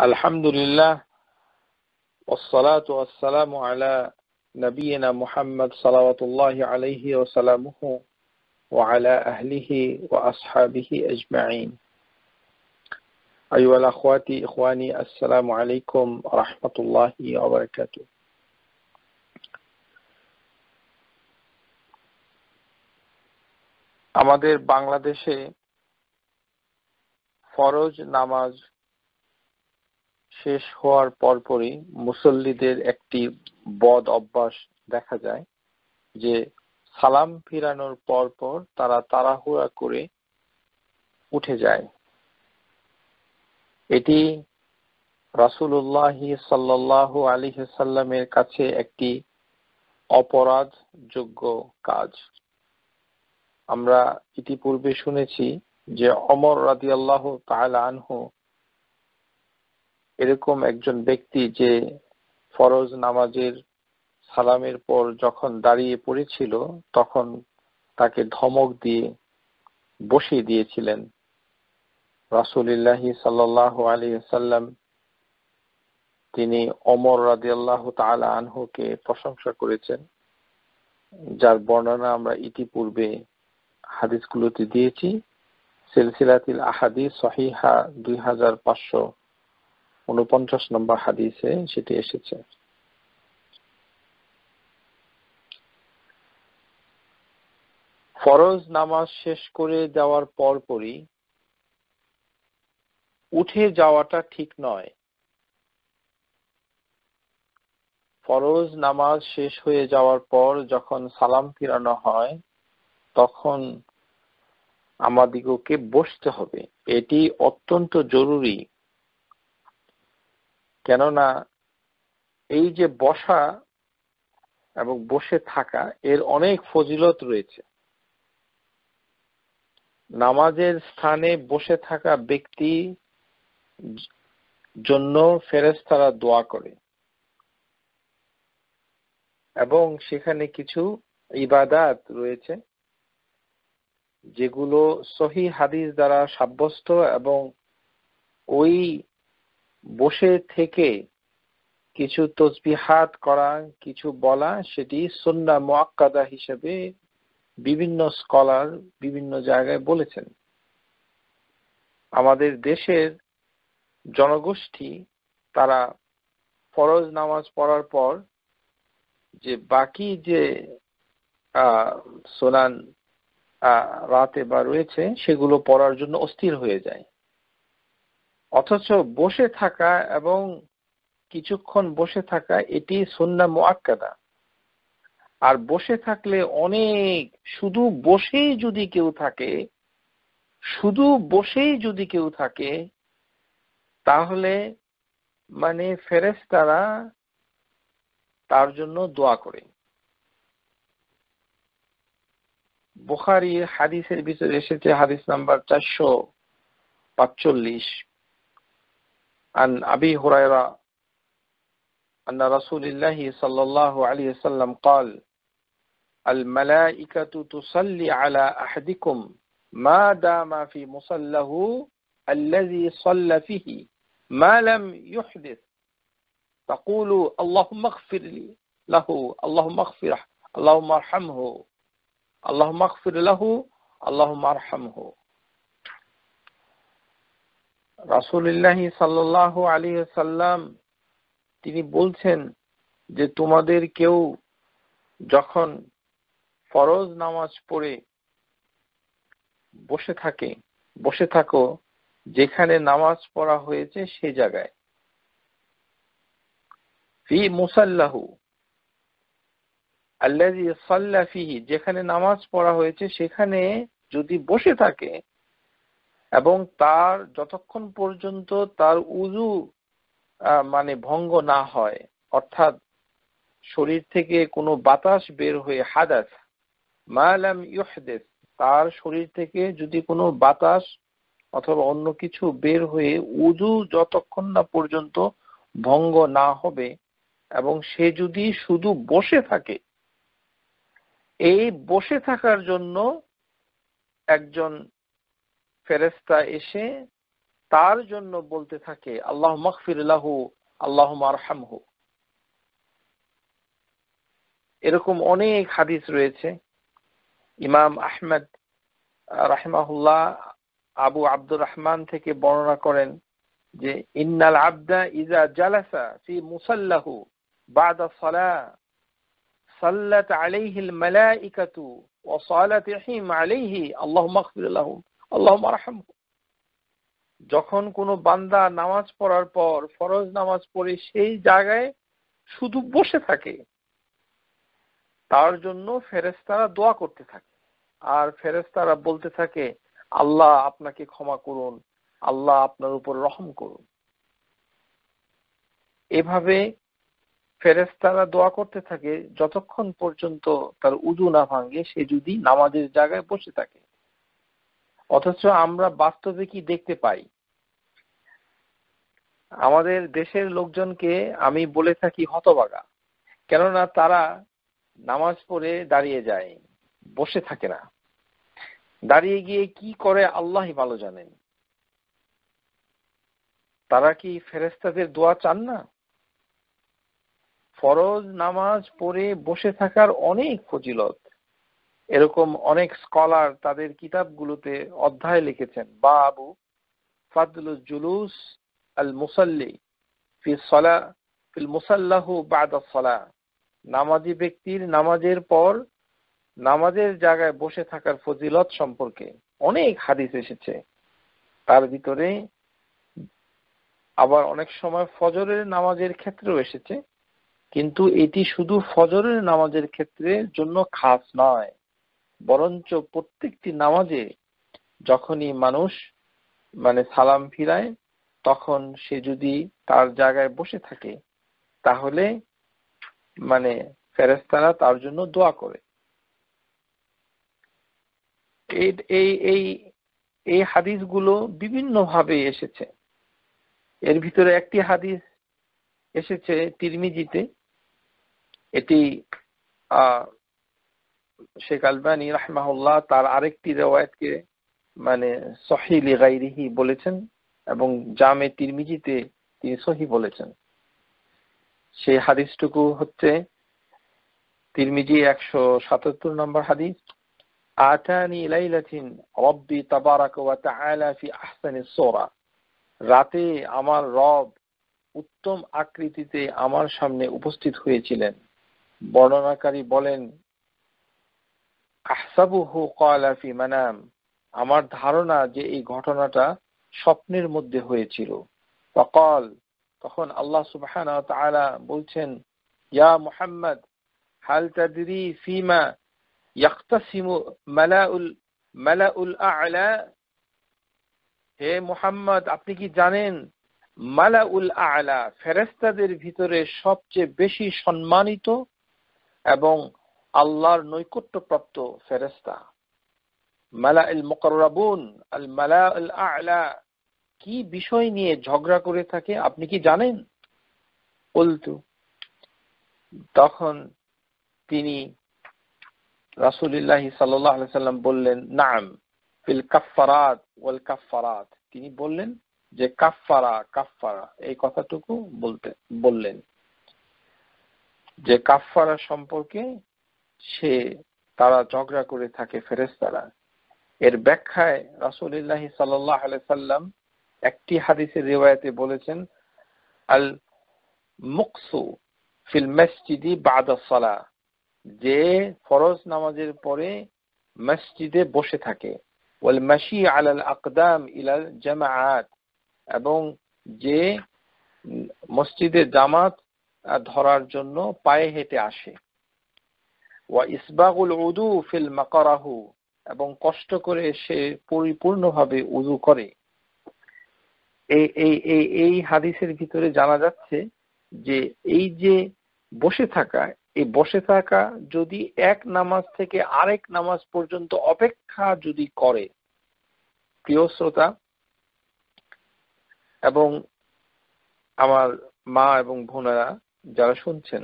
الحمد لله والصلاة والسلام على نبينا محمد صلوات الله عليه وسلامه وعلى أهله وأصحابه أجمعين أيها الأخوات إخواني السلام عليكم ورحمة الله وبركاته আমাদের বাংলাদেশে ফরজ নামাজ শেষ হওয়ার পরপরই মুসল্লিদের একটি বদ অভ্যাস দেখা যায় যে সালাম ফিরানোর পরপর তারা তাড়াহুড়া করে উঠে যায় এটি রাসুল্লাহ সাল্লাহ আলী সাল্লামের কাছে একটি অপরাধযোগ্য কাজ আমরা ইতিপূর্বে শুনেছি যে অমর আল্লাহ তাহলে আনহু এরকম একজন ব্যক্তি যে ফরজ নামাজের সালামের পর যখন দাঁড়িয়ে পড়েছিল তখন তাকে ধমক দিয়ে বসিয়ে দিয়েছিলেন রাসুলিল্লাহি সাল্লাহ আলী সাল্লাম তিনি অমর রাজি আল্লাহ তালা আনহুকে প্রশংসা করেছেন যার বর্ণনা আমরা ইতিপূর্বে হাদিসগুলোতে দিয়েছি সিলসিলাতিল আহাদি সহিহা দুই হাজার পাঁচশো উনপঞ্চাশ নম্বর হাদিসে সেটি এসেছে ফরজ নামাজ শেষ করে যাওয়ার পরই উঠে যাওয়াটা ঠিক নয় ফরজ নামাজ শেষ হয়ে যাওয়ার পর যখন সালাম ফিরানো হয় তখন আমাদিগকে বসতে হবে এটি অত্যন্ত জরুরি কেননা এই যে বসা এবং বসে থাকা এর অনেক ফজিলত রয়েছে নামাজের স্থানে বসে থাকা ব্যক্তি জন্য ফেরেস্তারা দোয়া করে এবং সেখানে কিছু ইবাদাত রয়েছে যেগুলো সহি হাদিস দ্বারা সাব্যস্ত এবং ওই বসে থেকে কিছু তসবিহাত করা কিছু বলা সেটি সন্না মোয়াক্কাদা হিসেবে বিভিন্ন স্কলার বিভিন্ন জায়গায় বলেছেন আমাদের দেশের জনগোষ্ঠী তারা ফরজ নামাজ পড়ার পর যে বাকি যে সোনান রাতে বা রয়েছে সেগুলো পড়ার জন্য অস্থির হয়ে যায় অথচ বসে থাকা এবং কিছুক্ষণ বসে থাকা এটি সন্না মোয়াক্কাদা আর বসে থাকলে অনেক শুধু বসেই যদি কেউ থাকে শুধু বসেই যদি কেউ থাকে তাহলে মানে ফেরেস তারা তার জন্য দোয়া করে বোখারি হাদিসের ভিতরে এসেছে হাদিস নাম্বার চারশো পাঁচচল্লিশ عن أبي هريرة أن رسول الله صلى الله عليه وسلم قال الملائكة تصلي على أحدكم ما دام في مصله الذي صلى فيه ما لم يحدث تقول اللهم اغفر لي له اللهم اغفره اللهم ارحمه اللهم اغفر له اللهم ارحمه রাসুলিল্লাহি সাল্লাহ আলী সাল্লাম তিনি বলছেন যে তোমাদের কেউ যখন ফরজ নামাজ পড়ে বসে থাকে বসে থাকো যেখানে নামাজ পড়া হয়েছে সে জায়গায় ফি মুসাল্লাহু আল্লাহ সাল্লাফিহি যেখানে নামাজ পড়া হয়েছে সেখানে যদি বসে থাকে এবং তার যতক্ষণ পর্যন্ত তার উজু মানে ভঙ্গ না হয় অর্থাৎ শরীর থেকে কোনো বাতাস বের হয়ে হাদাস মায়ালাম ইহদেস তার শরীর থেকে যদি কোনো বাতাস অথবা অন্য কিছু বের হয়ে উজু যতক্ষণ না পর্যন্ত ভঙ্গ না হবে এবং সে যদি শুধু বসে থাকে এই বসে থাকার জন্য একজন ফেরেস্তা এসে তার জন্য বলতে থাকে আল্লাহ মকফিরাহু আল্লাহ মারহাম হু এরকম অনেক হাদিস রয়েছে ইমাম আহমেদ রাহমাহুল্লাহ আবু আব্দুর রহমান থেকে বর্ণনা করেন যে ইন্নাল আবদা ইজা জালাসা ফি মুসাল্লাহু বাদা সালা সাল্লাত আলাইহিল মালাইকাতু ওয়া সালাতিহিম আলাইহি আল্লাহুম্মা ইগফির লাহুম আল্লাহ মারাহাম যখন কোনো বান্দা নামাজ পড়ার পর ফরজ নামাজ পড়ে সেই জায়গায় শুধু বসে থাকে তার জন্য ফেরেস্তারা দোয়া করতে থাকে আর ফেরেস্তারা বলতে থাকে আল্লাহ আপনাকে ক্ষমা করুন আল্লাহ আপনার উপর রহম করুন এভাবে ফেরেস্তারা দোয়া করতে থাকে যতক্ষণ পর্যন্ত তার উজু না ভাঙে সে যদি নামাজের জায়গায় বসে থাকে অথচ আমরা বাস্তবে কি দেখতে পাই আমাদের দেশের লোকজনকে আমি বলে থাকি হতবাগা কেননা তারা নামাজ পড়ে দাঁড়িয়ে যায় বসে থাকে না দাঁড়িয়ে গিয়ে কি করে আল্লাহ ভালো জানেন তারা কি ফেরেস্তাদের দোয়া চান না ফরজ নামাজ পড়ে বসে থাকার অনেক ফজিলত এরকম অনেক স্কলার তাদের কিতাবগুলোতে অধ্যায় লিখেছেন বাবু জুলুস আল মুসাল্লি ফি বাদ নামাজি ব্যক্তির নামাজের পর নামাজের জায়গায় বসে থাকার ফজিলত সম্পর্কে অনেক হাদিস এসেছে তার ভিতরে আবার অনেক সময় ফজরের নামাজের ক্ষেত্রেও এসেছে কিন্তু এটি শুধু ফজরের নামাজের ক্ষেত্রে জন্য খাস নয় বরঞ্চ প্রত্যেকটি নামাজে যখনই মানুষ মানে সালাম ফিরায় তখন সে যদি তার জায়গায় বসে থাকে তাহলে মানে ফেরেস্তারা তার জন্য দোয়া করে এই এই এই হাদিসগুলো বিভিন্নভাবে এসেছে এর ভিতরে একটি হাদিস এসেছে তিরমিজিতে এটি আহ শেখ আলবানি রাহমাহুল্লাহ তার আরেকটি রেওয়ায়তকে মানে সহি লিগাইরিহি বলেছেন এবং জামে তিরমিজিতে তিনি সহি বলেছেন সেই হাদিসটুকু হচ্ছে তিরমিজি একশো সাতাত্তর নম্বর হাদিস আতানি লাইলাতিন রব্বি তাবারাক ওয়া তাআলা ফি আহসানি সূরা রাতে আমার রব উত্তম আকৃতিতে আমার সামনে উপস্থিত হয়েছিলেন বর্ণনাকারী বলেন আহসাবুহু ফি মানাম আমার ধারণা যে এই ঘটনাটা স্বপ্নের মধ্যে হয়েছিল তকল তখন আল্লাহ সুবাহ বলছেন ইয়া মুহাম্মদ হাল তাদরি ফিমা ইয়াক্তাসিমু মালাউল মালাউল আলা হে মুহাম্মদ আপনি কি জানেন মালাউল আলা ফেরেস্তাদের ভিতরে সবচেয়ে বেশি সম্মানিত এবং আল্লাহর নৈকট্যপ্রাপ্ত ফেরেস্তা মালা আল আল মালা আলা কি বিষয় নিয়ে ঝগড়া করে থাকে আপনি কি জানেন বলতু তখন তিনি রাসুলিল্লাহ সাল্লাম বললেন নাম ফিল কাফারাত ওয়াল কাফারাত তিনি বললেন যে কাফারা কাফারা এই কথাটুকু বলতে বললেন যে কাফারা সম্পর্কে সে তারা ঝগড়া করে থাকে ফেরেস্তারা এর ব্যাখ্যায় রাসুল্লাহ সাল্লাম একটি হাদিসের রেওয়ায়তে বলেছেন আল মুকসু ফিল মসজিদি বাদাসলা যে ফরজ নামাজের পরে মসজিদে বসে থাকে ওয়াল মাসি আলাল আকদাম ইলাল জামাআত এবং যে মসজিদে জামাত ধরার জন্য পায়ে হেঁটে আসে ওয়া উদু এবং কষ্ট করে সে পরিপূর্ণভাবে উজু করে এই হাদিসের ভিতরে জানা যাচ্ছে যে এই যে বসে থাকা এই বসে থাকা যদি এক নামাজ থেকে আরেক নামাজ পর্যন্ত অপেক্ষা যদি করে প্রিয় শ্রোতা এবং আমার মা এবং ভোনারা যারা শুনছেন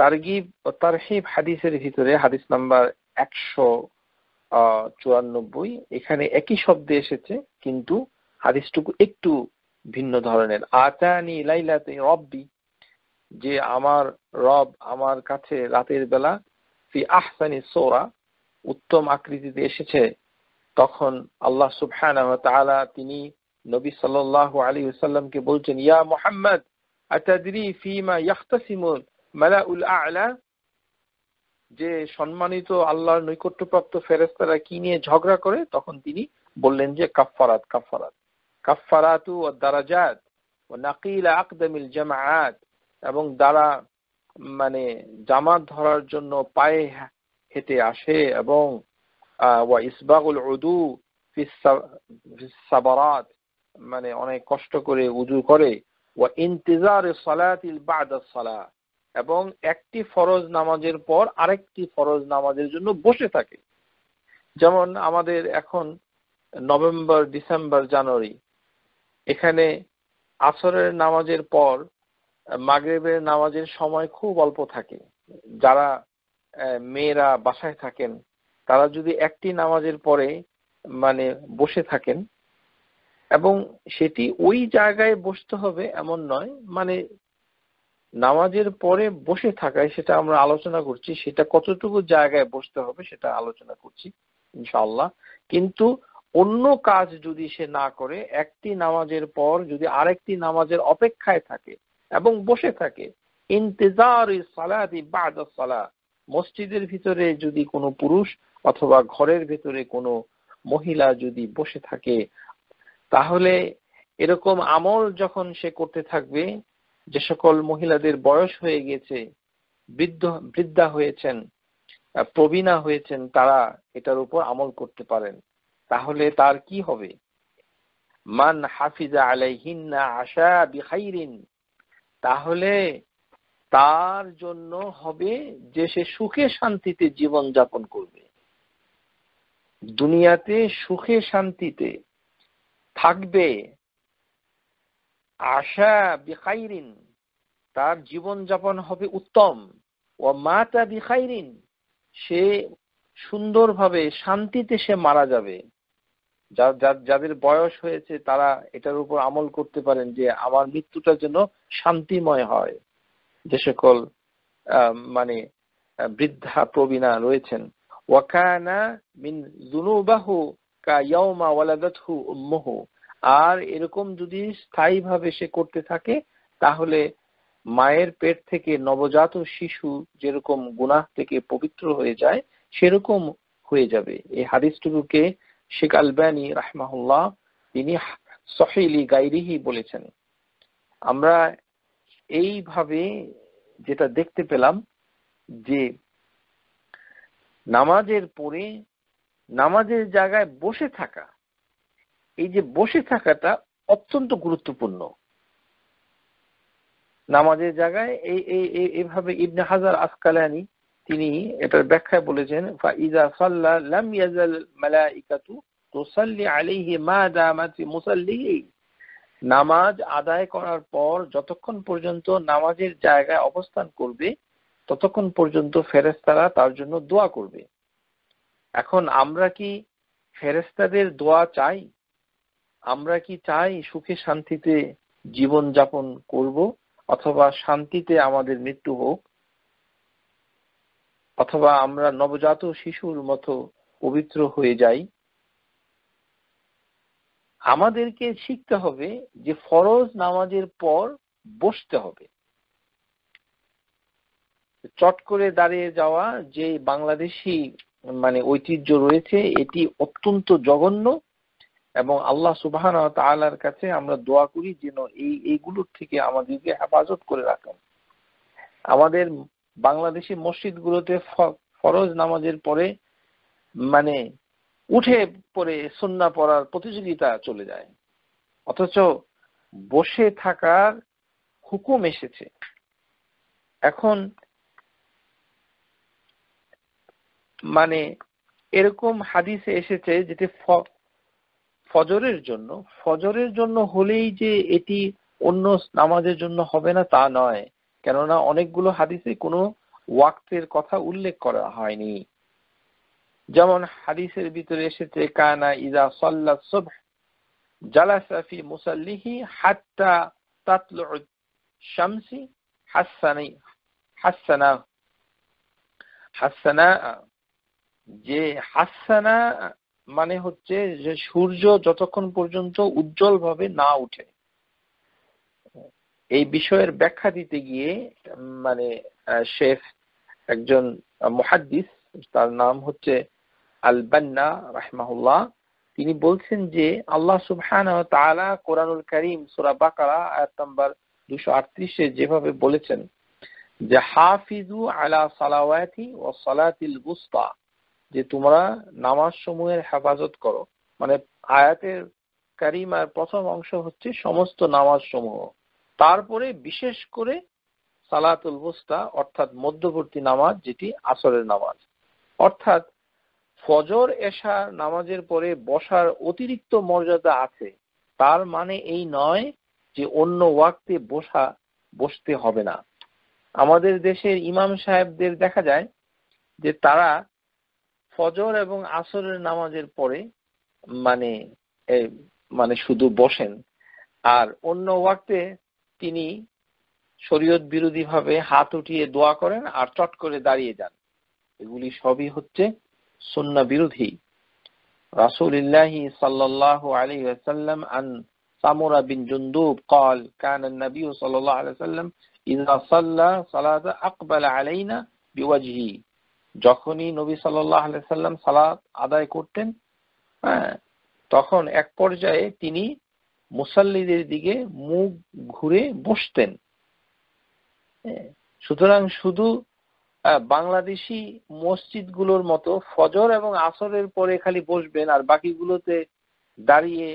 তারগিব তারহিব হাদিসের ভিতরে হাদিস নাম্বার একশো চুরানব্বই এখানে একই শব্দে এসেছে কিন্তু হাদিসটুকু একটু ভিন্ন ধরনের আতানি লাইলাতে রব্বি যে আমার রব আমার কাছে রাতের বেলা ফি আহসানি সোরা উত্তম আকৃতিতে এসেছে তখন আল্লাহ সুবহান তিনি নবী সাল্লাহ আলী সাল্লামকে বলছেন ইয়া মোহাম্মদ আতাদি ফিমা ইয়াহতাসিমুন মালাউল আলা যে সম্মানিত আল্লাহর নৈকট্যপ্রাপ্ত ফেরেস্তারা কি নিয়ে ঝগড়া করে তখন তিনি বললেন যে কাফফারাত কাফফারাত কাফফারাতু ও দারাজাত ও নাকিল আকদামিল এবং দ্বারা মানে জামাত ধরার জন্য পায়ে হেঁটে আসে এবং ওয়া ইসবাগুল উদু সাবারাত মানে অনেক কষ্ট করে উজু করে ও ইন্তিজার সালাতিল বাদ সালাত এবং একটি ফরজ নামাজের পর আরেকটি ফরজ নামাজের জন্য বসে থাকে যেমন আমাদের এখন নভেম্বর ডিসেম্বর জানুয়ারি এখানে আসরের নামাজের পর মাগরেবের নামাজের সময় খুব অল্প থাকে যারা মেয়েরা বাসায় থাকেন তারা যদি একটি নামাজের পরে মানে বসে থাকেন এবং সেটি ওই জায়গায় বসতে হবে এমন নয় মানে নামাজের পরে বসে থাকায় সেটা আমরা আলোচনা করছি সেটা কতটুকু জায়গায় বসতে হবে সেটা আলোচনা করছি ইনশাল্লাহ কিন্তু অন্য কাজ যদি সে না করে একটি নামাজের পর যদি আরেকটি নামাজের অপেক্ষায় থাকে এবং বসে থাকে ইন্তেজার মসজিদের ভিতরে যদি কোনো পুরুষ অথবা ঘরের ভিতরে কোনো মহিলা যদি বসে থাকে তাহলে এরকম আমল যখন সে করতে থাকবে যে সকল মহিলাদের বয়স হয়ে গেছে বৃদ্ধ বৃদ্ধা হয়েছেন প্রবীণা হয়েছেন তারা এটার উপর আমল করতে পারেন তাহলে তার কি হবে মান হাফিজা আলাইহিন্না আশা বিহাইরিন তাহলে তার জন্য হবে যে সে সুখে শান্তিতে জীবন যাপন করবে দুনিয়াতে সুখে শান্তিতে থাকবে আশা বিখাইরিন তার জীবন যাপন হবে উত্তম ও মাতা বিখাইরিন সে সুন্দরভাবে শান্তিতে সে মারা যাবে যাদের বয়স হয়েছে তারা এটার উপর আমল করতে পারেন যে আমার মৃত্যুটা যেন শান্তিময় হয় যে সকল মানে বৃদ্ধা প্রবীণা রয়েছেন ওয়াকানা মিন জুনুবাহু কা ইয়াউমা ওয়ালাদাতহু উম্মুহু আর এরকম যদি স্থায়ীভাবে সে করতে থাকে তাহলে মায়ের পেট থেকে নবজাত শিশু যেরকম গুনাহ থেকে পবিত্র হয়ে যায় সেরকম হয়ে যাবে এই হাদিসটুকুকে শেখ আলবানি রাহমাহুল্লাহ তিনি সফেলি গাইরিহি বলেছেন আমরা এইভাবে যেটা দেখতে পেলাম যে নামাজের পরে নামাজের জায়গায় বসে থাকা এই যে বসে থাকাটা অত্যন্ত গুরুত্বপূর্ণ নামাজের জায়গায় এই এই এভাবে ইবনে হাজার আসকালানি তিনি এটার ব্যাখ্যায় বলেছেন নামাজ আদায় করার পর যতক্ষণ পর্যন্ত নামাজের জায়গায় অবস্থান করবে ততক্ষণ পর্যন্ত ফেরেস্তারা তার জন্য দোয়া করবে এখন আমরা কি ফেরেস্তাদের দোয়া চাই আমরা কি চাই সুখে শান্তিতে জীবন যাপন করব অথবা শান্তিতে আমাদের মৃত্যু হোক অথবা আমরা নবজাত শিশুর মতো পবিত্র হয়ে যাই আমাদেরকে শিখতে হবে যে ফরজ নামাজের পর বসতে হবে চট করে দাঁড়িয়ে যাওয়া যে বাংলাদেশি মানে ঐতিহ্য রয়েছে এটি অত্যন্ত জঘন্য এবং আল্লাহ সুবাহান তালার কাছে আমরা দোয়া করি যেন এই এইগুলোর থেকে আমাদেরকে হেফাজত করে রাখেন আমাদের বাংলাদেশি মসজিদ গুলোতে ফরজ নামাজের পরে মানে উঠে পরে সন্না পড়ার প্রতিযোগিতা চলে যায় অথচ বসে থাকার হুকুম এসেছে এখন মানে এরকম হাদিসে এসেছে যেটি ফজরের জন্য ফজরের জন্য হলেই যে এটি অন্য নামাজের জন্য হবে না তা নয় কেননা অনেকগুলো হাদিসে কোনো ওয়াক্তের কথা উল্লেখ করা হয়নি যেমন হাদিসের ভিতরে এসেছে কানা ইজা সাল্লা সুবহ জালাসা ফি মুসাল্লিহি হাত্তা তাতলু শামসি হাসানি হাসানা হাসানা যে হাসানা মানে হচ্ছে যে সূর্য যতক্ষণ পর্যন্ত উজ্জ্বল ভাবে না উঠে এই বিষয়ের ব্যাখ্যা দিতে গিয়ে মানে শেখ একজন মহাদ্দিস তার নাম হচ্ছে আল বান্না রাহমাহুল্লাহ তিনি বলছেন যে আল্লাহ সুবহান তালা কোরআনুল করিম সুরা বাকারা আয়াত নাম্বার দুশো আটত্রিশে যেভাবে বলেছেন যে হাফিজু আলা সালাওয়াতি ও সালাতিল গুস্তা যে তোমরা নামাজ সমূহের হেফাজত করো মানে আয়াতের কারিমার প্রথম অংশ হচ্ছে সমস্ত নামাজ সমূহ তারপরে বিশেষ করে সালাতুল বস্তা অর্থাৎ মধ্যবর্তী নামাজ যেটি আসরের নামাজ অর্থাৎ ফজর এসা নামাজের পরে বসার অতিরিক্ত মর্যাদা আছে তার মানে এই নয় যে অন্য ওয়াক্তে বসা বসতে হবে না আমাদের দেশের ইমাম সাহেবদের দেখা যায় যে তারা ফজর এবং আসরের নামাজের পরে মানে মানে শুধু বসেন আর অন্য ওয়াক্তে তিনি শরীয়ত বিরোধী ভাবে হাত উঠিয়ে দোয়া করেন আর চট করে দাঁড়িয়ে যান এগুলি সবই হচ্ছে সন্না বিরোধী রাসূলুল্লাহি সাল্লাল্লাহু আলাইহি আন সামুরা বিন জুন্দুব কল কান النبي صلى الله عليه وسلم إذا صلى صلاة যখনই নবী সাল্লাহ সাল্লাম সালাদ আদায় করতেন হ্যাঁ তখন এক পর্যায়ে তিনি মুসাল্লিদের দিকে মুখ ঘুরে বসতেন হ্যাঁ, সুতরাং শুধু বাংলাদেশি মসজিদগুলোর মতো ফজর এবং আসরের পরে খালি বসবেন আর বাকিগুলোতে দাঁড়িয়ে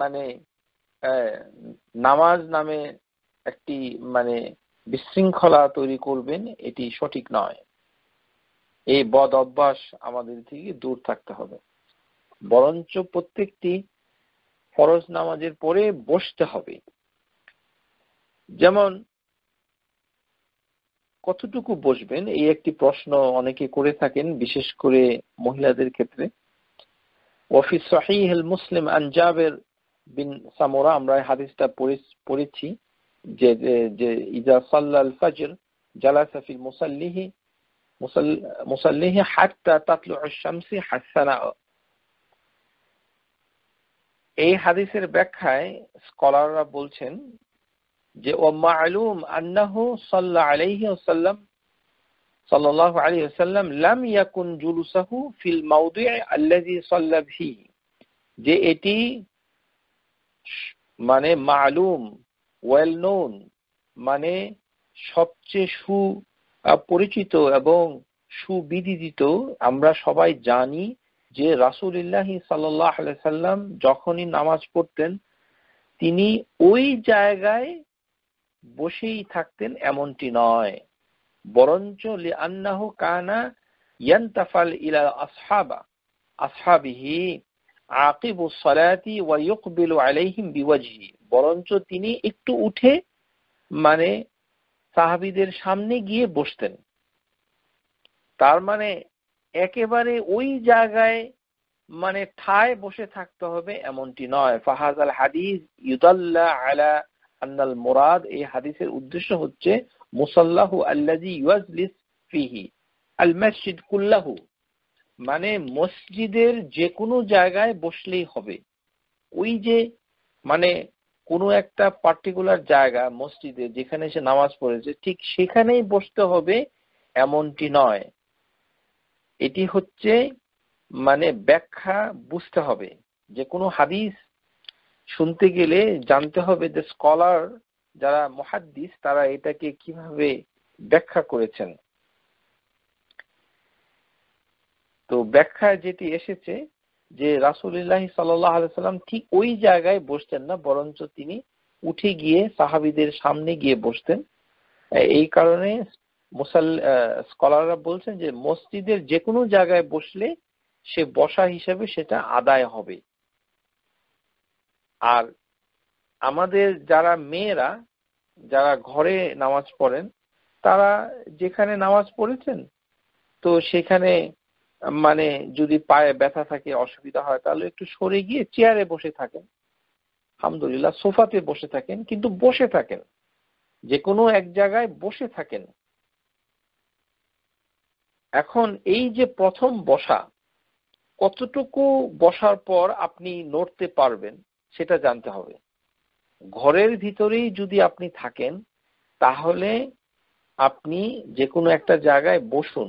মানে নামাজ নামে একটি মানে বিশৃঙ্খলা তৈরি করবেন এটি সঠিক নয় এই বদ অভ্যাস আমাদের থেকে দূর থাকতে হবে বরঞ্চ প্রত্যেকটি ফরজ নামাজের পরে বসতে হবে যেমন কতটুকু বসবেন এই একটি প্রশ্ন অনেকে করে থাকেন বিশেষ করে মহিলাদের ক্ষেত্রে মুসলিম আনজাবের বিন সামোরা আমরা হাদিসটা পড়েছি যে যে ইজা সাল্লাল ফাজর জালাসাফিল মুসাল্লিহি মুসল্লিহি হাত্তা তাতলু শামসি হাসানা এই হাদিসের ব্যাখ্যায় স্কলাররা বলছেন যে ও মা'লুম আন্নাহু সাল্লা আলাইহি ওয়াসাল্লাম সাল্লাল্লাহু আলাইহি ওয়াসাল্লাম লাম ইয়াকুন জুলুসাহু ফিল মাউদি'i আল্লাযী সাল্লা যে এটি মানে মা'লুম ওয়েল নোন মানে সবচেয়ে সু পরিচিত এবং সুবিদিত আমরা সবাই জানি যে রাসুল সাল্লাহ সাল্লাম যখনই নামাজ পড়তেন তিনি ওই জায়গায় বসেই থাকতেন এমনটি নয় বরঞ্চ কানা ইলা আলাইহিম বরঞ্চ তিনি একটু উঠে মানে সাহাবিদের সামনে গিয়ে বসতেন তার মানে একেবারে ওই জায়গায় মানে ঠায় বসে থাকতে হবে এমনটি নয় ফাহাজ আল হাদিস ইউদাল্লা আলা আন্নাল মোরাদ এই হাদিসের উদ্দেশ্য হচ্ছে মুসাল্লাহু আল্লাজি ইউয়াজলিস ফিহি আল মসজিদ কুল্লাহু মানে মসজিদের যে কোনো জায়গায় বসলেই হবে ওই যে মানে কোনো একটা পার্টিকুলার জায়গা মসজিদে যেখানে সে নামাজ পড়েছে ঠিক সেখানেই বসতে হবে এমনটি নয় এটি হচ্ছে মানে ব্যাখ্যা বুঝতে হবে যে কোনো হাদিস শুনতে গেলে জানতে হবে যে স্কলার যারা মহাদিস তারা এটাকে কিভাবে ব্যাখ্যা করেছেন তো ব্যাখ্যা যেটি এসেছে যে রাসুলিল্লাহ সাল্লাহ আলাইসাল্লাম ঠিক ওই জায়গায় বসতেন না বরঞ্চ তিনি উঠে গিয়ে সাহাবিদের সামনে গিয়ে বসতেন এই কারণে মুসাল স্কলাররা বলছেন যে মসজিদের যে কোনো জায়গায় বসলে সে বসা হিসেবে সেটা আদায় হবে আর আমাদের যারা মেয়েরা যারা ঘরে নামাজ পড়েন তারা যেখানে নামাজ পড়েছেন তো সেখানে মানে যদি পায়ে ব্যথা থাকে অসুবিধা হয় তাহলে একটু সরে গিয়ে চেয়ারে বসে থাকেন আলহামদুলিল্লাহ সোফাতে বসে থাকেন কিন্তু বসে থাকেন যে কোনো এক জায়গায় বসে থাকেন এখন এই যে প্রথম বসা কতটুকু বসার পর আপনি নড়তে পারবেন সেটা জানতে হবে ঘরের ভিতরেই যদি আপনি থাকেন তাহলে আপনি যে কোনো একটা জায়গায় বসুন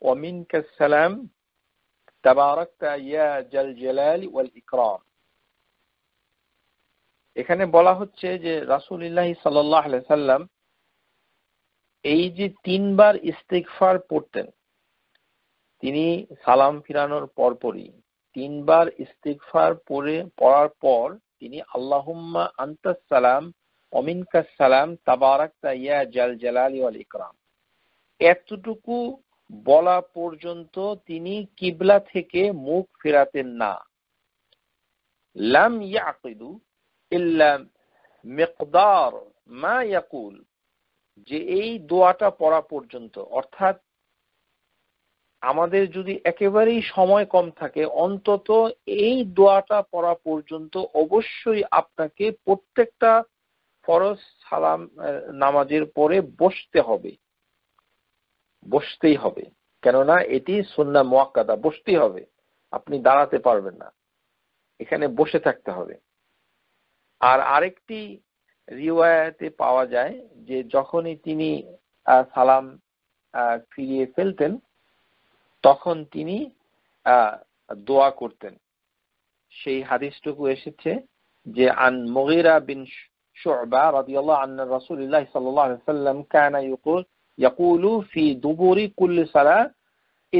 ومنك السلام تباركت يا ذا الجلال والإكرام এখানে বলা হচ্ছে যে রাসুলিল্লাহ সাল্লাহ সাল্লাম এই যে তিনবার ইস্তেকফার পড়তেন তিনি সালাম ফিরানোর পরপরই তিনবার ইস্তিকফার পড়ে পড়ার পর তিনি আল্লাহম্মা আন্তাস সালাম অমিনকাস সালাম তাবারাক ইয়া জাল জালালি ওয়াল ইকরাম এতটুকু বলা পর্যন্ত তিনি কিবলা থেকে মুখ ফেরাতেন না লাম ইয়াকিদু ইল্লা মিকদার মা ইয়াকুল যে এই দোয়াটা পড়া পর্যন্ত অর্থাৎ আমাদের যদি একেবারেই সময় কম থাকে অন্তত এই দোয়াটা পড়া পর্যন্ত অবশ্যই আপনাকে প্রত্যেকটা ফরজ সালাম নামাজের পরে বসতে হবে বসতেই হবে কেননা এটি সন্না মোয়াক্কাদা বসতেই হবে আপনি দাঁড়াতে পারবেন না এখানে বসে থাকতে হবে আর আরেকটি রিওয়ায়াতে পাওয়া যায় যে যখনই তিনি সালাম ফিরিয়ে ফেলতেন তখন তিনি দোয়া করতেন সেই হাদিসটুকু এসেছে যে আন মগিরা বিন شعبة রাজিউল্লাহ আন্না عن সাল্লাম الله صلى ইয়াকুলু ফি দুবুরি কুল্লি সালা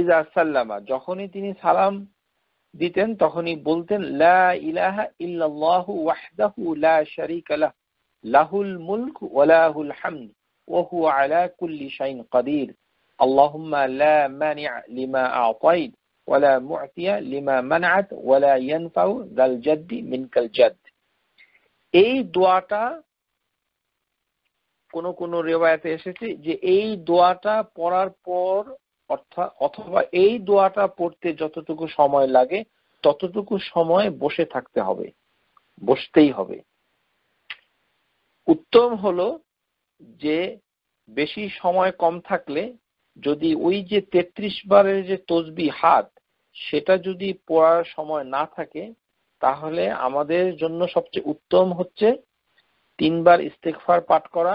ইজা সাল্লামা যখনই তিনি সালাম দিতেন তখনই বলতেন লা ইলাহা ইল্লাল্লাহু ওয়াহদাহু লা শারীকা লাহ লাহুল মুলক ওয়া লাহুল হামদ ওয়া হুয়া আলা কুল্লি শাইইন কাদির আল্লাহুম্মা লা মানিআ লিমা আ'তাইত ওয়া লা মু'তিয়া লিমা মানআত ওয়া লা ইয়ানফাউ যাল জাদ্দি মিনকাল জাদ এই দোয়াটা কোনো কোনো রেওয়ায়তে এসেছে যে এই দোয়াটা পড়ার পর অর্থাৎ অথবা এই দোয়াটা পড়তে যতটুকু সময় লাগে ততটুকু সময় বসে থাকতে হবে বসতেই হবে উত্তম হলো যে বেশি সময় কম থাকলে যদি ওই যে তেত্রিশ বারের যে তসবি হাত সেটা যদি পড়ার সময় না থাকে তাহলে আমাদের জন্য সবচেয়ে উত্তম হচ্ছে তিনবার ইস্তেকফার পাঠ করা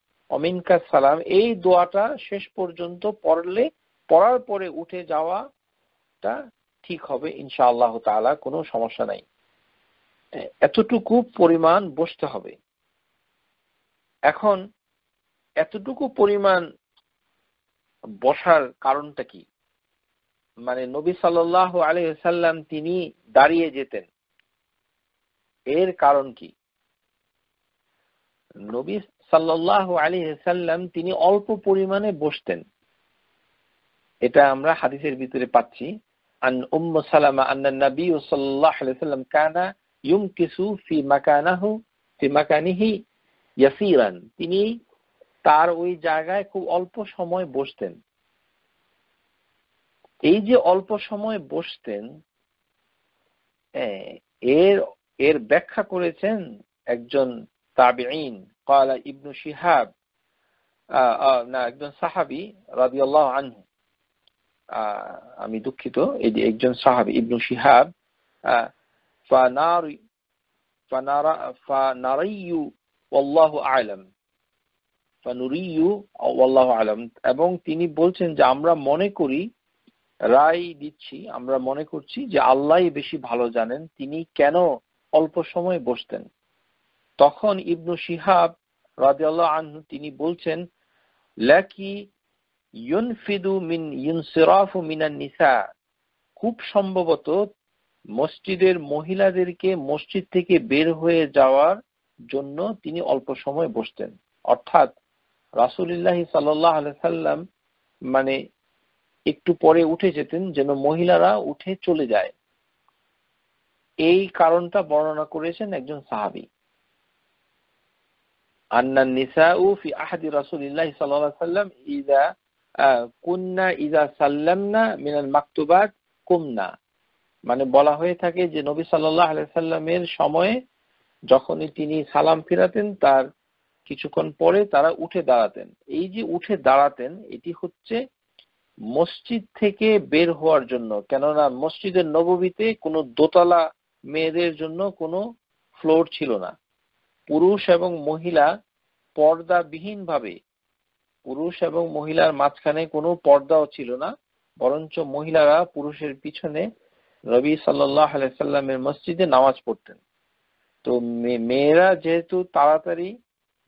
অমিনকা সালাম এই দোয়াটা শেষ পর্যন্ত পড়লে পড়ার পরে উঠে যাওয়াটা ঠিক হবে ইনশাআল্লাহ তালা কোনো সমস্যা নাই এতটুকু পরিমাণ বসতে হবে এখন এতটুকু পরিমাণ বসার কারণটা কি মানে নবী সাল আলহ্লাম তিনি দাঁড়িয়ে যেতেন এর কারণ কি নবী সাল্লাহ আলী সাল্লাম তিনি অল্প পরিমাণে বসতেন এটা আমরা হাদিসের ভিতরে পাচ্ছি তিনি তার ওই জায়গায় খুব অল্প সময় বসতেন এই যে অল্প সময় বসতেন এর এর ব্যাখ্যা করেছেন একজন তাবিঈন কালা ইবনু শিহাব না একজন সাহাবি রাদিয়াল্লাহ আনহু আমি দুঃখিত এই যে একজন সাহাবি ইবনু শিহাব ফানারি ফানারা ফানারিয়ু আল্লাহ আলম ফানুরিয়ু এবং তিনি বলছেন যে আমরা মনে করি রায় দিচ্ছি আমরা মনে করছি যে আল্লাহ বেশি ভালো জানেন তিনি কেন অল্প সময় বসতেন তখন ইবনু শিহাব রাজিয়াল্লাহ আনহু তিনি বলছেন লাকি ইউনফিদু মিন ইউনসিরাফু মিনান নিসা খুব সম্ভবত মসজিদের মহিলাদেরকে মসজিদ থেকে বের হয়ে যাওয়ার জন্য তিনি অল্প সময় বসতেন অর্থাৎ রাসুলিল্লাহ সাল্লাহ সাল্লাম মানে একটু পরে উঠে যেতেন যেন মহিলারা উঠে চলে যায় এই কারণটা বর্ণনা করেছেন একজন সাহাবি আন্না নিসাউ ফি আহাদি রাসূলিল্লাহ সাল্লাল্লাহু আলাইহি সাল্লাম ইযা কুন্না ইযা সাল্লামনা মিনাল মাকতুবাত কুমনা মানে বলা হয়ে থাকে যে নবী সাল্লাহ আলাইসাল্লামের সময়ে যখনই তিনি সালাম ফিরাতেন তার কিছুক্ষণ পরে তারা উঠে দাঁড়াতেন এই যে উঠে দাঁড়াতেন এটি হচ্ছে মসজিদ থেকে বের হওয়ার জন্য কেননা মসজিদের নববীতে কোনো দোতলা মেয়েদের জন্য কোনো ফ্লোর ছিল না পুরুষ এবং মহিলা পর্দা বিহীন ভাবে পুরুষ এবং মহিলার মাঝখানে কোনো পর্দাও ছিল না বরঞ্চ মহিলারা পুরুষের পিছনে রবি সাল্লাহ সাল্লামের মসজিদে নামাজ পড়তেন তো মেয়েরা যেহেতু তাড়াতাড়ি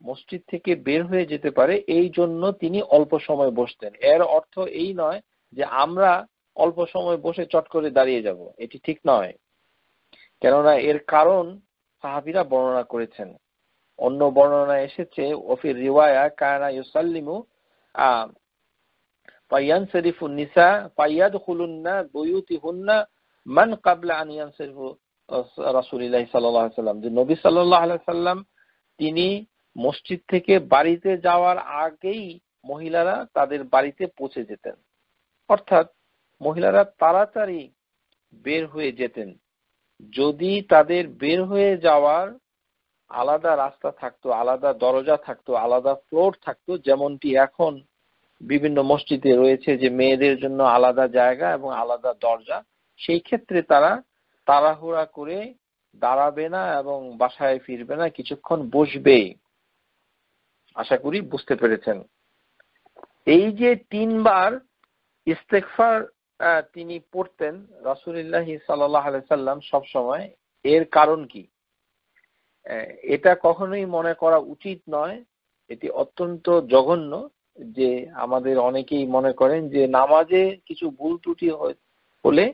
মসজিদ থেকে বের হয়ে যেতে পারে এই জন্য তিনি অল্প সময় বসতেন এর অর্থ এই নয় যে আমরা অল্প সময় বসে চট করে দাঁড়িয়ে যাব এটি ঠিক নয় কেননা এর কারণ সাহাবিরা বর্ণনা করেছেন অন্য বর্ণনা এসেছে ওফির রিওয়ায়া কানা ইউসাল্লিমু পাইয়ান শরীফুন নিসা পাইয়াদ বইউতি মান কাবলা আনিয়ান রাসুলিল্লাহ সাল্লাহ সাল্লাম যে নবী সাল্লাহ সাল্লাম তিনি মসজিদ থেকে বাড়িতে যাওয়ার আগেই মহিলারা তাদের বাড়িতে পৌঁছে যেতেন অর্থাৎ মহিলারা তাড়াতাড়ি বের হয়ে যেতেন যদি তাদের বের হয়ে যাওয়ার আলাদা রাস্তা থাকতো আলাদা দরজা থাকতো আলাদা ফ্লোর থাকতো যেমনটি এখন বিভিন্ন মসজিদে রয়েছে যে মেয়েদের জন্য আলাদা জায়গা এবং আলাদা দরজা সেই ক্ষেত্রে তারা তাড়াহুড়া করে দাঁড়াবে না এবং বাসায় ফিরবে না কিছুক্ষণ বসবে আশা করি বুঝতে পেরেছেন এই যে তিনবার ইস্তেকফার তিনি পড়তেন রাসুলিল্লাহ সাল্লাহ সাল্লাম সবসময় এর কারণ কি এটা কখনোই মনে করা উচিত নয় এটি অত্যন্ত জঘন্য যে আমাদের অনেকেই মনে করেন যে নামাজে কিছু ভুল ত্রুটি হলে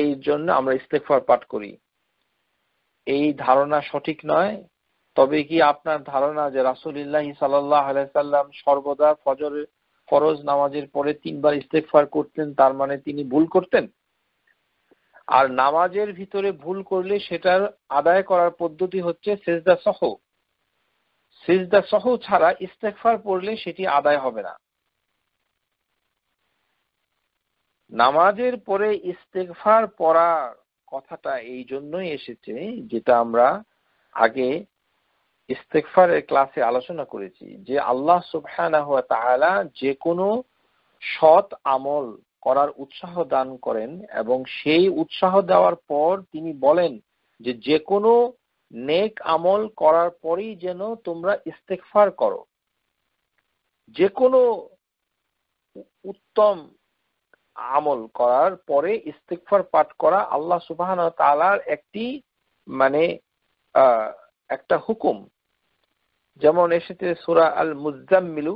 এই জন্য আমরা ইস্তেফার পাঠ করি এই ধারণা সঠিক নয় তবে কি আপনার ধারণা যে রাসুলিল্লাহ সাল্লাহ সাল্লাম সর্বদা ফজরের ফরজ নামাজের পরে তিনবার ইস্তেফার করতেন তার মানে তিনি ভুল করতেন আর নামাজের ভিতরে ভুল করলে সেটার আদায় করার পদ্ধতি হচ্ছে সেজদা সহ সেজদা সহ ছাড়া ইস্তেকফার পড়লে সেটি আদায় হবে না নামাজের পরে ইস্তেকফার পড়া কথাটা এই জন্যই এসেছে যেটা আমরা আগে ইস্তেকফারের ক্লাসে আলোচনা করেছি যে আল্লাহ সুফায়না হওয়া তাহলে যে কোনো সৎ আমল করার উৎসাহ দান করেন এবং সেই উৎসাহ দেওয়ার পর তিনি বলেন যে যে কোনো নেক আমল করার পরেই যেন তোমরা ইস্তেকফার করো যে কোনো উত্তম আমল করার পরে ইস্তেকফার পাঠ করা আল্লাহ সুবাহ তালার একটি মানে একটা হুকুম যেমন এসেছে সুরা আল মুজাম্মিলু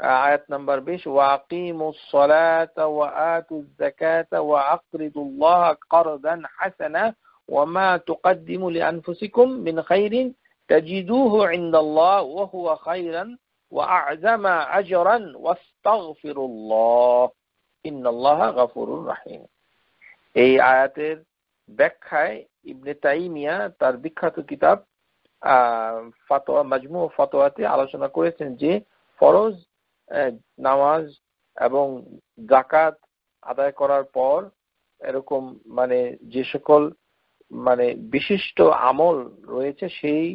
آيات نمبر بيش وأقيموا الصلاة وآتوا الزكاة وأقرضوا الله قرضا حسنا وما تقدموا لأنفسكم من خير تجدوه عند الله وهو خيرا وأعزم أجرا واستغفروا الله إن الله غفور رحيم এই আয়াতের ব্যাখ্যায় ইবনে তাইমিয়া তার فتوى مجموع ফাতোয়া মাজমু على আলোচনা جي فروز নামাজ এবং জাকাত আদায় করার পর এরকম মানে যে সকল মানে বিশিষ্ট আমল রয়েছে সেই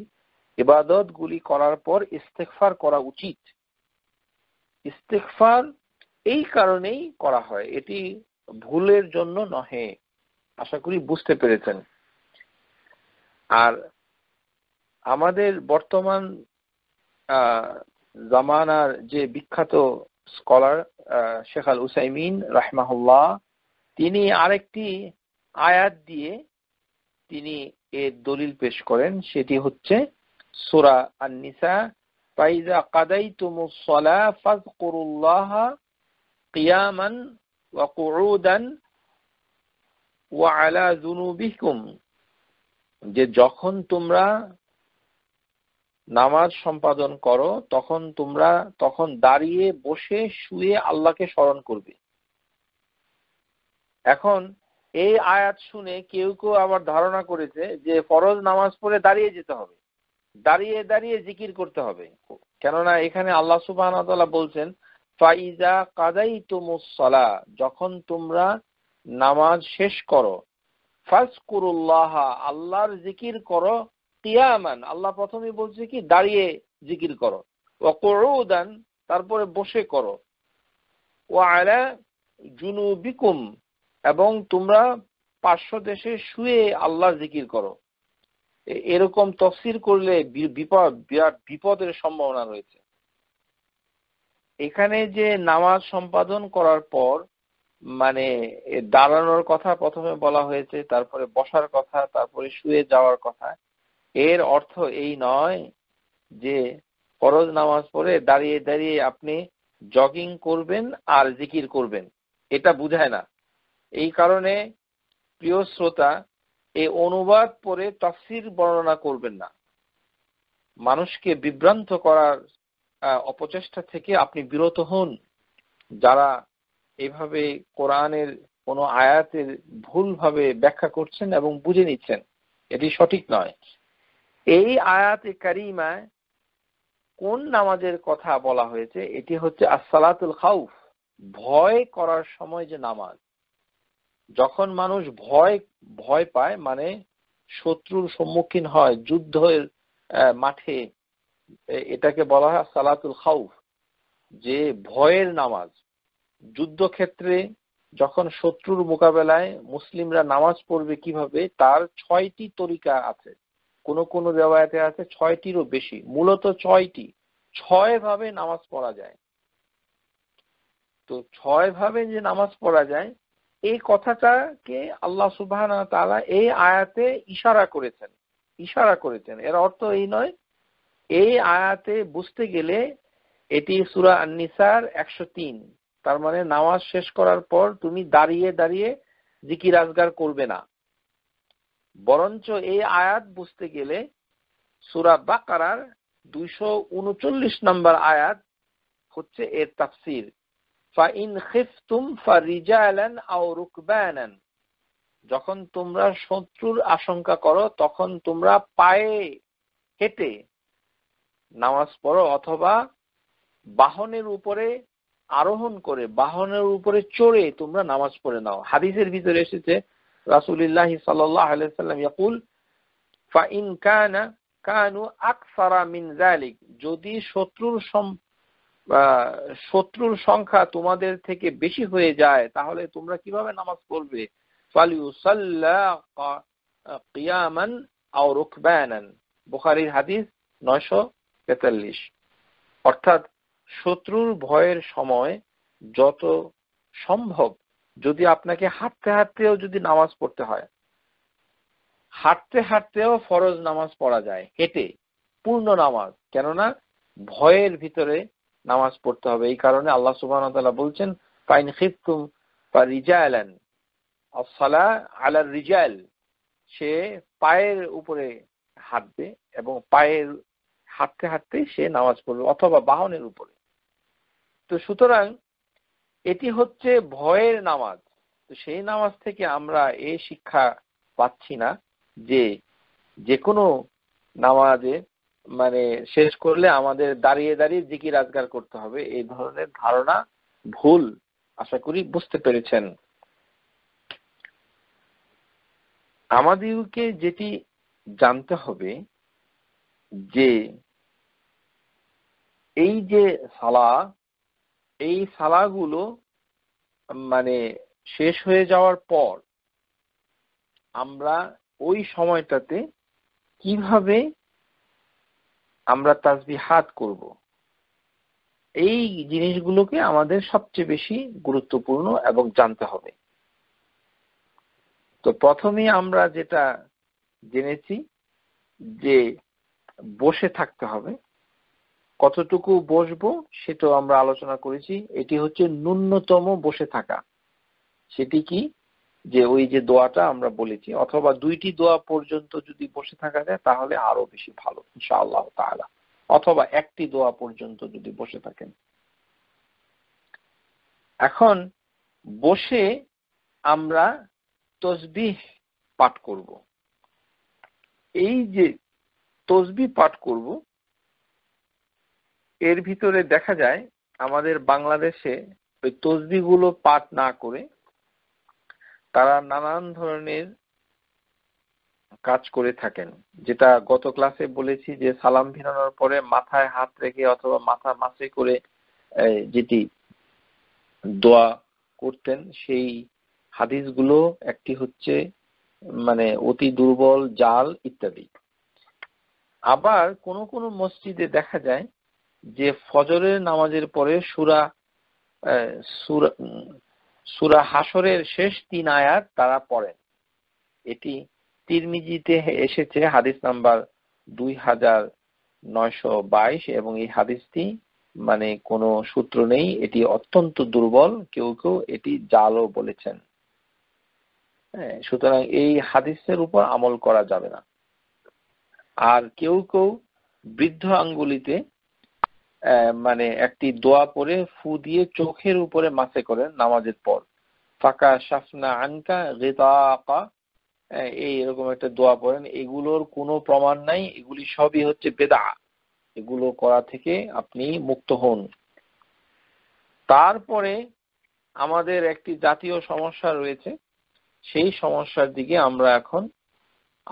ইবাদত গুলি করার পর ইস্তেকফার করা উচিত ইস্তেকফার এই কারণেই করা হয় এটি ভুলের জন্য নহে আশা করি বুঝতে পেরেছেন আর আমাদের বর্তমান জামানার যে বিখ্যাত স্কলার শেখ আল উসাইমিন রাহমাহুল্লাহ তিনি আরেকটি আয়াত দিয়ে তিনি এর দলিল পেশ করেন সেটি হচ্ছে সোরা আননিসা পাইজা কাদাই তুমুসলা ফাজকুরুল্লাহ কিয়ামান ওয়া কুউদান ওয়া আলা যুনুবিকুম যে যখন তোমরা নামাজ সম্পাদন করো তখন তোমরা তখন দাঁড়িয়ে বসে শুয়ে আল্লাহকে স্মরণ করবে এখন এই আয়াত শুনে কেউ কেউ আবার ধারণা করেছে যে ফরজ নামাজ পড়ে দাঁড়িয়ে যেতে হবে দাঁড়িয়ে দাঁড়িয়ে জিকির করতে হবে কেননা এখানে আল্লাহ সুবাহ বলছেন ফাইজা কাদাই তুমুসলা যখন তোমরা নামাজ শেষ করো ফাজকুরুল্লাহ আল্লাহর জিকির করো কিয়ামান আল্লাহ প্রথমে বলছে কি দাঁড়িয়ে জিকির করো ওকরুদান তারপরে বসে করো ও আলা জুনুবিকুম এবং তোমরা পার্শ্ব দেশে শুয়ে আল্লাহ জিকির করো এরকম তফসির করলে বিপদ বিরাট বিপদের সম্ভাবনা রয়েছে এখানে যে নামাজ সম্পাদন করার পর মানে দাঁড়ানোর কথা প্রথমে বলা হয়েছে তারপরে বসার কথা তারপরে শুয়ে যাওয়ার কথা এর অর্থ এই নয় যে ফরজ নামাজ পড়ে দাঁড়িয়ে দাঁড়িয়ে আপনি জগিং করবেন আর জিকির করবেন এটা বুঝায় না এই কারণে প্রিয় শ্রোতা এই অনুবাদ পরে তফসির বর্ণনা করবেন না মানুষকে বিভ্রান্ত করার অপচেষ্টা থেকে আপনি বিরত হন যারা এভাবে কোরআনের কোনো আয়াতের ভুলভাবে ব্যাখ্যা করছেন এবং বুঝে নিচ্ছেন এটি সঠিক নয় এই আয়াতে কারিমায় কোন নামাজের কথা বলা হয়েছে এটি হচ্ছে আসসালাতুল খাউফ ভয় করার সময় যে নামাজ যখন মানুষ ভয় ভয় পায় মানে শত্রুর সম্মুখীন হয় যুদ্ধের মাঠে এটাকে বলা হয় সালাতুল খাউফ যে ভয়ের নামাজ যুদ্ধক্ষেত্রে যখন শত্রুর মোকাবেলায় মুসলিমরা নামাজ পড়বে কিভাবে তার ছয়টি তরিকা আছে কোন কোন রেওয়ায়তে আছে ছয়টিরও বেশি মূলত ছয়টি ছয় ভাবে নামাজ পড়া যায় তো ছয় ভাবে যে নামাজ পড়া যায় এই কথাটাকে আল্লাহ সুবাহ তারা এই আয়াতে ইশারা করেছেন ইশারা করেছেন এর অর্থ এই নয় এই আয়াতে বুঝতে গেলে এটি সুরা আন্নিসার একশো তিন তার মানে নামাজ শেষ করার পর তুমি দাঁড়িয়ে দাঁড়িয়ে জিকির আজগার করবে না বরঞ্চ এই আয়াত বুঝতে গেলে সুরা বাকারার দুইশো উনচল্লিশ নম্বর আয়াত হচ্ছে এর তাফসির যখন তোমরা শত্রুর আশঙ্কা করো তখন তোমরা পায়ে হেঁটে নামাজ পড়ো অথবা বাহনের উপরে আরোহণ করে বাহনের উপরে চড়ে তোমরা নামাজ পড়ে নাও হাদিসের ভিতরে এসেছে رسول الله صلى الله عليه وسلم কানু আকসারা মিন জালিক যদি শত্রুর শত্রুর সংখ্যা তোমাদের থেকে বেশি হয়ে যায় তাহলে তোমরা কিভাবে নামাজ পড়বে আও হাদিস অর্থাৎ শত্রুর ভয়ের সময় যত সম্ভব যদি আপনাকে হাঁটতে হাঁটতেও যদি নামাজ পড়তে হয় হাঁটতে হাঁটতেও ফরজ নামাজ পড়া যায় হেঁটে পূর্ণ নামাজ কেননা ভয়ের ভিতরে নামাজ পড়তে হবে এই কারণে আল্লাহ সুবাহ বলছেন ফাইন খিফতুম বা রিজায়ালান আসালা আলার রিজাল সে পায়ের উপরে হাঁটবে এবং পায়ের হাঁটতে হাঁটতে সে নামাজ পড়বে অথবা বাহনের উপরে তো সুতরাং এটি হচ্ছে ভয়ের নামাজ তো সেই নামাজ থেকে আমরা এই শিক্ষা পাচ্ছি না যে যে কোনো নামাজে মানে শেষ করলে আমাদের দাঁড়িয়ে দাঁড়িয়ে জিকির আজগার করতে হবে এই ধরনের ধারণা ভুল আশা করি বুঝতে পেরেছেন আমাদেরকে যেটি জানতে হবে যে এই যে সালা এই সালাগুলো মানে শেষ হয়ে যাওয়ার পর আমরা ওই সময়টাতে কিভাবে আমরা তাজবি হাত করব এই জিনিসগুলোকে আমাদের সবচেয়ে বেশি গুরুত্বপূর্ণ এবং জানতে হবে তো প্রথমে আমরা যেটা জেনেছি যে বসে থাকতে হবে কতটুকু বসবো সেটাও আমরা আলোচনা করেছি এটি হচ্ছে ন্যূনতম বসে থাকা সেটি কি যে ওই যে দোয়াটা আমরা বলেছি অথবা দুইটি দোয়া পর্যন্ত যদি বসে থাকা যায় তাহলে আরো বেশি ভালো ইনশাআল্লাহ তাহলে অথবা একটি দোয়া পর্যন্ত যদি বসে থাকেন এখন বসে আমরা তসবিহ পাঠ করব এই যে তসবি পাঠ করব এর ভিতরে দেখা যায় আমাদের বাংলাদেশে ওই তসবিগুলো পাঠ না করে তারা নানান ধরনের কাজ করে থাকেন যেটা গত ক্লাসে বলেছি যে সালাম ফিরানোর পরে মাথায় হাত রেখে অথবা মাথা মাসে করে যেটি দোয়া করতেন সেই হাদিসগুলো একটি হচ্ছে মানে অতি দুর্বল জাল ইত্যাদি আবার কোন কোন মসজিদে দেখা যায় যে ফজরের নামাজের পরে সুরা সুরা হাসরের শেষ তিন আয়াত তারা পড়েন এটি তিরমিজিতে এসেছে হাদিস নাম্বার দুই হাজার নয়শো বাইশ এবং এই হাদিসটি মানে কোনো সূত্র নেই এটি অত্যন্ত দুর্বল কেউ কেউ এটি জালও বলেছেন সুতরাং এই হাদিসের উপর আমল করা যাবে না আর কেউ কেউ বৃদ্ধ আঙ্গুলিতে মানে একটি দোয়া পরে ফু দিয়ে চোখের উপরে মাসে করেন নামাজের পর ফাঁকা সাফনা আনকা রেতাকা এই এরকম একটা দোয়া পড়েন এগুলোর কোনো প্রমাণ নাই এগুলি সবই হচ্ছে বেদা এগুলো করা থেকে আপনি মুক্ত হন তারপরে আমাদের একটি জাতীয় সমস্যা রয়েছে সেই সমস্যার দিকে আমরা এখন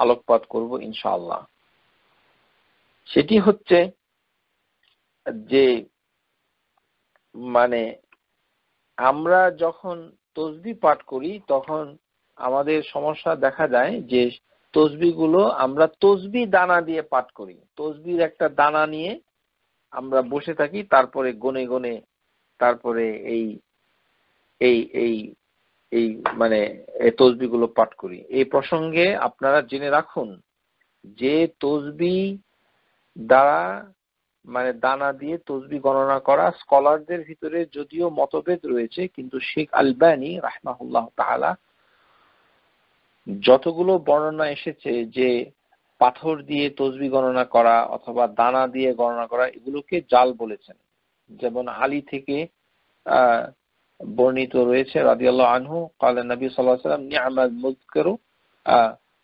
আলোকপাত করব ইনশাল্লাহ সেটি হচ্ছে যে মানে আমরা যখন তসবি পাঠ করি তখন আমাদের সমস্যা দেখা যায় যে তসবি গুলো আমরা তসবি দানা দিয়ে পাঠ করি তসবির একটা দানা নিয়ে আমরা বসে থাকি তারপরে গনে গনে তারপরে এই এই এই এই মানে তসবি গুলো পাঠ করি এই প্রসঙ্গে আপনারা জেনে রাখুন যে তসবি দ্বারা মানে দানা দিয়ে তসবি গণনা করা স্কলারদের ভিতরে যদিও মতভেদ রয়েছে কিন্তু শেখ আলবানি রাহমাহুল্লাহ তাহালা যতগুলো বর্ণনা এসেছে যে পাথর দিয়ে তসবি গণনা করা অথবা দানা দিয়ে গণনা করা এগুলোকে জাল বলেছেন যেমন আলী থেকে বর্ণিত রয়েছে রাদিয়াল্লাহ আনহু কালে নবী সাল্লাহ সাল্লাম নিয়ামাদ মুজকেরু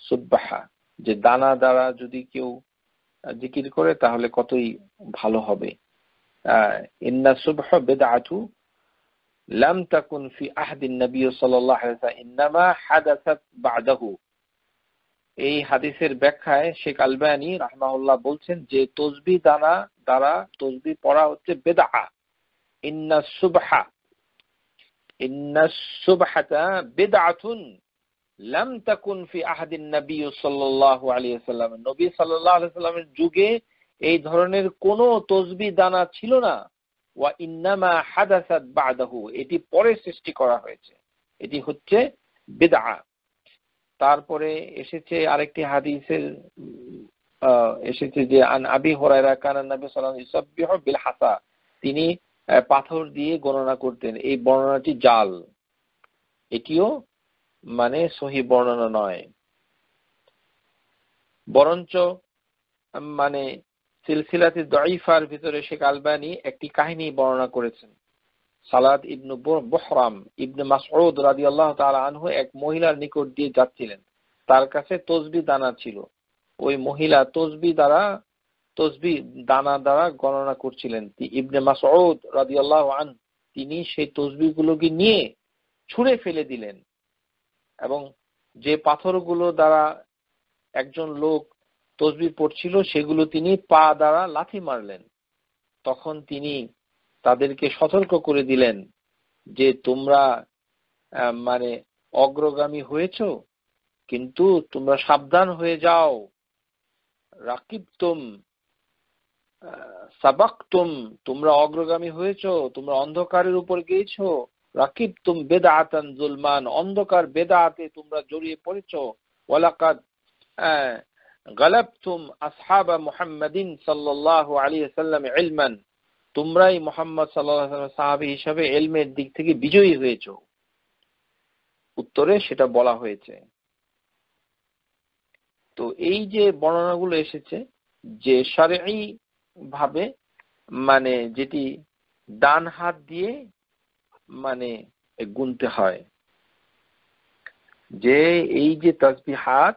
সুব্বাহা যে দানা দ্বারা যদি কেউ জিকির করে তাহলে কতই ভালো হবে এই হাদিসের ব্যাখ্যায় শেখ আলবানি রাহমাহুল্লাহ বলছেন যে তসবি দানা দ্বারা তসবি পড়া হচ্ছে বেদা ইন্না সুবাহা ইন্না সুবহাতা বেদাতুন লাম তাকুন ফি আহাদিন নবী সাল্লাম নবী সাল্লামের যুগে এই ধরনের কোন তসবি দানা ছিল না ওয়া ইন্নামা বাদাহু এটি পরে সৃষ্টি করা হয়েছে এটি হচ্ছে বেদা তারপরে এসেছে আরেকটি হাদিসের এসেছে যে আন আবি হরাইরা কানান নবী সাল্লাল্লাহু বিল হাসা তিনি পাথর দিয়ে গণনা করতেন এই বর্ণনাটি জাল এটিও মানে সহি বর্ণনা নয় বরঞ্চ মানে সিলসিলাতে দাইফার ভিতরে শেখ আলবানি একটি কাহিনী বর্ণনা করেছেন সালাদ ইবনু বহরাম ইবনু মাসউদ রাজি আল্লাহ তালা আনহু এক মহিলার নিকট দিয়ে যাচ্ছিলেন তার কাছে তসবি দানা ছিল ওই মহিলা তসবি দ্বারা তসবি দানা দ্বারা গণনা করছিলেন ইবনে মাসউদ রাজি আল্লাহ আন তিনি সেই তসবিগুলোকে নিয়ে ছুঁড়ে ফেলে দিলেন এবং যে পাথরগুলো দ্বারা একজন লোক তসবি পড়ছিল সেগুলো তিনি পা দ্বারা লাথি মারলেন তখন তিনি তাদেরকে সতর্ক করে দিলেন যে তোমরা মানে অগ্রগামী হয়েছ কিন্তু তোমরা সাবধান হয়ে যাও রাকিব তুম সাবাকতুম তোমরা অগ্রগামী হয়েছ তোমরা অন্ধকারের উপর গিয়েছো রাকিব তুম জুলমান অন্ধকার তোমরা জড়িয়ে পড়েছ ওয়ালাকাদ হ্যাঁ, আসহাবা মুহাম্মাদিন সাল্লাম তোমরাই মোহাম্মদ দিক থেকে বিজয়ী হয়েছো উত্তরে সেটা বলা হয়েছে তো এই যে বর্ণনাগুলো এসেছে যে সারি ভাবে মানে যেটি ডান হাত দিয়ে মানে গুনতে হয় যে এই যে তসবিহাত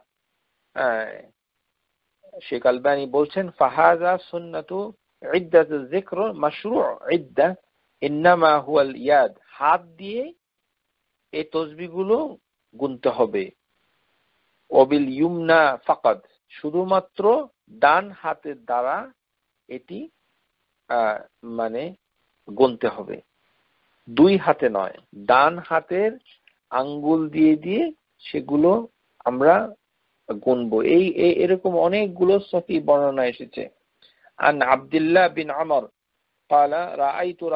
শেখ আলবানি বলছেন ফাহাজা সুন্নাতু হাত দিয়ে এই গুনতে হবে অবিল ইউমনা ফাকাদ শুধুমাত্র ডান হাতের দ্বারা এটি মানে গুনতে হবে দুই হাতে নয় ডান হাতের আঙ্গুল দিয়ে দিয়ে সেগুলো আমরা গুনব এই এরকম অনেকগুলো সফি বর্ণনা এসেছে আন আব্দুল্লাহ বিন আমর قال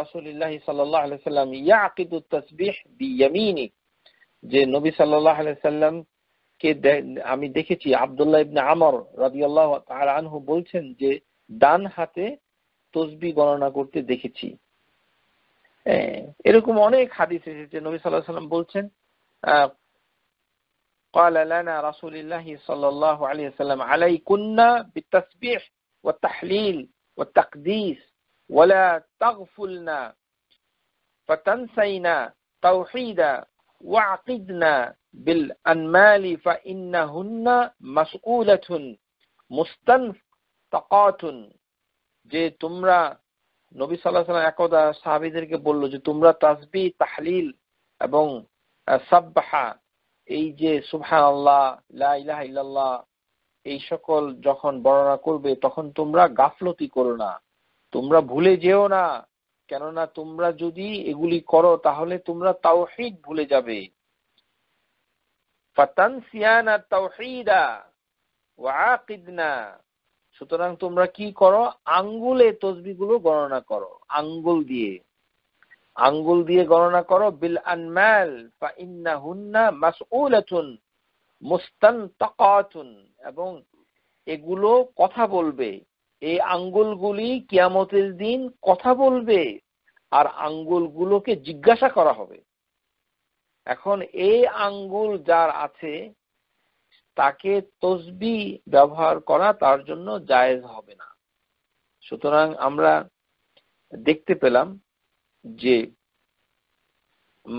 رسول الله صلى الله عليه وسلم يعقد التسبيح بيمينه যে নবী সাল্লাল্লাহু আলাইহি সাল্লাম কে আমি দেখেছি আব্দুল্লাহ ইবনে আমর রাদিয়াল্লাহু তাআলা আনহু বলছেন যে ডান হাতে তসবি গণনা করতে দেখেছি এরকম অনেক হাদিস এসেছে নবী সাল্লাহ সাল্লাম বলছেন قال لنا رسول الله صلى الله عليه وسلم عليكنا بالتسبيح والتحليل والتقديس ولا تغفلنا فتنسينا توحيدا وعقدنا بالأنمال فإنهن مسؤولة مستنفقات যে তোমরা নবী সাল্লাহ সাল্লাম একদা সাহাবিদেরকে বললো যে তোমরা তাসবি তাহলিল এবং সাব্বাহা এই যে সুবহান আল্লাহ ইলাহা ইহ এই সকল যখন বর্ণনা করবে তখন তোমরা গাফলতি করো না তোমরা ভুলে যেও না কেননা তোমরা যদি এগুলি করো তাহলে তোমরা তাওহিদ ভুলে যাবে ফাতান সিয়ানা তাওহিদা ওয়া আকিদনা সুতরাং তোমরা কি করো আঙ্গুলে তসবি গুলো গণনা করো আঙ্গুল দিয়ে আঙ্গুল দিয়ে গণনা করো বিল আনমাল ফা ইন্নাহুন্না মাসউলাতুন মুস্তানতাকাতুন এবং এগুলো কথা বলবে এই আঙ্গুলগুলি কিয়ামতের দিন কথা বলবে আর আঙ্গুলগুলোকে জিজ্ঞাসা করা হবে এখন এই আঙ্গুল যার আছে তাকে তসবি ব্যবহার করা তার জন্য জায়েজ হবে না সুতরাং আমরা দেখতে পেলাম যে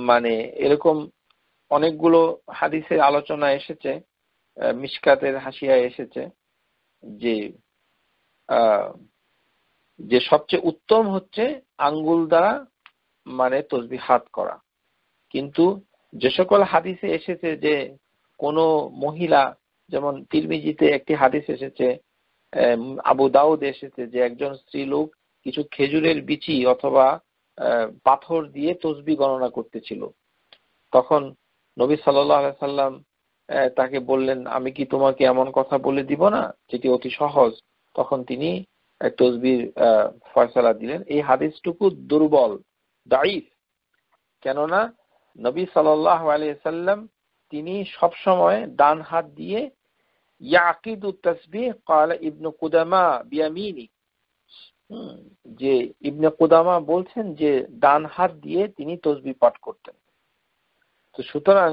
মানে এরকম অনেকগুলো হাদিসের আলোচনা এসেছে মিসকাতের হাসিয়া এসেছে যে যে সবচেয়ে উত্তম হচ্ছে আঙ্গুল দ্বারা মানে তসবি হাত করা কিন্তু যে সকল হাদিসে এসেছে যে কোনো মহিলা যেমন তিরমিজিতে একটি হাদিস এসেছে আবু দাউদ এসেছে যে একজন স্ত্রী লোক কিছু খেজুরের বিচি অথবা পাথর দিয়ে তসবি গণনা করতেছিল তখন নবী সাল্লাম তাকে বললেন আমি কি তোমাকে এমন কথা বলে দিব না যেটি অতি সহজ তখন তিনি তসবির ফয়সলা দিলেন এই হাদিসটুকু দুর্বল দাইফ কেননা নবী সাল্লাহ আলিয়া সাল্লাম তিনি সবসময় ডান হাত দিয়ে ইয়াকিদু তসবিহ কালা ইবনু কুদামা বিয়ামিনি যে ইবনে কুদামা বলছেন যে ডান হাত দিয়ে তিনি তসবি পাঠ করতেন তো সুতরাং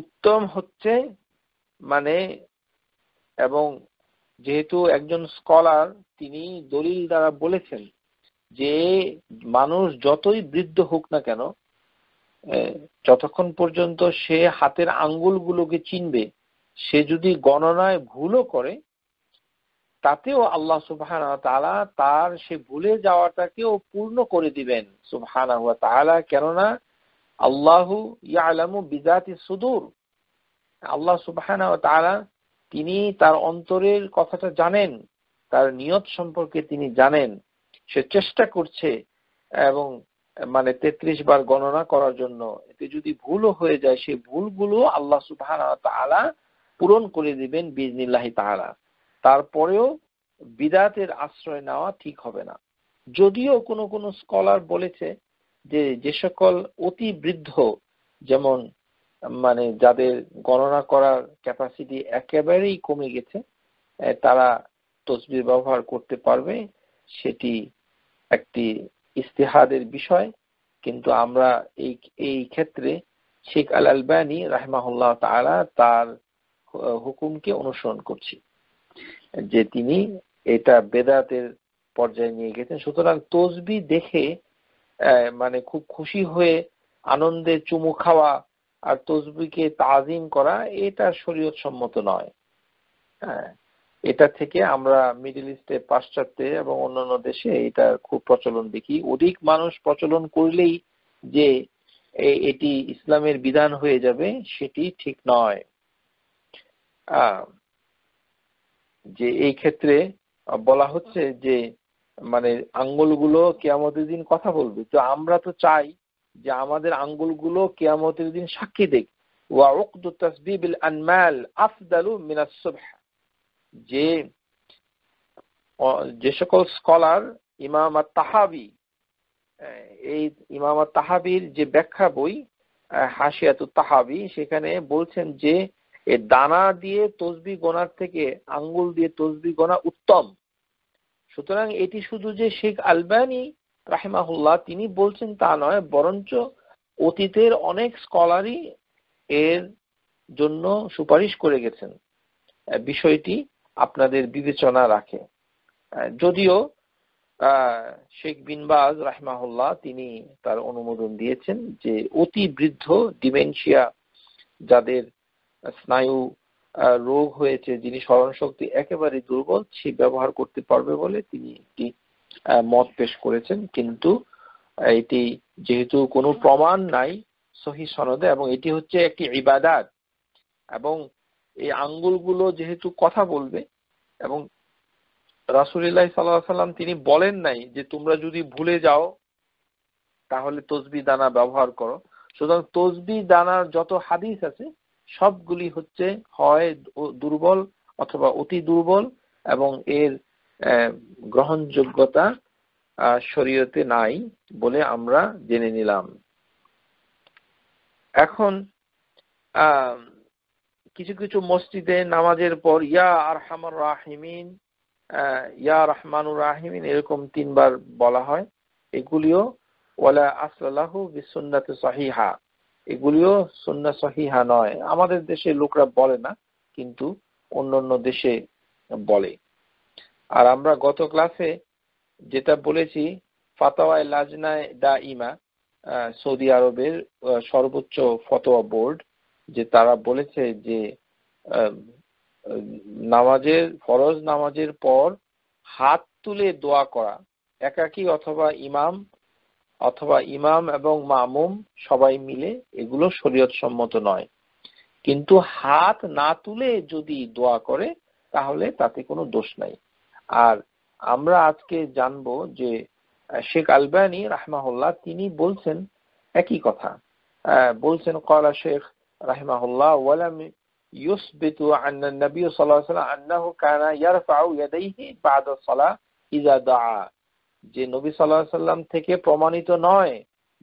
উত্তম হচ্ছে মানে এবং যেহেতু একজন স্কলার তিনি দলিল দ্বারা বলেছেন যে মানুষ যতই বৃদ্ধ হোক না কেন যতক্ষণ পর্যন্ত সে হাতের আঙ্গুলগুলোকে চিনবে সে যদি গণনায় ভুলও করে তাতেও আল্লাহ সুবহান তালা তার সে ভুলে যাওয়াটাকেও পূর্ণ করে দিবেন সুবহান তালা কেননা আল্লাহু ইয়ালামু বিজাতি সুদূর আল্লাহ সুবহান তালা তিনি তার অন্তরের কথাটা জানেন তার নিয়ত সম্পর্কে তিনি জানেন সে চেষ্টা করছে এবং মানে তেত্রিশ বার গণনা করার জন্য এতে যদি ভুলও হয়ে যায় সেই ভুলগুলো আল্লাহ সুবাহ পূরণ করে দিবেন বিজনিল্লাহি তাহারা তারপরেও বিদাতের আশ্রয় নেওয়া ঠিক হবে না যদিও কোনো কোনো স্কলার বলেছে যে যে সকল অতি বৃদ্ধ যেমন মানে যাদের গণনা করার ক্যাপাসিটি একেবারেই কমে গেছে তারা তসবির ব্যবহার করতে পারবে সেটি একটি ইস্তেহাদের বিষয় কিন্তু আমরা এই এই ক্ষেত্রে শেখ আল আলবানি রাহমাহুল্লাহ তালা তার হুকুমকে অনুসরণ করছি যে তিনি এটা বেদাতের পর্যায়ে নিয়ে গেছেন সুতরাং তসবি দেখে মানে খুব খুশি হয়ে আনন্দে চুমু খাওয়া আর তসবিকে তাজিম করা এটা শরীয়ত সম্মত নয় হ্যাঁ এটা থেকে আমরা মিডিল ইস্টে পাশ্চাত্যে এবং অন্যান্য দেশে এটা খুব প্রচলন দেখি অধিক মানুষ প্রচলন করলেই যে এটি ইসলামের বিধান হয়ে যাবে সেটি ঠিক নয় যে এই ক্ষেত্রে বলা হচ্ছে যে মানে আঙ্গুলগুলো কেয়ামতের দিন কথা বলবে তো আমরা তো চাই যে আমাদের আঙ্গুলগুলো কেয়ামতের দিন সাক্ষী দেখ ওয়া উকদু তাসবিবিল আনমাল আফদালু মিনাস সুবহা যে যে সকল স্কলার ইমাম তাহাবি এই ইমাম তাহাবির যে ব্যাখ্যা বই হাসিয়াতু তাহাবি সেখানে বলছেন যে এ দানা দিয়ে তসবি গোনার থেকে আঙ্গুল দিয়ে তসবি গোনা উত্তম সুতরাং এটি শুধু যে শেখ আলবানি রাহেমাহুল্লাহ তিনি বলছেন তা নয় বরঞ্চ অতীতের অনেক স্কলারই এর জন্য সুপারিশ করে গেছেন বিষয়টি আপনাদের বিবেচনা রাখে যদিও শেখ বিনবাজ রাহমাহুল্লাহ তিনি তার অনুমোদন দিয়েছেন যে অতি বৃদ্ধ ডিমেনশিয়া যাদের স্নায়ু রোগ হয়েছে যিনি স্মরণশক্তি একেবারে দুর্বল সে ব্যবহার করতে পারবে বলে তিনি একটি মত পেশ করেছেন কিন্তু এটি যেহেতু কোনো প্রমাণ নাই সহি সনদে এবং এটি হচ্ছে একটি ইবাদাত এবং এই আঙ্গুলগুলো যেহেতু কথা বলবে এবং রাসুলিল্লাহ সাল্লাহ সাল্লাম তিনি বলেন নাই যে তোমরা যদি ভুলে যাও তাহলে তসবি দানা ব্যবহার করো সুতরাং তসবি দানার যত হাদিস আছে সবগুলি হচ্ছে হয় দুর্বল অথবা অতি দুর্বল এবং এর গ্রহণযোগ্যতা শরীয়তে নাই বলে আমরা জেনে নিলাম এখন আহ কিছু কিছু মসজিদে নামাজের পর ইয়া আর হামার রাহিমিন ইয়া রহমানুর রাহিমিন এরকম তিনবার বলা হয় এগুলিও ওয়ালা আসলাহু বিসুন্নাত সহিহা এগুলিও সুন্না সহিহা নয় আমাদের দেশে লোকরা বলে না কিন্তু অন্য অন্য দেশে বলে আর আমরা গত ক্লাসে যেটা বলেছি ফাতাওয়ায় লাজনায় দা ইমা সৌদি আরবের সর্বোচ্চ ফতোয়া বোর্ড যে তারা বলেছে যে নামাজের ফরজ নামাজের পর হাত তুলে দোয়া করা একাকি অথবা ইমাম অথবা ইমাম এবং মামুম সবাই মিলে এগুলো শরীয়ত সম্মত নয় কিন্তু হাত না তুলে যদি দোয়া করে তাহলে তাতে কোনো দোষ নাই আর আমরা আজকে জানব যে শেখ আলবানি রাহমাহুল্লাহ তিনি বলছেন একই কথা বলছেন কলা শেখ রাহিমাহুল্লাহ ওয়ালাম ইউসবিতু আন্না নবী সাল্লাল্লাহু আলাইহি ওয়াসাল্লাম আন্নাহু কানা ইয়ারফাউ ইয়াদাইহি যে নবী সাল্লাল্লাহু আলাইহি থেকে প্রমাণিত নয়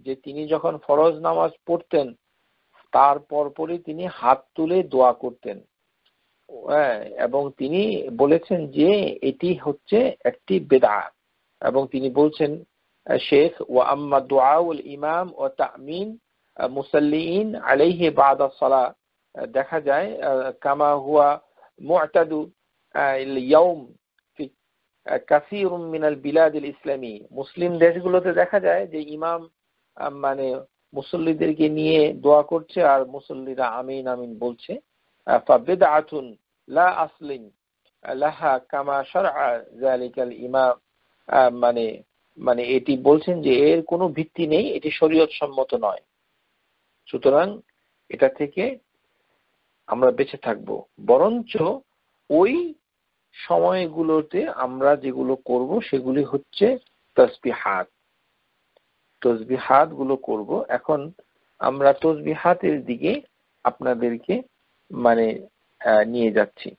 যে তিনি যখন ফরজ নামাজ পড়তেন তার পরপরই তিনি হাত তুলে দোয়া করতেন হ্যাঁ, এবং তিনি বলেছেন যে এটি হচ্ছে একটি বেদা এবং তিনি বলছেন শেখ ওয়া আম্মা দোয়াউল ইমাম ও তামিন মুসল্লিন আলাইহে বাদা সলা দেখা যায় কামা হুয়া মুআতাদু ইয়াউম কাসির মিনাল বিলাদিল ইসলামী মুসলিম দেশগুলোতে দেখা যায় যে ইমাম মানে মুসল্লিদেরকে নিয়ে দোয়া করছে আর মুসল্লিরা আমিন আমিন বলছে ফাবেদাতুন লা আসলিন লাহা কামা শারআ যালিকাল ইমাম মানে মানে এটি বলছেন যে এর কোনো ভিত্তি নেই এটি শরীয়ত সম্মত নয় সুতরাং এটা থেকে আমরা বেঁচে থাকব বরঞ্চ ওই সময়গুলোতে আমরা যেগুলো করব সেগুলি হচ্ছে তসবিহাত তসবিহাত গুলো করবো এখন আমরা তসবিহাতের দিকে আপনাদেরকে মানে নিয়ে যাচ্ছি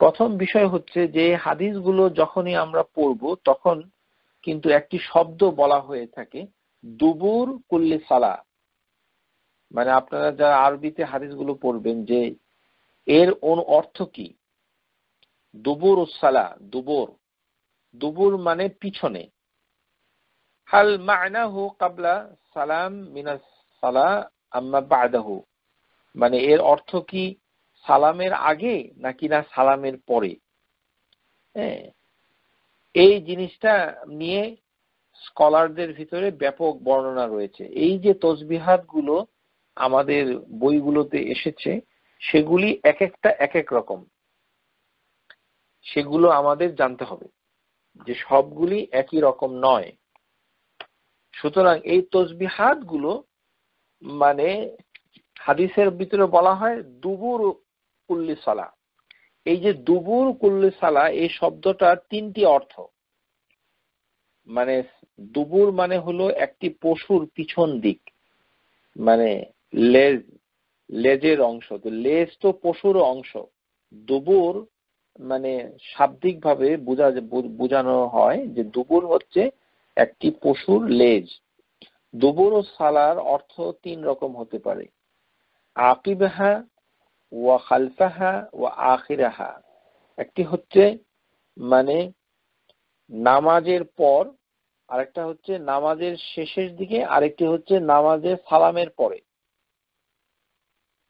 প্রথম বিষয় হচ্ছে যে হাদিসগুলো যখনই আমরা পড়ব তখন কিন্তু একটি শব্দ বলা হয়ে থাকে দুবুর কুল্লি সালা মানে আপনারা যারা আরবিতে হাদিসগুলো পড়বেন যে এর অর্থ কি দুবুর উসালা দুবুর দুবুর মানে পিছনে হাল হু কাবলা সালাম মিনাস সালা আম্মা বাদাহু মানে এর অর্থ কি সালামের আগে নাকি না সালামের পরে হ্যাঁ এই জিনিসটা নিয়ে স্কলারদের ভিতরে ব্যাপক বর্ণনা রয়েছে এই যে তসবিহাত গুলো আমাদের বইগুলোতে এসেছে সেগুলি এক একটা এক এক রকম সেগুলো আমাদের জানতে হবে যে সবগুলি একই রকম নয় সুতরাং এই তসবিহাত গুলো মানে হাদিসের ভিতরে বলা হয় দুবুর কুল্লি সালা এই যে দুবুর কুল্লি সালা এই শব্দটার তিনটি অর্থ মানে দুবুর মানে হলো একটি পশুর পিছন দিক মানে লেজ লেজের অংশ তো লেজ তো পশুর অংশ দুবুর মানে শাব্দিক ভাবে বোঝা বোঝানো হয় যে দুবুর হচ্ছে একটি পশুর লেজ দুবুর ও সালার অর্থ তিন রকম হতে পারে আকিবাহা ওয়া খালফাহা ওয়া আখিরাহা একটি হচ্ছে মানে নামাজের পর আরেকটা হচ্ছে নামাজের শেষের দিকে আরেকটি হচ্ছে নামাজের সালামের পরে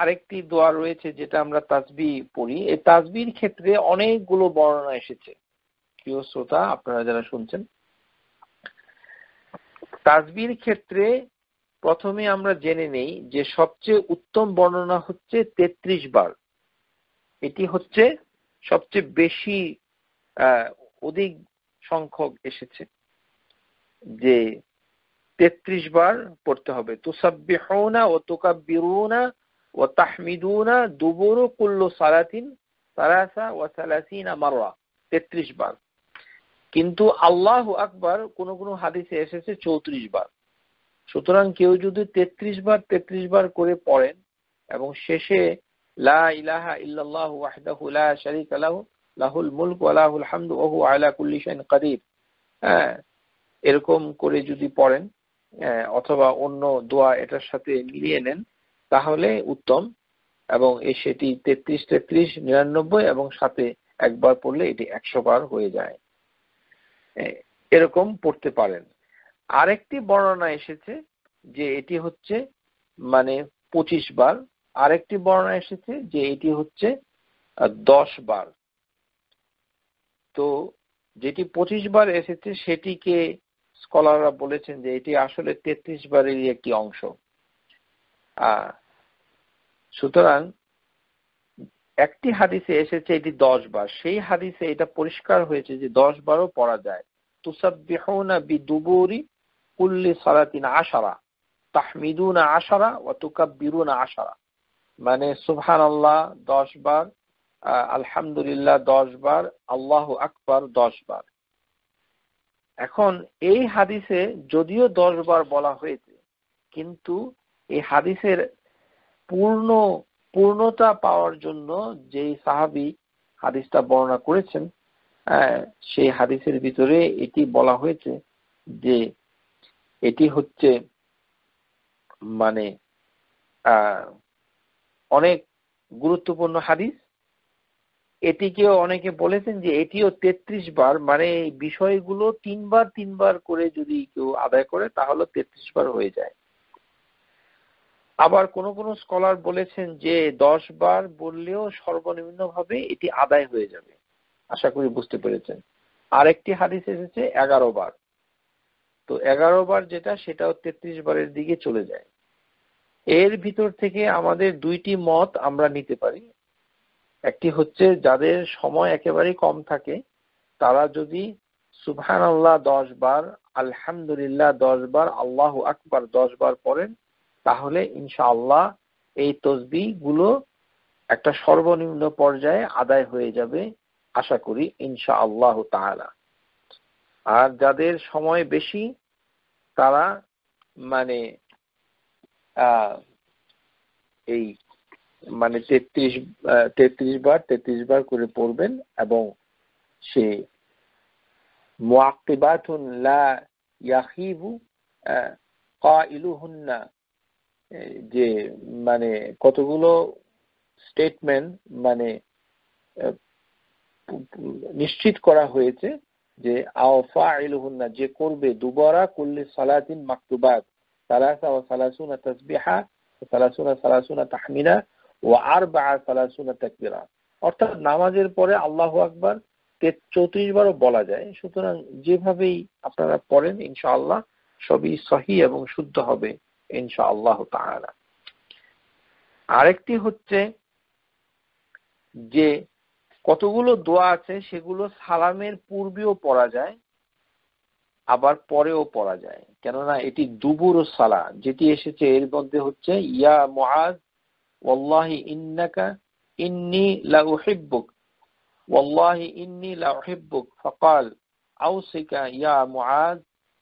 আরেকটি দোয়া রয়েছে যেটা আমরা তাজবি পড়ি এই তাজবির ক্ষেত্রে অনেকগুলো বর্ণনা এসেছে প্রিয় শ্রোতা আপনারা যারা শুনছেন তাজবির ক্ষেত্রে প্রথমে আমরা জেনে নেই যে সবচেয়ে উত্তম বর্ণনা হচ্ছে ৩৩ বার এটি হচ্ছে সবচেয়ে বেশি অধিক সংখ্যক এসেছে যে ৩৩ বার পড়তে হবে তুসাব্বিহনা ও তুকাব্বিরুনা ও দুবরু কুল্লু সালাতিন সালাসা ও সালাসিনা মাররা তেত্রিশ বার কিন্তু আল্লাহ আকবার কোন কোন হাদিসে এসেছে চৌত্রিশ বার সুতরাং কেউ যদি তেত্রিশ বার তেত্রিশ বার করে পড়েন এবং শেষে লা ইলাহা ইল্লাল্লাহ ওয়াহদাহু লা শারীকা লাহু লাহুল মুলক ওয়া লাহুল হামদু ওয়া হুয়া আলা কুল্লি শাইইন কাদির হ্যাঁ এরকম করে যদি পড়েন হ্যাঁ, অথবা অন্য দোয়া এটার সাথে মিলিয়ে নেন তাহলে উত্তম এবং সেটি তেত্রিশ তেত্রিশ নিরানব্বই এবং সাথে একবার পড়লে এটি একশো বার হয়ে যায় এরকম পড়তে পারেন আরেকটি বর্ণনা এসেছে যে এটি হচ্ছে মানে পঁচিশ বার আরেকটি বর্ণনা এসেছে যে এটি হচ্ছে দশ বার তো যেটি পঁচিশ বার এসেছে সেটিকে স্কলাররা বলেছেন যে এটি আসলে তেত্রিশ বারেরই একটি অংশ আহ সুতরাং একটি হাদিসে এসেছে এটি দশ বার সেই হাদিসে এটা পরিষ্কার হয়েছে যে দশ বারও পড়া যায় মানে আল্লাহ আলহামদুলিল্লাহ আল্লাহ এখন এই হাদিসে যদিও দশ বার বলা হয়েছে কিন্তু এই হাদিসের পূর্ণ পূর্ণতা পাওয়ার জন্য যেই সাহাবি হাদিসটা বর্ণনা করেছেন সেই হাদিসের ভিতরে এটি বলা হয়েছে যে এটি হচ্ছে মানে অনেক গুরুত্বপূর্ণ হাদিস এটিকেও অনেকে বলেছেন যে এটিও তেত্রিশ বার মানে বিষয়গুলো তিনবার তিনবার করে যদি কেউ আদায় করে তাহলে তেত্রিশ বার হয়ে যায় আবার কোন কোন স্কলার বলেছেন যে দশ বার বললেও সর্বনিম্নভাবে এটি আদায় হয়ে যাবে আশা করি বুঝতে পেরেছেন আরেকটি হাদিস এসেছে এগারো বার তো এগারো বার যেটা সেটাও তেত্রিশ বারের দিকে চলে যায় এর ভিতর থেকে আমাদের দুইটি মত আমরা নিতে পারি একটি হচ্ছে যাদের সময় একেবারে কম থাকে তারা যদি সুবহান আল্লাহ দশ বার আলহামদুলিল্লাহ দশ বার আল্লাহ আকবার দশ বার পড়েন তাহলে ইনশাআল্লাহ এই তসবি গুলো একটা সর্বনিম্ন পর্যায়ে আদায় হয়ে যাবে আশা করি ইনশা আল্লাহ তাহলা আর যাদের সময় বেশি তারা মানে এই মানে তেত্রিশ তেত্রিশ বার তেত্রিশ বার করে পড়বেন এবং সে মুআকিবাতুন লা ইয়াখিবু قائلهن যে মানে কতগুলো স্টেটমেন্ট মানে নিশ্চিত করা হয়েছে যে আওফা যে করবে দুবরা করলে সালাতিন মাকতুবাত সালাসা ও সালাসুনা সালাসুনা সালাসুনা তাহমিনা ও আর বা সালাসুনা তাকবিরা অর্থাৎ নামাজের পরে আল্লাহ আকবার চৌত্রিশ বারও বলা যায় সুতরাং যেভাবেই আপনারা পড়েন ইনশাআল্লাহ সবই সহি এবং শুদ্ধ হবে ইনশাআল্লাহ তাআলা আরেকটি হচ্ছে যে কতগুলো দোয়া আছে সেগুলো সালামের পূর্বেও পড়া যায় আবার পরেও পড়া যায় কেননা এটি দুবুর সালা যেটি এসেছে এর মধ্যে হচ্ছে ইয়া মহাজ ওল্লাহি ইন্নাকা ইন্নি লা ওল্লাহি ইন্নি লা ফকাল আউসিকা ইয়া মহাজ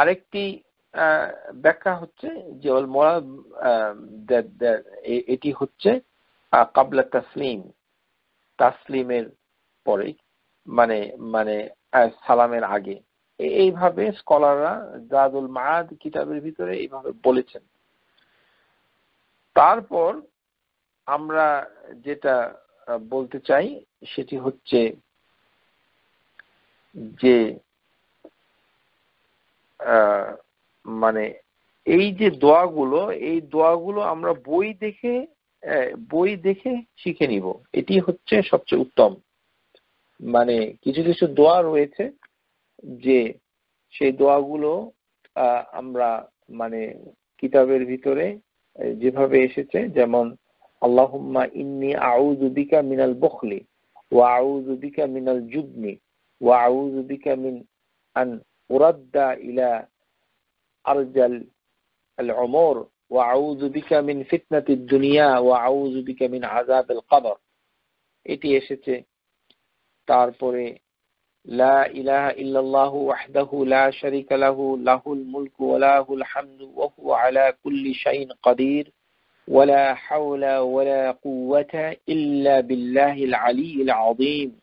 আরেকটি ব্যাখ্যা হচ্ছে যে অল মোরা এটি হচ্ছে কাবলা তাসলিম তাসলিমের পরে মানে মানে সালামের আগে এইভাবে স্কলাররা জাদুল মাদ কিতাবের ভিতরে এইভাবে বলেছেন তারপর আমরা যেটা বলতে চাই সেটি হচ্ছে যে মানে এই যে দোয়াগুলো এই দোয়াগুলো আমরা বই দেখে বই দেখে শিখে নিব এটি হচ্ছে সবচেয়ে উত্তম মানে কিছু কিছু দোয়া রয়েছে যে সেই দোয়াগুলো আমরা মানে কিতাবের ভিতরে যেভাবে এসেছে যেমন আল্লাহম্মা ইন্নি আউজুদিকা মিনাল বখলি ওয়া আউজুদিকা মিনাল জুবনি ওয়া আউজুদিকা মিন আন أرد إلى أرجل العمر وأعوذ بك من فتنة الدنيا وأعوذ بك من عذاب القبر إتي تاربوري لا إله إلا الله وحده لا شريك له له الملك وله الحمد وهو على كل شيء قدير ولا حول ولا قوة إلا بالله العلي العظيم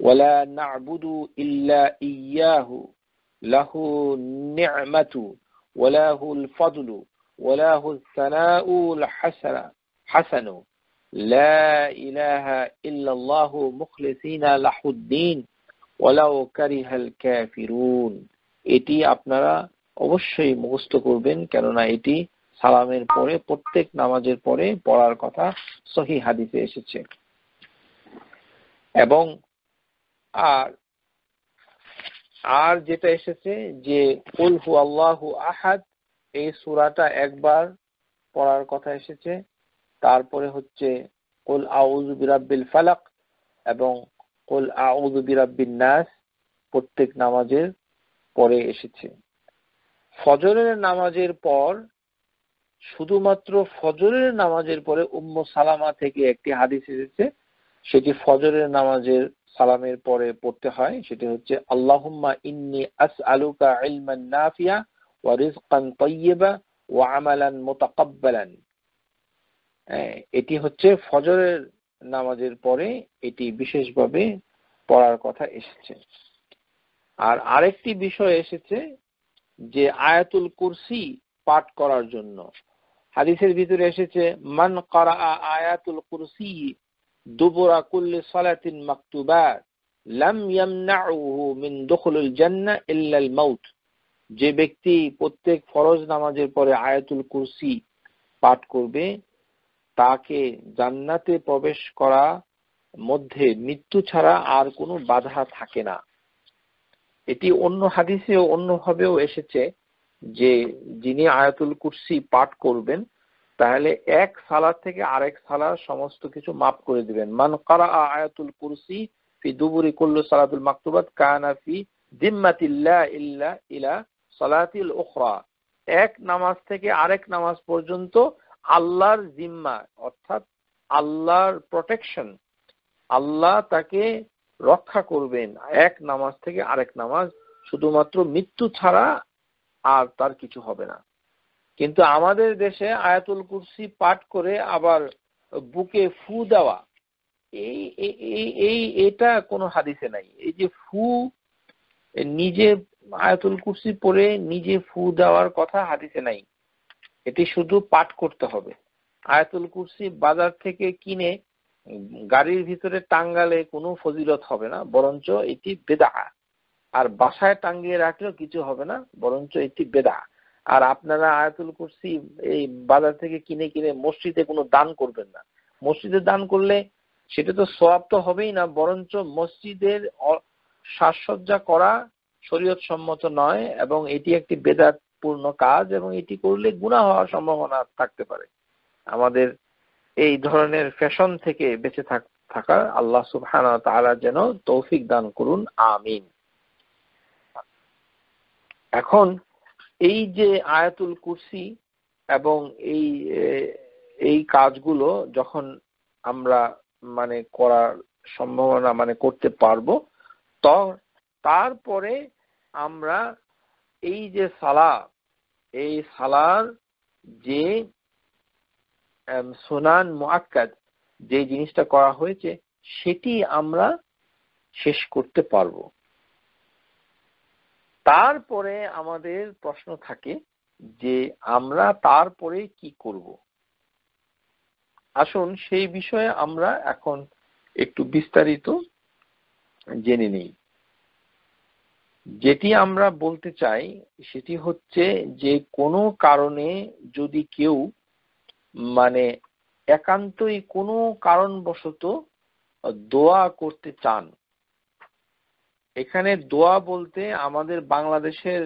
ولا نعبد إلا إياه له النعمة وله الفضل وله الثناء الحسن حسن لا إله إلا الله مخلصين له الدين ولو كره الكافرون এটি আপনারা অবশ্যই মুখস্থ করবেন কেননা এটি সালামের পরে প্রত্যেক নামাজের পরে পড়ার কথা সহি হাদিসে এসেছে এবং আর আর যেটা এসেছে যে কুল হু আহাদ এই সুরাটা একবার পড়ার কথা এসেছে তারপরে হচ্ছে কুল আউযু বিরাব্বিল ফালাক এবং কুল আউজু বিরাব্বিন নাস প্রত্যেক নামাজের পরে এসেছে ফজরের নামাজের পর শুধুমাত্র ফজরের নামাজের পরে উম্ম সালামা থেকে একটি হাদিস এসেছে সেটি ফজরের নামাজের সালামের পরে পড়তে হয় সেটি হচ্ছে আল্লাহুম্মা ইন্নি আস আলুকা ইলমান নাফিয়া ওয়া রিজকান তৈয়বা ওয়া আমালান মোতাকাব্বালান হ্যাঁ, এটি হচ্ছে ফজরের নামাজের পরে এটি বিশেষভাবে পড়ার কথা এসেছে আর আরেকটি বিষয় এসেছে যে আয়াতুল কুরসি পাঠ করার জন্য হাদিসের ভিতরে এসেছে মান করা আয়াতুল কুরসি দুপুরা কুল্লি সালাতিন মাকতুবাত লাম ইয়ামনাউহু মিন দুখুলুল জান্নাহ ইল্লাল মাউত যে ব্যক্তি প্রত্যেক ফরজ নামাজের পরে আয়াতুল কুরসি পাঠ করবে তাকে জান্নাতে প্রবেশ করা মধ্যে মৃত্যু ছাড়া আর কোনো বাধা থাকে না এটি অন্য হাদিসেও অন্যভাবেও এসেছে যে যিনি আয়াতুল কুরসি পাঠ করবেন তাহলে এক সালা থেকে আরেক সালার সমস্ত কিছু মাফ করে দিবেন মান কারা আয়াতুল কুরসি ফি দুবুরি কুল্লু সালাতুল মাকতুবাত কানা ফি দিম্মাতিল্লাহ ইল্লা ইলা সালাতিল উখরা এক নামাজ থেকে আরেক নামাজ পর্যন্ত আল্লাহর জিম্মা অর্থাৎ আল্লাহর প্রোটেকশন আল্লাহ তাকে রক্ষা করবেন এক নামাজ থেকে আরেক নামাজ শুধুমাত্র মৃত্যু ছাড়া আর তার কিছু হবে না কিন্তু আমাদের দেশে আয়াতুল কুরসি পাঠ করে আবার বুকে ফু দেওয়া এই এই এটা কোনো হাদিসে নাই এই যে ফু নিজে আয়াতুল কুরসি পড়ে নিজে ফু দেওয়ার কথা হাদিসে নাই এটি শুধু পাঠ করতে হবে আয়াতুল কুরসি বাজার থেকে কিনে গাড়ির ভিতরে টাঙ্গালে কোনো ফজিলত হবে না বরঞ্চ এটি বেদা আর বাসায় টাঙ্গিয়ে রাখলেও কিছু হবে না বরঞ্চ এটি বেদা আর আপনারা আয়াতুল কুরসি এই বাজার থেকে কিনে কিনে মসজিদে কোনো দান করবেন না মসজিদে দান করলে সেটা তো সোয়াব তো হবেই না বরঞ্চ মসজিদের সাজসজ্জা করা শরীয়ত সম্মত নয় এবং এটি একটি বেদাত পূর্ণ কাজ এবং এটি করলে গুণা হওয়ার সম্ভাবনা থাকতে পারে আমাদের এই ধরনের ফ্যাশন থেকে বেঁচে থাকা আল্লাহ সুবহান তারা যেন তৌফিক দান করুন আমিন এখন এই যে আয়াতুল কুরসি এবং এই এই কাজগুলো যখন আমরা মানে করার সম্ভাবনা মানে করতে পারবো তারপরে আমরা এই যে সালা এই সালার যে সোনান মোয়াক্কাদ যে জিনিসটা করা হয়েছে সেটি আমরা শেষ করতে পারবো তারপরে আমাদের প্রশ্ন থাকে যে আমরা তারপরে কি করব আসুন সেই বিষয়ে আমরা এখন একটু বিস্তারিত জেনে নেই যেটি আমরা বলতে চাই সেটি হচ্ছে যে কোনো কারণে যদি কেউ মানে একান্তই কোনো কারণবশত দোয়া করতে চান এখানে দোয়া বলতে আমাদের বাংলাদেশের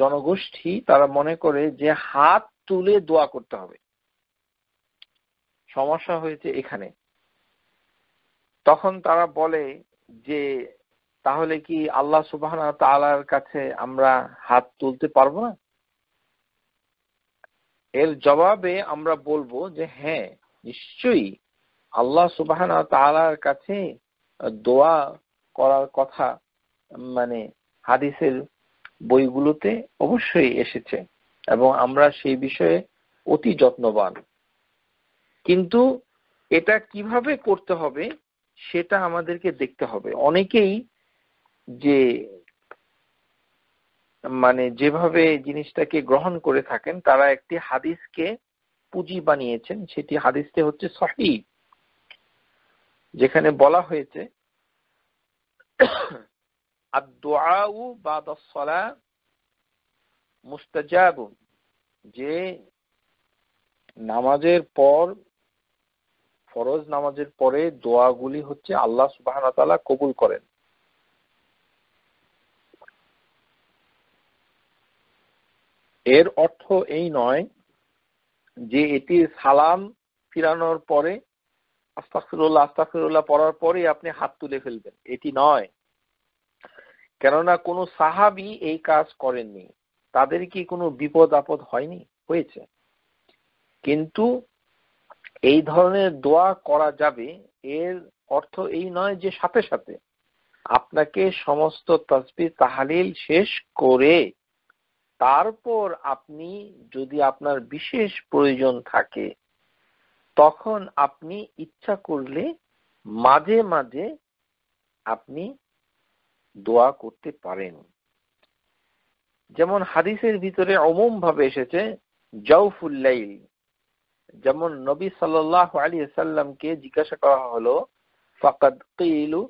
জনগোষ্ঠী তারা মনে করে যে হাত তুলে দোয়া করতে হবে সমস্যা হয়েছে এখানে তখন তারা বলে যে তাহলে কি আল্লাহ সুবাহ তালার কাছে আমরা হাত তুলতে পারবো না এর জবাবে আমরা বলবো যে হ্যাঁ নিশ্চয়ই আল্লাহ সুবাহ তালার কাছে দোয়া করার কথা মানে হাদিসের বইগুলোতে অবশ্যই এসেছে এবং আমরা সেই বিষয়ে অতি যত্নবান কিন্তু এটা কিভাবে করতে হবে সেটা আমাদেরকে দেখতে হবে অনেকেই যে মানে যেভাবে জিনিসটাকে গ্রহণ করে থাকেন তারা একটি হাদিসকে পুঁজি বানিয়েছেন সেটি হাদিসটি হচ্ছে সহি যেখানে বলা হয়েছে যে নামাজের পর ফরজ নামাজের পরে দোয়াগুলি হচ্ছে আল্লাহ সুবাহ কবুল করেন এর অর্থ এই নয় যে এটি সালাম ফিরানোর পরে আস্তাফিরুল্লাহ আস্তাফিরুল্লাহ পড়ার পরে আপনি হাত তুলে ফেলবেন এটি নয় কেননা কোন সাহাবি এই কাজ করেননি তাদের কি কোনো বিপদ আপদ হয়নি হয়েছে কিন্তু এই ধরনের দোয়া করা যাবে এর অর্থ এই নয় যে সাথে সাথে আপনাকে সমস্ত তসবির তাহালিল শেষ করে তারপর আপনি যদি আপনার বিশেষ প্রয়োজন থাকে তখন আপনি ইচ্ছা করলে মাঝে মাঝে আপনি দোয়া করতে পারেন যেমন হাদিসের ভিতরে অমুম ভাবে এসেছে জাউফুল্লাইল যেমন নবী সাল আলী সাল্লামকে জিজ্ঞাসা করা হলো কিলু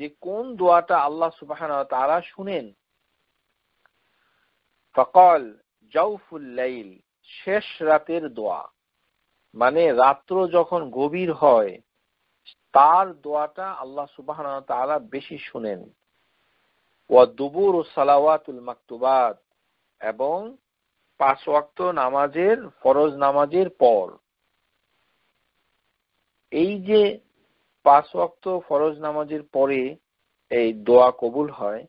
যে কোন দোয়াটা আল্লাহ সুবাহান তারা শুনেন ফকল জাউফুল্লাইল শেষ রাতের দোয়া মানে রাত্র যখন গভীর হয় তার দোয়াটা আল্লাহ সুবাহ তালা বেশি শুনেন ওয়া দুবুর ও সালাওয়াতুল মাকতুবাত এবং পাঁচ ওয়াক্ত নামাজের ফরজ নামাজের পর এই যে পাঁচ ওয়াক্ত ফরজ নামাজের পরে এই দোয়া কবুল হয়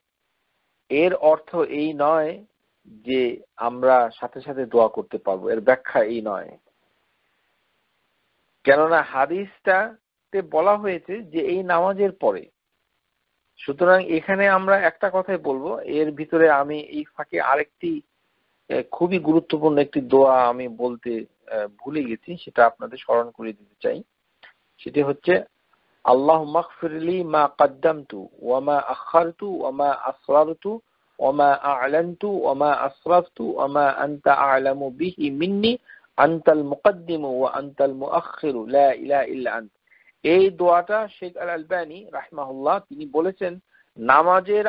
এর অর্থ এই নয় যে আমরা সাথে সাথে দোয়া করতে পারবো এর ব্যাখ্যা এই নয় কেননা হাদিসটা তে বলা হয়েছে যে এই নামাজের পরে সুতরাং এখানে আমরা একটা কথাই বলবো এর ভিতরে আমি এই ফাঁকে আরেকটি খুবই গুরুত্বপূর্ণ একটি দোয়া আমি বলতে ভুলে গেছি সেটা আপনাদের স্মরণ করে দিতে চাই সেটি হচ্ছে আল্লাহ মাগফিরলি মা কাদ্দামতু ওয়া মা আখারতু ওয়া মা আসরারতু ওয়া মা আ'লানতু ওয়া মা আসরাফতু ওয়া মা আনতা আ'লামু বিহি মিন্নি আন্তাল মুকদ্দিমু ওয়া আনতাল মুআখিরু লা ইলা ইল্লা আন্ত এই দোয়াটা শেখ আল আলবানি রাহমাহুল্লাহ তিনি বলেছেন নামাজের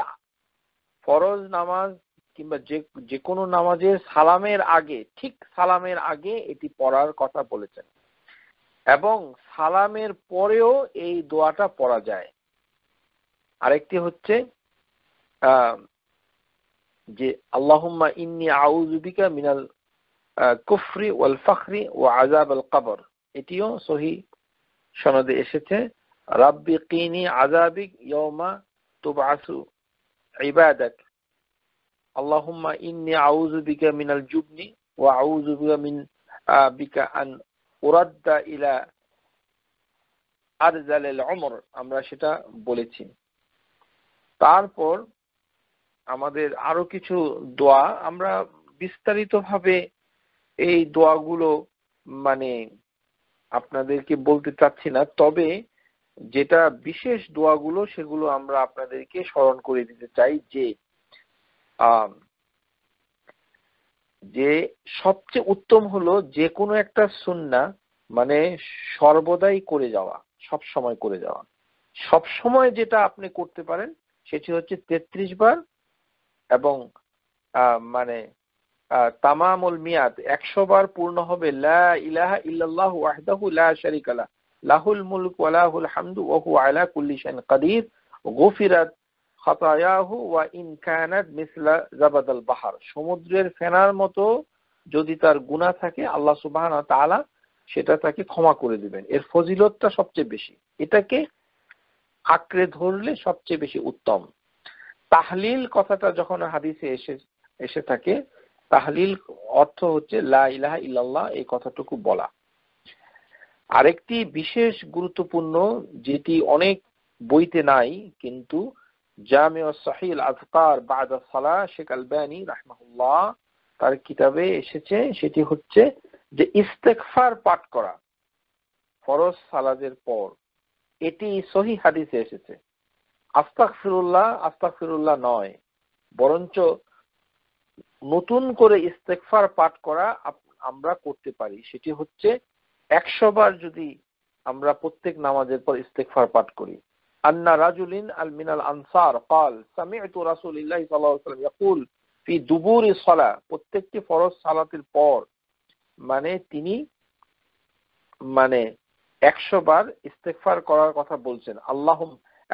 ফরজ নামাজ কিংবা যে যে কোনো নামাজের সালামের আগে ঠিক সালামের আগে এটি পড়ার কথা বলেছেন এবং সালামের পরেও এই দোয়াটা পড়া যায় আরেকটি হচ্ছে যে আল্লাহুম্মা ইন্নি আউজুবিকা মিনাল কুফরি ওয়াল ফখরি ও আজাব আল কবর এটিও সহি সনদে এসেছে রাব্বি কিনি আজাবিক ইয়মা ইবাদাক আল্লাহুম্মা ইন্নি আউযু বিকা মিনাল জুবনি ওয়া আউযু বিকা মিন বিকা আন উরাদ্দা ইলা আমরা সেটা বলেছি তারপর আমাদের আরো কিছু দোয়া আমরা বিস্তারিতভাবে এই দোয়াগুলো মানে আপনাদেরকে বলতে চাচ্ছি না তবে যেটা বিশেষ দোয়াগুলো সেগুলো আমরা আপনাদেরকে স্মরণ করে দিতে চাই যে যে সবচেয়ে উত্তম হলো যে কোনো একটা সুন্না মানে সর্বদাই করে যাওয়া সব সময় করে যাওয়া সব সময় যেটা আপনি করতে পারেন সেটি হচ্ছে তেত্রিশ বার এবং মানে তামামুল মিয়াদ একশো বার পূর্ণ হবে লাহুল মুলক হামদু আলা কাদির গুফিরাত খাতায়াহু ওয়া মিসলা জাবাদাল বাহার সমুদ্রের ফেনার মতো যদি তার গুনাহ থাকে আল্লাহ তাআলা সেটা তাকে ক্ষমা করে দিবেন এর ফজিলতটা সবচেয়ে বেশি এটাকে আঁকড়ে ধরলে সবচেয়ে বেশি উত্তম তাহলিল কথাটা যখন হাদিসে এসে এসে থাকে তাহলিল অর্থ হচ্ছে লা ইলাহা ইল্লাল্লাহ এই কথাটুকু বলা আরেকটি বিশেষ গুরুত্বপূর্ণ যেটি অনেক বইতে নাই কিন্তু জামে সাহিল আজকার শেখ আলবানি রাহমাহুল্লাহ তার কিতাবে এসেছে সেটি হচ্ছে যে ইস্তেকফার পাঠ করা ফরজ সালাদের পর এটি সহি হাদিসে এসেছে আস্তাক ফিরুল্লাহ আস্তাক ফিরুল্লাহ নয় বরঞ্চ নতুন করে ইস্তেকফার পাঠ করা আমরা করতে পারি সেটি হচ্ছে একশো বার যদি আমরা প্রত্যেক নামাজের পর ইস্তেকফার পাঠ করি আন্না রাজুলিন আল মিনাল আনসার কাল সামি'তু রাসূলিল্লাহি সাল্লাল্লাহু আলাইহি ওয়াসাল্লাম ফি দুবুরি সালা প্রত্যেকটি ফরজ সালাতের পর মানে তিনি মানে একশো বার ইস্তেকফার করার কথা বলছেন আল্লাহ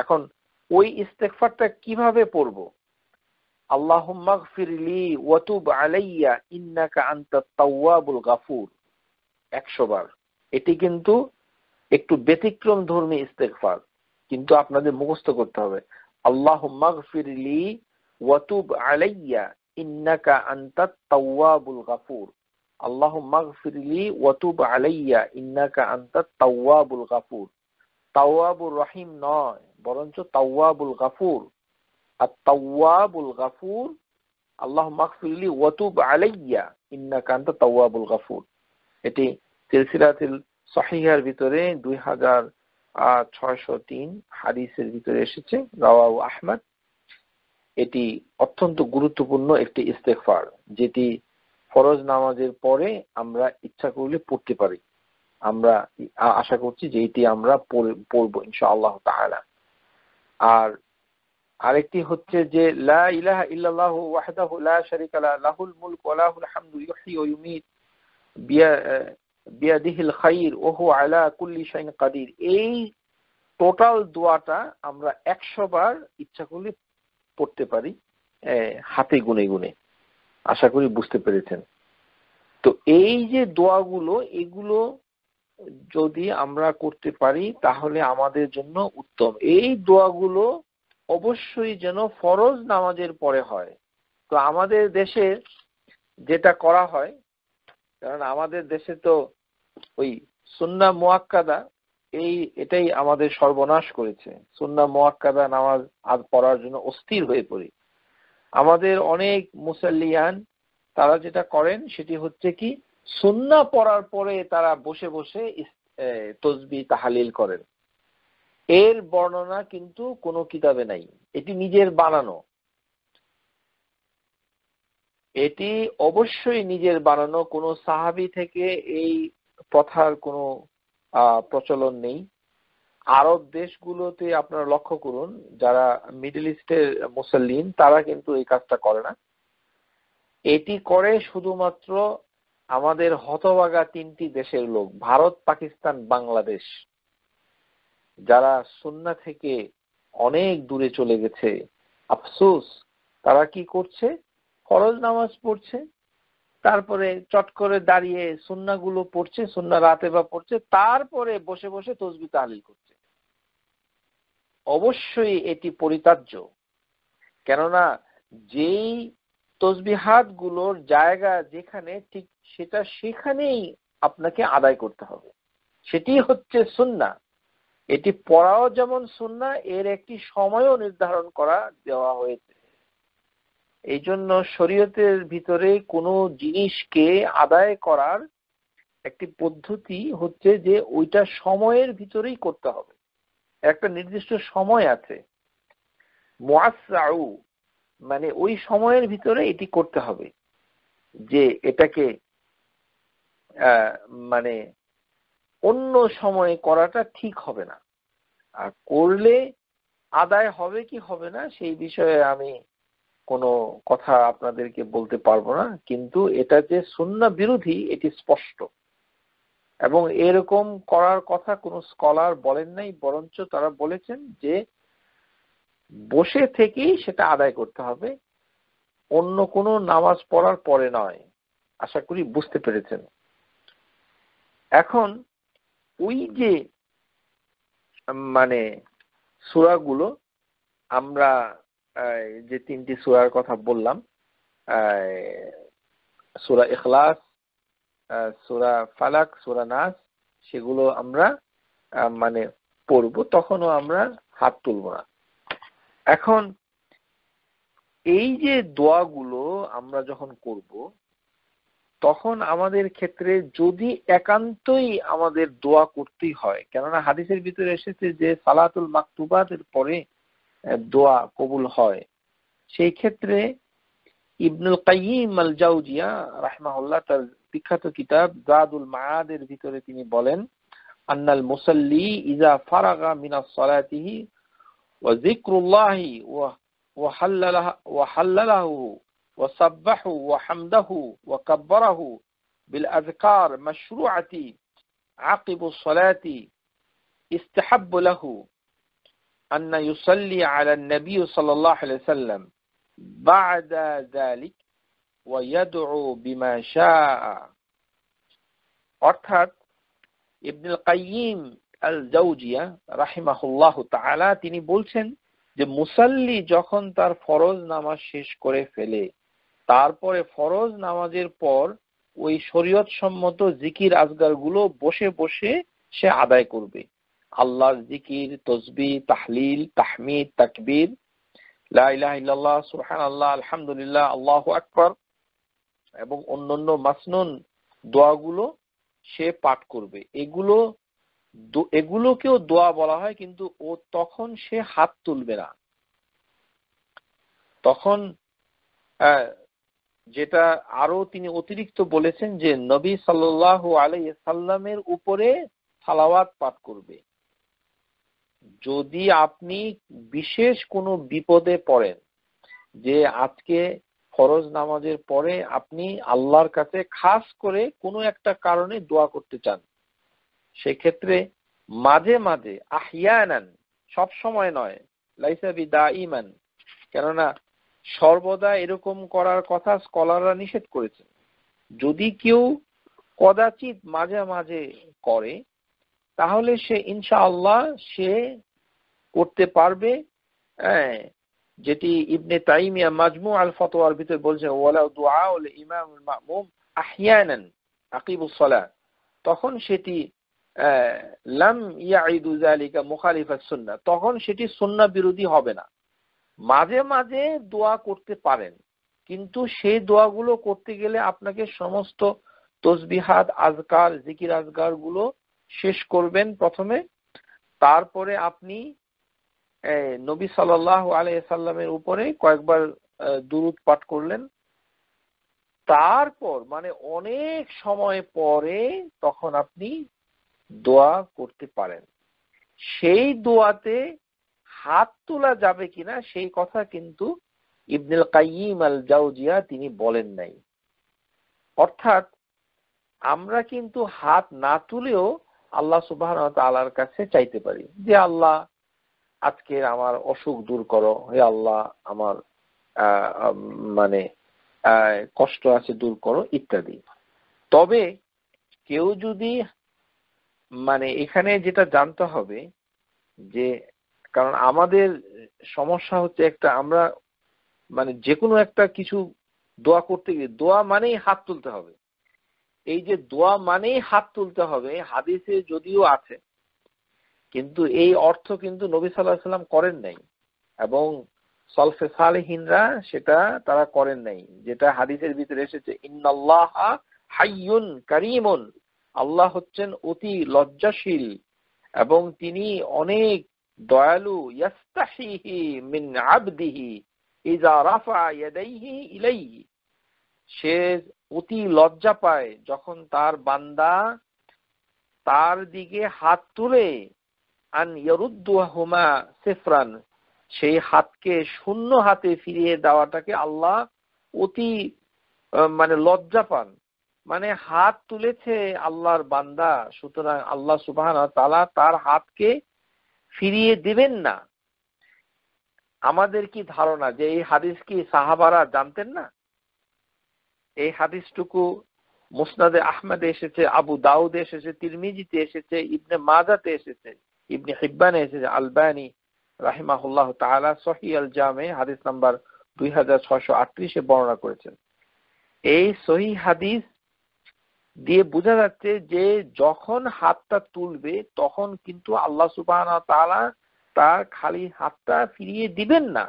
এখন ওই ইস্তেকফারটা কিভাবে পড়বো বার এটি কিন্তু একটু ব্যতিক্রম ধর্মী ইস্তেকফার কিন্তু আপনাদের মুখস্থ করতে হবে আল্লাহ মাগফিরলি ওয়াতুব আলাইয়া ইন্নাকা আন্তা তাওয়াবুল গাফুর আল্লাহ মাগফিরলি ওয়াতুব আলাইয়া ইন্নাকা আন্তা তাওয়াবুল গাফুর তাওয়াবুর রহিম নয় বরঞ্চ তাওয়াবুল গাফুর আত্মাবুল গাফুর আল্লাহ মাকফিরলি ওয়াতুব আলাইয়া ইন্না কান্ত তাওয়াবুল গাফুর এটি সিলসিলাতিল সহিহার ভিতরে দুই হাজার ছয়শো তিন হাদিসের ভিতরে এসেছে রাওয়াউ আহমদ এটি অত্যন্ত গুরুত্বপূর্ণ একটি ইস্তেকফার যেটি ফরজ নামাজের পরে আমরা ইচ্ছা করলে পড়তে পারি আমরা আশা করছি যে এটি আমরা পড়বো ইনশা আল্লাহ তাহলে আর আরেকটি হচ্ছে যে লা লা লা লাহুল কুল্লি কাদির এই টোটাল দোয়াটা আমরা 100 বার ইচ্ছা করলে পড়তে পারি হাতে গুনে গুনে আশা করি বুঝতে পেরেছেন তো এই যে দোয়াগুলো এগুলো যদি আমরা করতে পারি তাহলে আমাদের জন্য উত্তম এই দোয়াগুলো অবশ্যই যেন ফরজ নামাজের পরে হয় তো আমাদের দেশে যেটা করা হয় কারণ আমাদের দেশে তো ওই সুন্না মোয়াক্কাদা এই এটাই আমাদের সর্বনাশ করেছে সুন্না মোয়াক্কাদা নামাজ আর পড়ার জন্য অস্থির হয়ে পড়ে আমাদের অনেক মুসাল্লিয়ান তারা যেটা করেন সেটি হচ্ছে কি সুন্না পড়ার পরে তারা বসে বসে তসবি তাহালিল করেন এর বর্ণনা কিন্তু কোনো কিতাবে নাই এটি নিজের বানানো এটি অবশ্যই নিজের বানানো কোনো সাহাবি থেকে এই প্রথার কোনো প্রচলন নেই আরব দেশগুলোতে আপনারা লক্ষ্য করুন যারা মিডল ইস্টের মুসল্লিন তারা কিন্তু এই কাজটা করে না এটি করে শুধুমাত্র আমাদের হতভাগা তিনটি দেশের লোক ভারত পাকিস্তান বাংলাদেশ যারা সন্না থেকে অনেক দূরে চলে গেছে আফসোস তারা কি করছে ফরজ নামাজ পড়ছে তারপরে চট করে দাঁড়িয়ে সুন্নাগুলো পড়ছে সন্না রাতে বা পড়ছে তারপরে বসে বসে তসবি তালিল করছে অবশ্যই এটি পরিতার্য কেননা যেই তসবিহাত গুলোর জায়গা যেখানে ঠিক সেটা সেখানেই আপনাকে আদায় করতে হবে সেটি হচ্ছে সুন্না এটি পড়াও যেমন সুন্না এর একটি সময়ও নির্ধারণ করা দেওয়া হয়েছে এই জন্য শরীয়তের ভিতরে কোনো জিনিসকে আদায় করার একটি পদ্ধতি হচ্ছে যে ওইটা সময়ের ভিতরেই করতে হবে একটা নির্দিষ্ট সময় আছে মানে ওই সময়ের ভিতরে এটি করতে হবে যে এটাকে মানে অন্য সময়ে করাটা ঠিক হবে না আর করলে আদায় হবে কি হবে না সেই বিষয়ে আমি কোনো কথা আপনাদেরকে বলতে পারবো না কিন্তু এটা যে সুন্না বিরোধী এটি স্পষ্ট এবং এরকম করার কথা কোনো স্কলার বলেন নাই বরঞ্চ তারা বলেছেন যে বসে থেকেই সেটা আদায় করতে হবে অন্য কোনো নামাজ পড়ার পরে নয় আশা করি বুঝতে পেরেছেন এখন ওই যে মানে সুরাগুলো আমরা যে তিনটি সুরার কথা বললাম সুরা ইখলাস সুরা ফালাক সুরা নাস সেগুলো আমরা মানে পড়ব তখনও আমরা হাত তুলব না এখন এই যে দোয়াগুলো আমরা যখন করব তখন আমাদের ক্ষেত্রে যদি একান্তই আমাদের দোয়া করতেই হয় কেননা হাদিসের ভিতরে এসেছে যে সালাতুল মাকতুবাতের পরে দোয়া কবুল হয় সেই ক্ষেত্রে ইবনুল কাইম আল জাউজিয়া রাহমাহুল্লাহ তার বিখ্যাত কিতাব জাদুল মায়াদের ভিতরে তিনি বলেন আন্নাল মুসল্লি ইজা ফারাগা মিনা সালাতিহি ওয়া জিক্রুল্লাহি ওয়া ওয়া হাল্লালাহু وصبحوا وحمده وكبره بالأذكار مشروعة عقب الصلاة استحب له أن يصلي على النبي صلى الله عليه وسلم بعد ذلك ويدعو بما شاء অর্থাৎ ইবনুল কাইম আল জাউজিয়া রাহিমাহুল্লাহ তাআলা তিনি বলছেন যে মুসাল্লি যখন তার ফরজ নামাজ শেষ করে ফেলে তারপরে ফরজ নামাজের পর ওই শরীয়ত সম্মত জিকির আজগার গুলো বসে বসে সে আদায় করবে আল্লাহর জিকির তসবি তাহলিল তাহমিদ তাকবির আলহামদুলিল্লাহ আল্লাহ আকবর এবং অন্যান্য মাসনুন দোয়াগুলো সে পাঠ করবে এগুলো এগুলোকেও দোয়া বলা হয় কিন্তু ও তখন সে হাত তুলবে না তখন যেটা আরো তিনি অতিরিক্ত বলেছেন যে নবী সাল্লাহ আলাইসাল্লামের উপরে সালাওয়াত পাঠ করবে যদি আপনি বিশেষ কোনো বিপদে পড়েন যে আজকে ফরজ নামাজের পরে আপনি আল্লাহর কাছে খাস করে কোনো একটা কারণে দোয়া করতে চান সেক্ষেত্রে মাঝে মাঝে আহিয়ানান সব সময় নয় লাইসা বিদা ইমান কেননা সর্বদা এরকম করার কথা স্কলাররা নিষেধ করেছে যদি কেউ কদাচিৎ মাঝে মাঝে করে তাহলে সে ইনশাআল্লাহ সে করতে পারবে হ্যাঁ যেটি ইবনে তাইমিয়া মাজমু আল ফতোয়ার ভিতরে বলছে দুআ ইমাম মামুম আহিয়ানান আকিবুস তখন সেটি লাম ইয়াইদু জালিকা মুখালিফা সুন্নাহ তখন সেটি সুন্নাহ বিরোধী হবে না মাঝে মাঝে দোয়া করতে পারেন কিন্তু সেই দোয়াগুলো করতে গেলে আপনাকে সমস্ত তসবিহাত আজকার জিকির আজগার গুলো শেষ করবেন প্রথমে তারপরে আপনি নবী সাল্লাহ আলাইসাল্লামের উপরে কয়েকবার দুরুদ পাঠ করলেন তারপর মানে অনেক সময় পরে তখন আপনি দোয়া করতে পারেন সেই দোয়াতে হাত তোলা যাবে কিনা সেই কথা কিন্তু ইবনুল কাইম আল জাউজিয়া তিনি বলেন নাই অর্থাৎ আমরা কিন্তু হাত না তুলেও আল্লাহ সুবাহর কাছে চাইতে পারি যে আল্লাহ আজকের আমার অসুখ দূর করো হে আল্লাহ আমার মানে কষ্ট আছে দূর করো ইত্যাদি তবে কেউ যদি মানে এখানে যেটা জানতে হবে যে কারণ আমাদের সমস্যা হচ্ছে একটা আমরা মানে যে কোনো একটা কিছু দোয়া করতে গিয়ে দোয়া মানেই হাত তুলতে হবে এই যে দোয়া মানেই হাত তুলতে হবে হাদিসে যদিও আছে কিন্তু এই অর্থ কিন্তু নবী সাল্লাহ সাল্লাম করেন নাই এবং সলফে সালেহিনরা সেটা তারা করেন নাই যেটা হাদিসের ভিতরে এসেছে ইন্নাল্লাহ হাইয়ুন কারিমুন আল্লাহ হচ্ছেন অতি লজ্জাশীল এবং তিনি অনেক দয়ালু মিন আবদিহি ইজা রাফা ইয়াদাইহি সে অতি লজ্জা পায় যখন তার বান্দা তার দিকে হাত তুলে আন ইয়ারুদ্দুহুমা সিফরান সেই হাতকে শূন্য হাতে ফিরিয়ে দেওয়াটাকে আল্লাহ অতি মানে লজ্জা পান মানে হাত তুলেছে আল্লাহর বান্দা সুতরাং আল্লাহ সুবাহ তালা তার হাতকে ফিরিয়ে দেবেন না আমাদের কি ধারণা যে এই হাদিস কি সাহাবারা জানতেন না এই হাদিসটুকু মুসনাদে আহমেদে এসেছে আবু দাউদে এসেছে তিরমিজিতে এসেছে ইবনে মাজাতে এসেছে ইবনে হিব্বানে এসেছে আলবানি রাহিমাহুল্লাহ তালা সহি আল জামে হাদিস নাম্বার দুই হাজার ছশো আটত্রিশে বর্ণনা করেছেন এই সহি হাদিস দিয়ে বোঝা যাচ্ছে যে যখন হাতটা তুলবে তখন কিন্তু আল্লাহ সুবাহ তারা তার খালি হাতটা ফিরিয়ে দিবেন না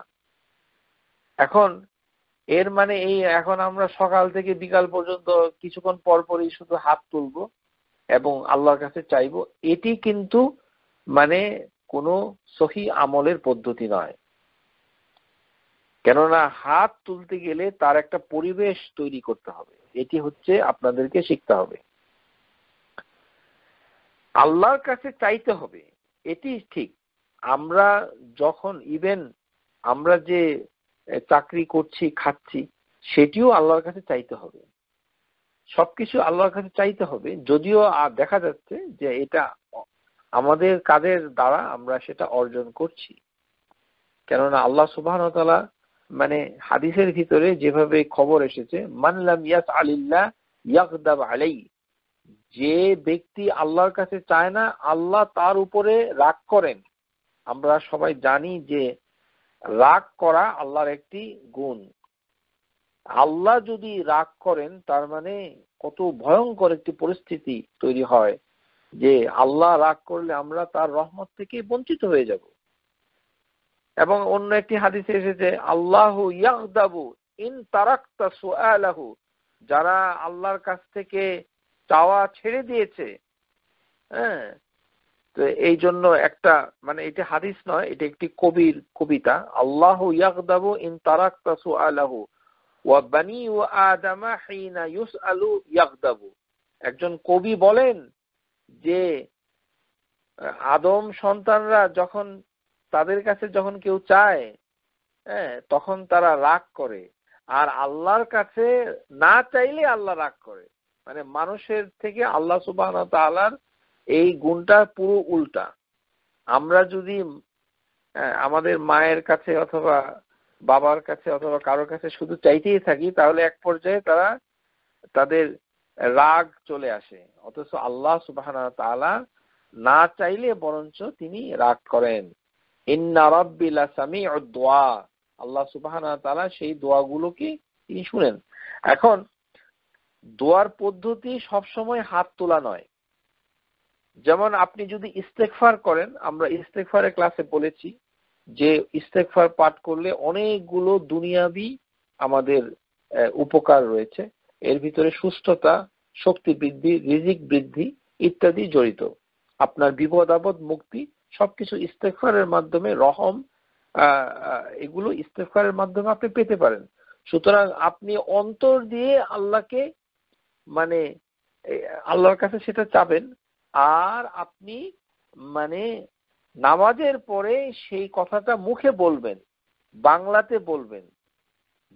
এখন এর মানে এই এখন আমরা সকাল থেকে বিকাল পর্যন্ত কিছুক্ষণ পর পরই শুধু হাত তুলব এবং আল্লাহর কাছে চাইব এটি কিন্তু মানে কোনো সহি আমলের পদ্ধতি নয় কেননা হাত তুলতে গেলে তার একটা পরিবেশ তৈরি করতে হবে এটি হচ্ছে আপনাদেরকে শিখতে হবে আল্লাহর কাছে চাইতে হবে এটি ঠিক আমরা যখন ইভেন আমরা যে চাকরি করছি খাচ্ছি সেটিও আল্লাহর কাছে চাইতে হবে সবকিছু আল্লাহর কাছে চাইতে হবে যদিও দেখা যাচ্ছে যে এটা আমাদের কাজের দ্বারা আমরা সেটা অর্জন করছি কেননা আল্লাহ সুবাহতালা মানে হাদিসের ভিতরে যেভাবে খবর এসেছে মানলাম ইয়াস আলিল্লাহ ইয়াকদাব আলাই যে ব্যক্তি আল্লাহর কাছে চায় না আল্লাহ তার উপরে রাগ করেন আমরা সবাই জানি যে রাগ করা আল্লাহর একটি গুণ আল্লাহ যদি রাগ করেন তার মানে কত ভয়ঙ্কর একটি পরিস্থিতি তৈরি হয় যে আল্লাহ রাগ করলে আমরা তার রহমত থেকে বঞ্চিত হয়ে যাব এবং অন্য একটি হাদিসে এসেছে আল্লাহু ইয়াহদাবু ইন তারাক্তা সুআলাহু যারা আল্লাহর কাছ থেকে চাওয়া ছেড়ে দিয়েছে হ্যাঁ তো এই জন্য একটা মানে এটি হাদিস নয় এটি একটি কবির কবিতা আল্লাহ ইয়াকদাবু ইন তারাক্তা সুআলাহু ওয়া বানি ওয়া আদামা হিনা ইউসআলু ইয়াকদাবু একজন কবি বলেন যে আদম সন্তানরা যখন তাদের কাছে যখন কেউ চায় হ্যাঁ তখন তারা রাগ করে আর আল্লাহর কাছে না চাইলে আল্লাহ রাগ করে মানে মানুষের থেকে আল্লাহ সুবাহ তালার এই গুণটা পুরো উল্টা আমরা যদি হ্যাঁ, আমাদের মায়ের কাছে অথবা বাবার কাছে অথবা কারোর কাছে শুধু চাইতেই থাকি তাহলে এক পর্যায়ে তারা তাদের রাগ চলে আসে অথচ আল্লাহ সুবাহ তালা না চাইলে বরঞ্চ তিনি রাগ করেন আল্লাহ সুবাহান সেই দোয়াগুলোকে তিনি শুনেন এখন দোয়ার পদ্ধতি সবসময় হাত তোলা নয় যেমন আপনি যদি ইস্তেকফার করেন আমরা ইস্তেকফারের ক্লাসে বলেছি যে ইস্তেকফার পাঠ করলে অনেকগুলো দুনিয়াবি আমাদের উপকার রয়েছে এর ভিতরে সুস্থতা শক্তি বৃদ্ধি রিজিক বৃদ্ধি ইত্যাদি জড়িত আপনার বিপদ আপদ মুক্তি সবকিছু ইস্তেফারের মাধ্যমে রহম এগুলো ইস্তেফারের মাধ্যমে আপনি পেতে পারেন সুতরাং আপনি অন্তর দিয়ে আল্লাহকে মানে আল্লাহর কাছে সেটা চাবেন আর আপনি মানে নামাজের পরে সেই কথাটা মুখে বলবেন বাংলাতে বলবেন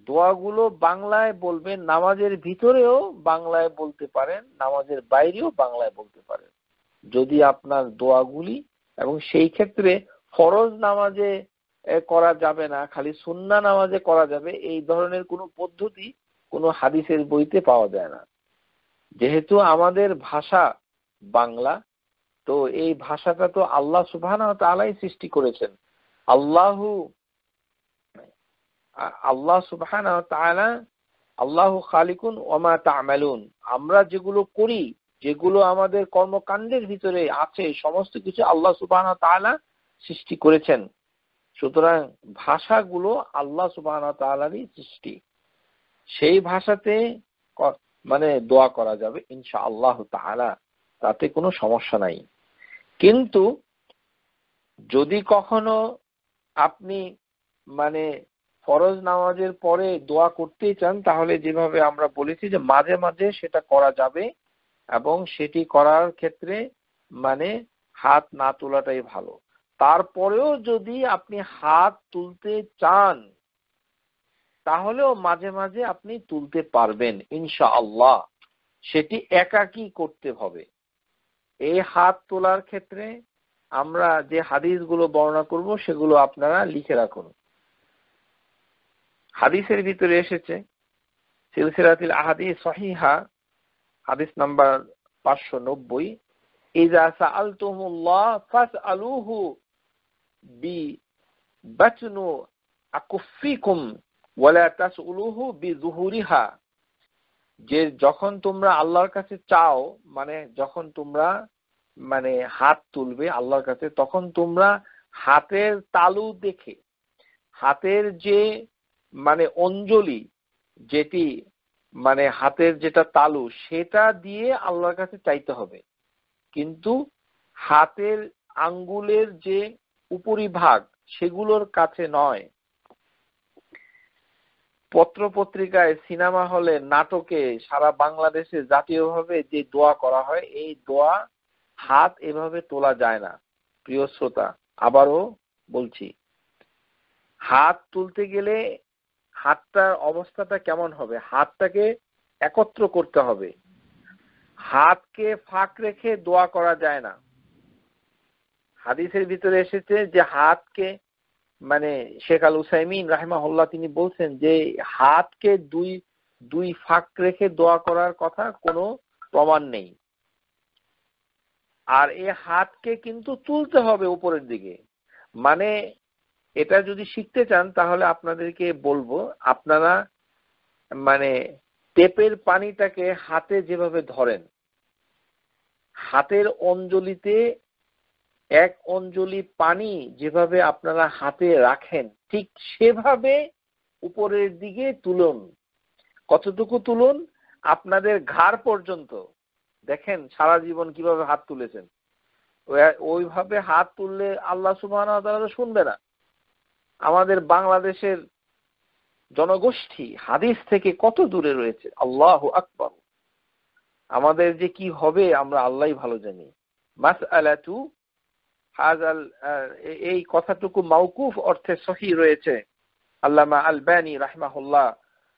দোয়াগুলো বাংলায় বলবেন নামাজের ভিতরেও বাংলায় বলতে পারেন নামাজের বাইরেও বাংলায় বলতে পারেন যদি আপনার দোয়াগুলি এবং সেই ক্ষেত্রে ফরজ নামাজে করা যাবে না খালি সুন্না নামাজে করা যাবে এই ধরনের কোনো পদ্ধতি কোনো হাদিসের বইতে পাওয়া যায় না যেহেতু আমাদের ভাষা বাংলা তো এই ভাষাটা তো আল্লাহ সুবাহ তালাই সৃষ্টি করেছেন আল্লাহু আল্লাহ সুবাহ আল্লাহ খালিকুন ওমা তামেলুন আমরা যেগুলো করি যেগুলো আমাদের কর্মকাণ্ডের ভিতরে আছে সমস্ত কিছু আল্লাহ সুবাহ তালা সৃষ্টি করেছেন সুতরাং ভাষাগুলো আল্লাহ সুবাহ তালারই সৃষ্টি সেই ভাষাতে মানে দোয়া করা যাবে ইনশা আল্লাহ তাহারা তাতে কোনো সমস্যা নাই কিন্তু যদি কখনো আপনি মানে ফরজ নামাজের পরে দোয়া করতেই চান তাহলে যেভাবে আমরা বলেছি যে মাঝে মাঝে সেটা করা যাবে এবং সেটি করার ক্ষেত্রে মানে হাত না তোলাটাই ভালো তারপরেও যদি আপনি হাত তুলতে চান তাহলেও মাঝে মাঝে আপনি তুলতে পারবেন ইনশা আল্লাহ সেটি একাকি করতে হবে এই হাত তোলার ক্ষেত্রে আমরা যে হাদিসগুলো বর্ণনা করব সেগুলো আপনারা লিখে রাখুন হাদিসের ভিতরে এসেছে সিলসিরাতিল আহাদি সহিহা হাদিস নাম্বার পাঁচশো নব্বই ইজা সাআলতুমুল্লাহ ফাসআলুহু বি বাতনু আকুফিকুম ওয়ালা যে যখন তোমরা আল্লাহর কাছে চাও মানে যখন তোমরা মানে হাত তুলবে আল্লাহর কাছে তখন তোমরা হাতের তালু দেখে হাতের যে মানে অঞ্জলি যেটি মানে হাতের যেটা তালু সেটা দিয়ে আল্লাহর কাছে চাইতে হবে কিন্তু হাতের আঙ্গুলের যে উপরিভাগ সেগুলোর কাছে নয় পত্র পত্রিকায় সিনেমা হলে নাটকে সারা বাংলাদেশে জাতীয়ভাবে যে দোয়া করা হয় এই দোয়া হাত এভাবে তোলা যায় না প্রিয় শ্রোতা আবারও বলছি হাত তুলতে গেলে হাতটার অবস্থাটা কেমন হবে হাতটাকে একত্র করতে হবে হাতকে ফাঁক রেখে দোয়া করা যায় না হাদিসের ভিতরে এসেছে যে হাতকে মানে শেখ আল উসাইমিন রাহেমাহুল্লাহ তিনি বলছেন যে হাতকে দুই দুই ফাঁক রেখে দোয়া করার কথা কোনো প্রমাণ নেই আর এ হাতকে কিন্তু তুলতে হবে উপরের দিকে মানে এটা যদি শিখতে চান তাহলে আপনাদেরকে বলবো আপনারা মানে টেপের পানিটাকে হাতে যেভাবে ধরেন হাতের অঞ্জলিতে এক অঞ্জলি পানি যেভাবে আপনারা হাতে রাখেন ঠিক সেভাবে উপরের দিকে তুলুন কতটুকু তুলুন আপনাদের ঘাড় পর্যন্ত দেখেন সারা জীবন কিভাবে হাত তুলেছেন ওইভাবে হাত তুললে আল্লাহ সুবাহ শুনবে না আমাদের বাংলাদেশের জনগোষ্ঠী হাদিস থেকে কত দূরে রয়েছে আল্লাহ আকবর আমাদের যে কি হবে আমরা আল্লাহ ভালো জানি মাস আলাতু হাজাল এই কথাটুকু মাউকুফ অর্থে সহি রয়েছে আল্লামা আলবানী রাহমাহুল্লাহ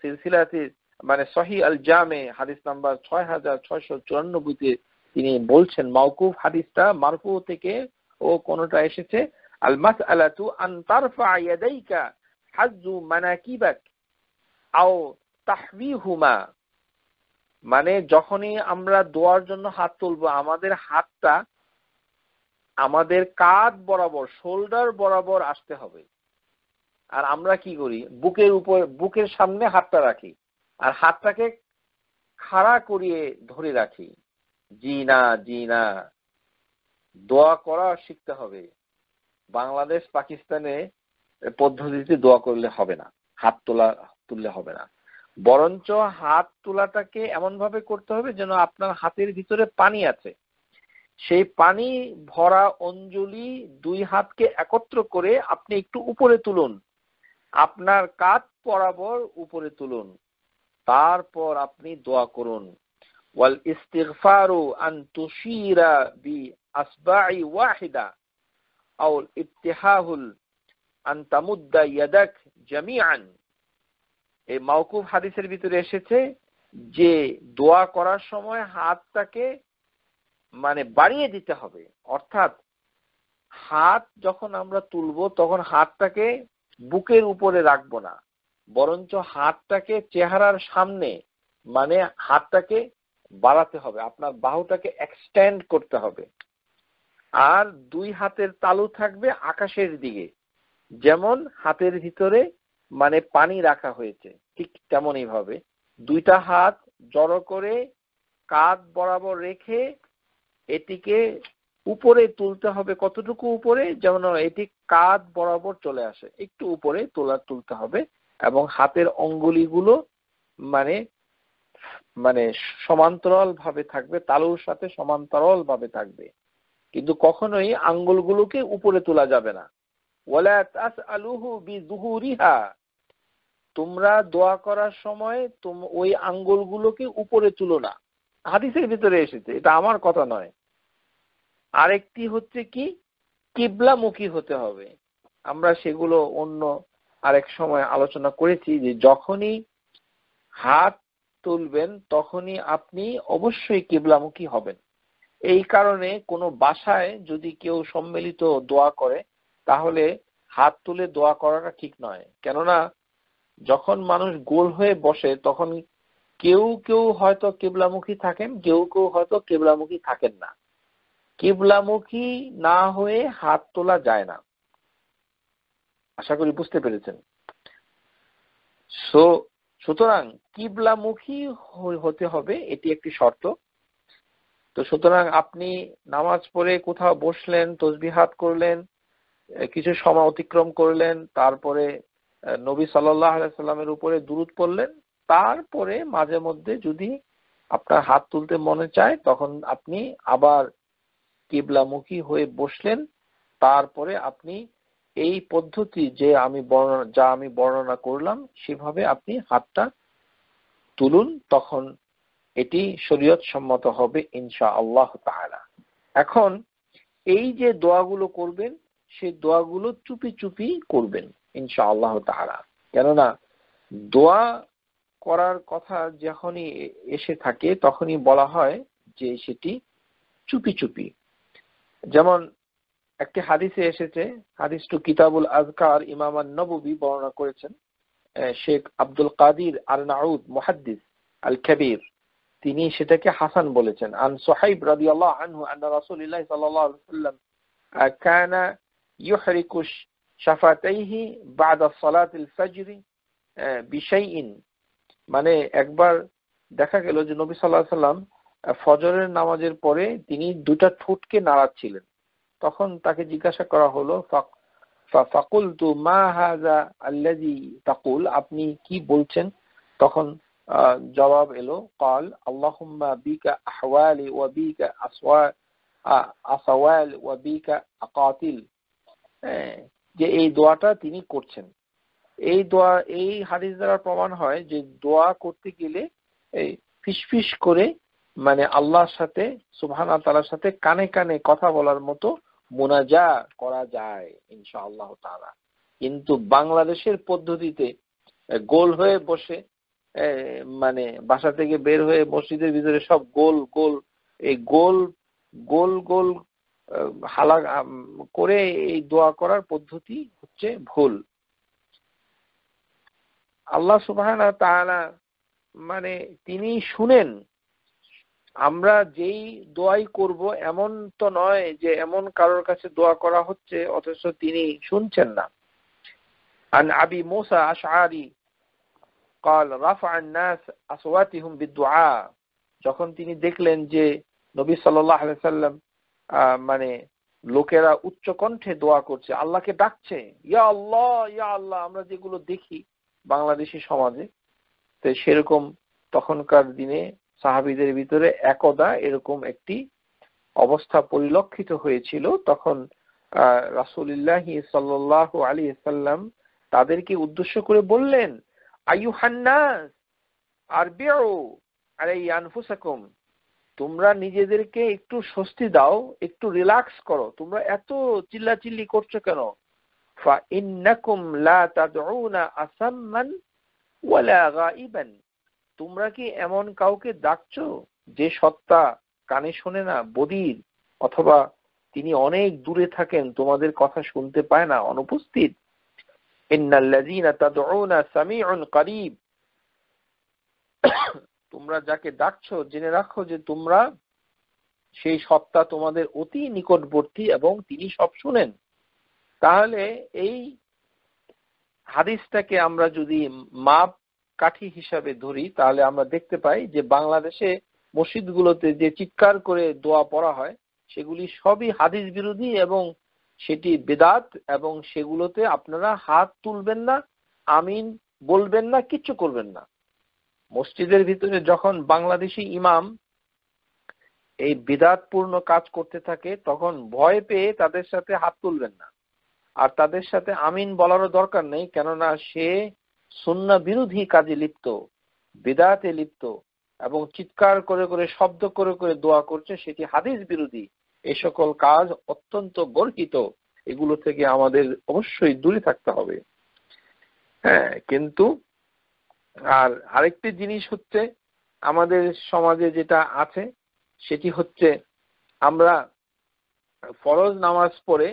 সিলসিলাতে মানে সহি আল জামে হাদিস নাম্বার ছয় হাজার ছয়শো চুরানব্বইতে তিনি বলছেন মাউকুফ হাদিসটা মারফু থেকে ও কোনটা এসেছে المسألة أن ترفع يديك حز مناكبك أو تحويهما মানে যখনই আমরা দোয়ার জন্য হাত তুলবো আমাদের হাতটা আমাদের কাঁধ বরাবর শোল্ডার বরাবর আসতে হবে আর আমরা কি করি বুকের উপর বুকের সামনে হাতটা রাখি আর হাতটাকে খাড়া করিয়ে ধরে রাখি জি না জি না দোয়া করা শিখতে হবে বাংলাদেশ পাকিস্তানে পদ্ধতিতে দোয়া করলে হবে না হাত তোলা তুললে হবে না বরঞ্চ হাত তোলাটাকে এমন ভাবে করতে হবে যেন আপনার হাতের ভিতরে পানি আছে সেই পানি ভরা অঞ্জলি দুই হাতকে একত্র করে আপনি একটু উপরে তুলুন আপনার কাত বরাবর উপরে তুলুন তারপর আপনি দোয়া করুন ওয়াল ইস্তিগফারু আন তুশিরা বি আসবাই ওয়াহিদা او الابتحاه ان تمد يدك جميعا এই মাওকুফ হাদিসের ভিতরে এসেছে যে দোয়া করার সময় হাতটাকে মানে বাড়িয়ে দিতে হবে অর্থাৎ হাত যখন আমরা তুলব তখন হাতটাকে বুকের উপরে রাখবো না বরঞ্চ হাতটাকে চেহারার সামনে মানে হাতটাকে বাড়াতে হবে আপনার বাহুটাকে এক্সটেন্ড করতে হবে আর দুই হাতের তালু থাকবে আকাশের দিকে যেমন হাতের ভিতরে মানে পানি রাখা হয়েছে ঠিক তেমনই ভাবে দুইটা হাত জড়ো করে কাঁধ বরাবর রেখে এটিকে উপরে তুলতে হবে কতটুকু উপরে যেমন এটি কাঁধ বরাবর চলে আসে একটু উপরে তোলা তুলতে হবে এবং হাতের অঙ্গুলিগুলো মানে মানে সমান্তরাল ভাবে থাকবে তালুর সাথে সমান্তরাল ভাবে থাকবে কিন্তু কখনোই আঙ্গুলগুলোকে উপরে তোলা যাবে না তোমরা দোয়া করার সময় ওই আঙ্গুলগুলোকে উপরে তুলো না হাদিসের ভিতরে এসেছে এটা আমার কথা নয় আরেকটি হচ্ছে কি কিবলামুখী হতে হবে আমরা সেগুলো অন্য আরেক সময় আলোচনা করেছি যে যখনই হাত তুলবেন তখনই আপনি অবশ্যই কিবলামুখী হবেন এই কারণে কোনো বাসায় যদি কেউ সম্মিলিত দোয়া করে তাহলে হাত তুলে দোয়া করাটা ঠিক নয় কেননা যখন মানুষ গোল হয়ে বসে তখন কেউ কেউ হয়তো কেবলামুখী থাকেন কেউ কেউ হয়তো কেবলামুখী থাকেন না কেবলামুখী না হয়ে হাত তোলা যায় না আশা করি বুঝতে পেরেছেন সো সুতরাং কিবলামুখী হতে হবে এটি একটি শর্ত তো সুতরাং আপনি নামাজ পড়ে কোথাও বসলেন তসবিহাত করলেন কিছু সময় অতিক্রম করলেন তারপরে নবী সাল্লামের উপরে দূরত পড়লেন তারপরে মাঝে মধ্যে যদি আপনার হাত তুলতে মনে চায় তখন আপনি আবার কিবলামুখী হয়ে বসলেন তারপরে আপনি এই পদ্ধতি যে আমি বর্ণনা যা আমি বর্ণনা করলাম সেভাবে আপনি হাতটা তুলুন তখন এটি শরীয়ত সম্মত হবে ইনশা আল্লাহ তাহারা এখন এই যে দোয়াগুলো করবেন সে দোয়াগুলো চুপি চুপি করবেন ইনশা আল্লাহ তাহারা কেননা দোয়া করার কথা যখনই এসে থাকে তখনই বলা হয় যে সেটি চুপি চুপি যেমন একটি হাদিসে এসেছে হাদিস টু কিতাবুল আজকার ইমাম নবী বর্ণনা করেছেন শেখ আব্দুল কাদির আল নাউদ মহাদ্দিস আল কবির তিনি সেটাকে হাসান বলেছেন আন সোহাইব রাজি আল্লাহ আনহু আন্না রাসুলিল্লাহ সাল্লাহ সাল্লাম কানা ইউহরিকু শাফাতাইহি বাদা সালাতিল ফাজরি বিষয়ইন মানে একবার দেখা গেল যে নবী সাল্লাহ সাল্লাম ফজরের নামাজের পরে তিনি দুটা ঠোঁটকে নাড়াচ্ছিলেন তখন তাকে জিজ্ঞাসা করা হলো ফাকুল তু মা হাজা আল্লাজি তাকুল আপনি কি বলছেন তখন জবাব এলো কল আল্লাহুম্মা বিকা আহওয়ালি ওয়া বিকা ওয়া বিকা আকাতিল হ্যাঁ, যে এই দোয়াটা তিনি করছেন এই দোয়া এই হাদিস দ্বারা প্রমাণ হয় যে দোয়া করতে গেলে এই ফিসফিস করে মানে আল্লাহর সাথে সুবহানাহু তাআলার সাথে কানে কানে কথা বলার মতো মোনাজা করা যায় ইনশাআল্লাহ তারা কিন্তু বাংলাদেশের পদ্ধতিতে গোল হয়ে বসে মানে বাসা থেকে বের হয়ে মসজিদের ভিতরে সব গোল গোল এই গোল গোল গোল হালা করে এই দোয়া করার পদ্ধতি হচ্ছে ভুল আল্লাহ সুবাহ মানে তিনি শুনেন আমরা যেই দোয়াই করব এমন তো নয় যে এমন কারোর কাছে দোয়া করা হচ্ছে অথচ তিনি শুনছেন না আবি মোসা আরি কাল রাফআন নাস আসওয়াতিহুম বিদুআ যখন তিনি দেখলেন যে নবী সাল্লাল্লাহু আলাইহি সাল্লাম মানে লোকেরা উচ্চ কণ্ঠে দোয়া করছে আল্লাহকে ডাকছে ইয়া আল্লাহ ইয়া আল্লাহ আমরা যেগুলো দেখি বাংলাদেশি সমাজে তো সেরকম তখনকার দিনে সাহাবিদের ভিতরে একদা এরকম একটি অবস্থা পরিলক্ষিত হয়েছিল তখন আহ রাসুলিল্লাহ সাল্লাহ আলী সাল্লাম তাদেরকে উদ্দেশ্য করে বললেন আয়ুহান্নাস আরবিউ আরে ইয়ানফুসাকুম তোমরা নিজেদেরকে একটু স্বস্তি দাও একটু রিল্যাক্স করো তোমরা এত চিল্লাচিল্লি করছো কেন তোমরা কি এমন কাউকে ডাকছ যে সত্তা কানে শোনে না বদির অথবা তিনি অনেক দূরে থাকেন তোমাদের কথা শুনতে পায় না অনুপস্থিত তোমরা যাকে ডাকছো জেনে রাখো যে তোমরা সেই সত্তা তোমাদের অতি নিকটবর্তী এবং তিনি সব শুনেন তাহলে এই হাদিসটাকে আমরা যদি মাপ কাঠি হিসাবে ধরি তাহলে আমরা দেখতে পাই যে বাংলাদেশে মসজিদগুলোতে যে চিৎকার করে দোয়া পড়া হয় সেগুলি সবই হাদিস বিরোধী এবং সেটি বেদাত এবং সেগুলোতে আপনারা হাত তুলবেন না আমিন বলবেন না কিচ্ছু করবেন না মসজিদের ভিতরে যখন বাংলাদেশি ইমাম এই বিদাতপূর্ণ কাজ করতে থাকে তখন ভয় পেয়ে তাদের সাথে হাত তুলবেন না আর তাদের সাথে আমিন বলারও দরকার নেই কেননা সে সুন্না বিরোধী কাজে লিপ্ত বেদাতে লিপ্ত এবং চিৎকার করে করে শব্দ করে করে দোয়া করছে সেটি হাদিস বিরোধী এ সকল কাজ অত্যন্ত গর্কিত এগুলো থেকে আমাদের অবশ্যই দূরে থাকতে হবে হ্যাঁ কিন্তু আর আরেকটি জিনিস হচ্ছে আমাদের সমাজে যেটা আছে সেটি হচ্ছে আমরা ফরজ নামাজ পড়ে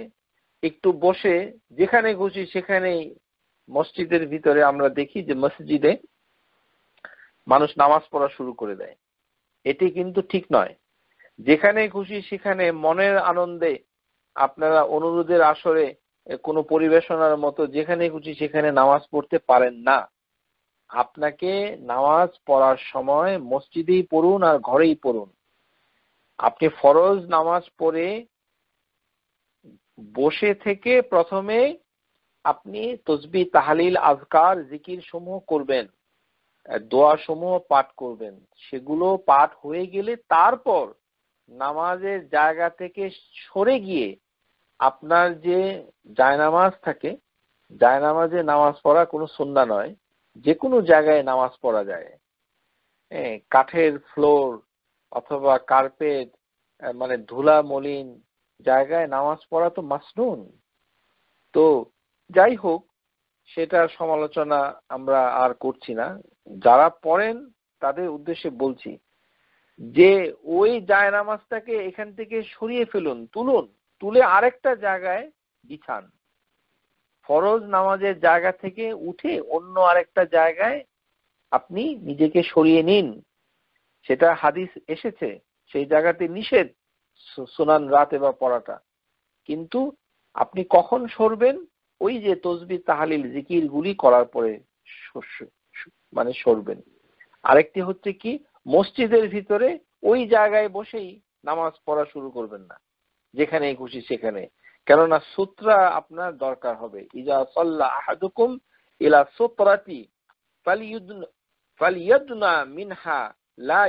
একটু বসে যেখানে খুশি সেখানেই মসজিদের ভিতরে আমরা দেখি যে মসজিদে মানুষ নামাজ পড়া শুরু করে দেয় এটি কিন্তু ঠিক নয় যেখানে খুশি সেখানে মনের আনন্দে আপনারা অনুরোধের আসরে কোনো পরিবেশনার মতো যেখানে খুশি সেখানে নামাজ পড়তে পারেন না আপনাকে নামাজ পড়ার সময় মসজিদেই পড়ুন আর ঘরেই পড়ুন আপনি ফরজ নামাজ পড়ে বসে থেকে প্রথমে আপনি তসবি তাহালিল আজকার জিকির সমূহ করবেন দোয়া সমূহ পাঠ করবেন সেগুলো পাঠ হয়ে গেলে তারপর নামাজের জায়গা থেকে সরে গিয়ে আপনার যে জায়নামাজ থাকে জায়নামাজে নামাজ পড়া কোনো সন্ধ্যা নয় যে কোনো জায়গায় নামাজ পড়া যায় কাঠের ফ্লোর অথবা কার্পেট মানে ধুলা মলিন জায়গায় নামাজ পড়া তো মাসনুন তো যাই হোক সেটার সমালোচনা আমরা আর করছি না যারা পড়েন তাদের উদ্দেশ্যে বলছি যে ওই জায়নামাজটাকে এখান থেকে সরিয়ে ফেলুন তুলুন তুলে আরেকটা জায়গায় বিছান ফরজ নামাজের জায়গা থেকে উঠে অন্য আরেকটা জায়গায় আপনি নিজেকে সরিয়ে নিন সেটা হাদিস এসেছে সেই জায়গাতে নিষেধ সোনান রাতে বা পড়াটা কিন্তু আপনি কখন সরবেন ওই যে তসবি তাহালিল জিকির গুলি করার পরে মানে সরবেন আরেকটি হচ্ছে কি মসজিদের ভিতরে ওই জায়গায় বসেই নামাজ পড়া শুরু করবেন না যেখানে খুশি সেখানে কেননা সূত্রা আপনার দরকার হবে ইজা সাল্লা আহাদুকুম ইলা মিনহা লা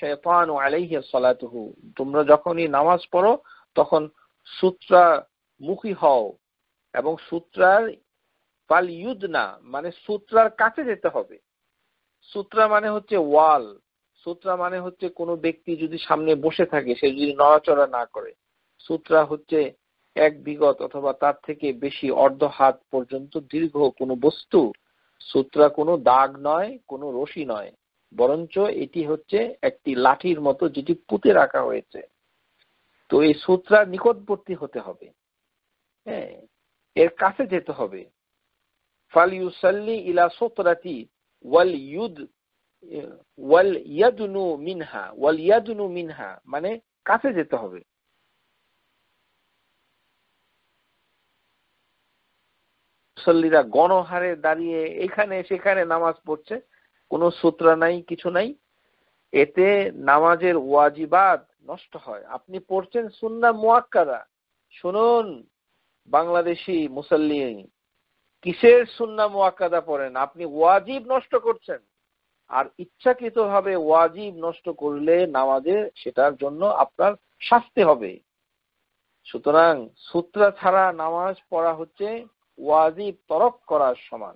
শাইতানু আলাইহি সালাতুহু তোমরা যখনই নামাজ পড়ো তখন সূত্রা মুখী হও এবং সূত্রার পালিয়ুদনা মানে সূত্রার কাছে যেতে হবে সূত্রা মানে হচ্ছে ওয়াল সূত্রা মানে হচ্ছে কোনো ব্যক্তি যদি সামনে বসে থাকে সে যদি নড়াচড়া না করে সূত্রা হচ্ছে এক বিগত অথবা তার থেকে বেশি অর্ধ হাত পর্যন্ত দীর্ঘ কোনো বস্তু সূত্রা কোনো দাগ নয় কোনো রশি নয় বরঞ্চ এটি হচ্ছে একটি লাঠির মতো যেটি পুঁতে রাখা হয়েছে তো এই সূত্রা নিকটবর্তী হতে হবে হ্যাঁ এর কাছে যেতে হবে ফাল ইউসাল্লি ইলা সোতরাতি ওয়াল ইউদ ওয়াল ইয়াদনু মিনহা ওয়াল ইয়াদনু মিনহা মানে কাছে যেতে হবে মুসল্লিরা গণহারে দাঁড়িয়ে এখানে সেখানে নামাজ পড়ছে কোনো সূত্রা নাই কিছু নাই এতে নামাজের ওয়াজিবাদ নষ্ট হয় আপনি পড়ছেন সুন্না মুয়াক্কাদা শুনুন বাংলাদেশি মুসল্লি কিসের সুন্না মুয়াক্কাদা পড়েন আপনি ওয়াজিব নষ্ট করছেন আর ইচ্ছাকৃত ভাবে ওয়াজিব নষ্ট করলে নামাজে সেটার জন্য আপনার শাস্তি হবে সুতরাং সূত্রা ছাড়া নামাজ পড়া হচ্ছে ওয়াজিব তরক করার সমান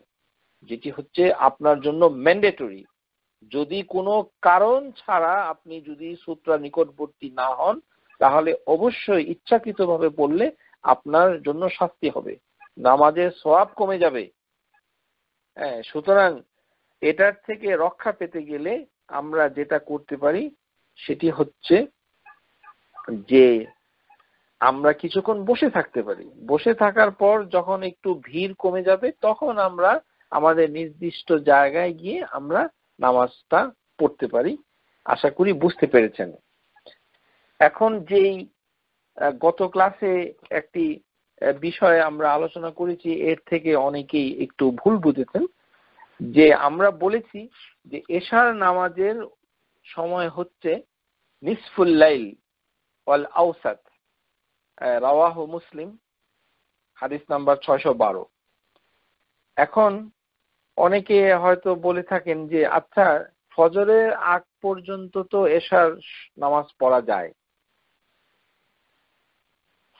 যেটি হচ্ছে আপনার জন্য ম্যান্ডেটরি যদি কোনো কারণ ছাড়া আপনি যদি সূত্রা নিকটবর্তী না হন তাহলে অবশ্যই ইচ্ছাকৃত ভাবে পড়লে আপনার জন্য শাস্তি হবে নামাজের সোয়াব কমে যাবে হ্যাঁ সুতরাং এটার থেকে রক্ষা পেতে গেলে আমরা যেটা করতে পারি সেটি হচ্ছে যে আমরা কিছুক্ষণ বসে থাকতে পারি বসে থাকার পর যখন একটু ভিড় কমে যাবে তখন আমরা আমাদের নির্দিষ্ট জায়গায় গিয়ে আমরা নামাজটা পড়তে পারি আশা করি বুঝতে পেরেছেন এখন যেই গত ক্লাসে একটি বিষয়ে আমরা আলোচনা করেছি এর থেকে অনেকেই একটু ভুল বুঝেছেন যে আমরা বলেছি যে এশার নামাজের সময় হচ্ছে নিসফুল্লাইল লাইল আউসাদ রাওয়াহ মুসলিম হাদিস নাম্বার ছয়শো বারো এখন অনেকে হয়তো বলে থাকেন যে আচ্ছা ফজরের আগ পর্যন্ত তো এশার নামাজ পড়া যায়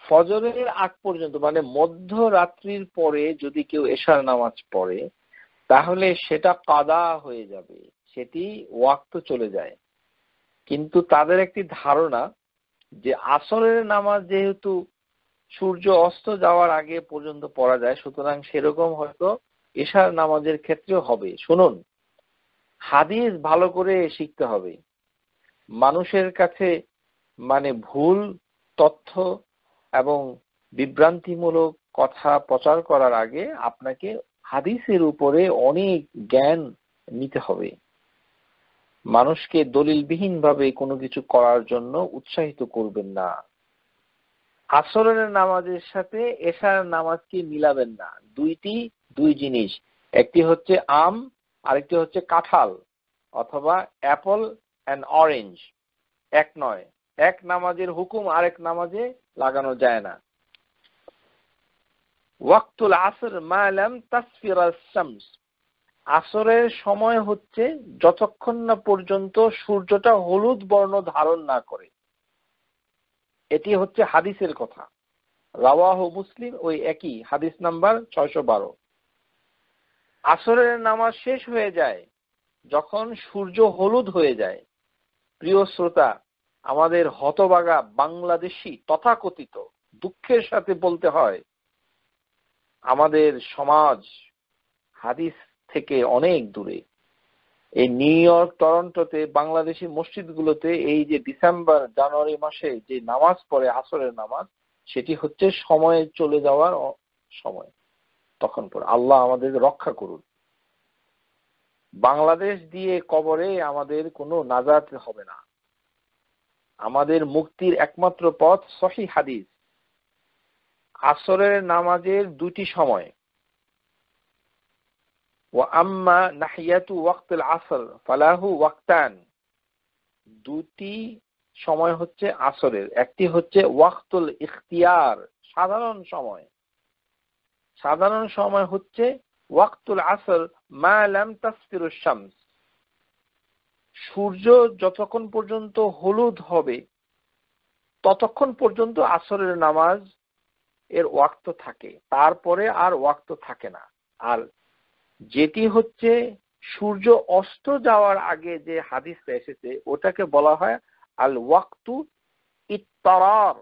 ফজরের আগ পর্যন্ত মানে মধ্যরাত্রির পরে যদি কেউ এশার নামাজ পড়ে তাহলে সেটা কাদা হয়ে যাবে সেটি ওয়াক্ত চলে যায় কিন্তু তাদের একটি ধারণা যে আসরের নামাজ যেহেতু সূর্য অস্ত যাওয়ার আগে পর্যন্ত পড়া যায় সুতরাং সেরকম হয়তো এশার নামাজের ক্ষেত্রেও হবে শুনুন হাদিস ভালো করে শিখতে হবে মানুষের কাছে মানে ভুল তথ্য এবং বিভ্রান্তিমূলক কথা প্রচার করার আগে আপনাকে হাদিসের উপরে অনেক জ্ঞান নিতে হবে মানুষকে দলিলবিহীন ভাবে কোনো কিছু করার জন্য উৎসাহিত করবেন না আসরের নামাজের সাথে এশার নামাজকে মিলাবেন না দুইটি দুই জিনিস একটি হচ্ছে আম আরেকটি হচ্ছে কাঁঠাল অথবা অ্যাপল অ্যান্ড অরেঞ্জ এক নয় এক নামাজের হুকুম আরেক নামাজে লাগানো যায় না ওয়াক্তুল আসর মালাম তাসফির আসামস আসরের সময় হচ্ছে যতক্ষণ না পর্যন্ত সূর্যটা হলুদ বর্ণ ধারণ না করে এটি হচ্ছে হাদিসের কথা রাওয়াহ মুসলিম ওই একই হাদিস নাম্বার ছয়শো বারো আসরের নামাজ শেষ হয়ে যায় যখন সূর্য হলুদ হয়ে যায় প্রিয় শ্রোতা আমাদের হতবাগা বাংলাদেশি তথাকথিত দুঃখের সাথে বলতে হয় আমাদের সমাজ হাদিস থেকে অনেক দূরে এই নিউ ইয়র্ক টরন্টোতে বাংলাদেশি মসজিদগুলোতে এই যে ডিসেম্বর জানুয়ারি মাসে যে নামাজ পড়ে আসরের নামাজ সেটি হচ্ছে সময়ে চলে যাওয়ার সময় তখন পর আল্লাহ আমাদের রক্ষা করুন বাংলাদেশ দিয়ে কবরে আমাদের কোনো নাজাত হবে না আমাদের মুক্তির একমাত্র পথ সহি হাদিস আসরের নামাজের দুটি সময় আম্মা নাহিয়াতু ওয়াক্তুল আসর ফালাহু ওয়াক্তান দুটি সময় হচ্ছে আসরের একটি হচ্ছে ওয়াক্তুল ইখতিয়ার সাধারণ সময় সাধারণ সময় হচ্ছে ওয়াক্তুল আসর মা লাম তাসফির শামস সূর্য যতক্ষণ পর্যন্ত হলুদ হবে ততক্ষণ পর্যন্ত আসরের নামাজ এর ওয়াক্ত থাকে তারপরে আর ওয়াক্ত থাকে না আর যেটি হচ্ছে সূর্য অস্ত যাওয়ার আগে যে হাদিসটা এসেছে ওটাকে বলা হয় আল ওয়াক্তু ইত্তরার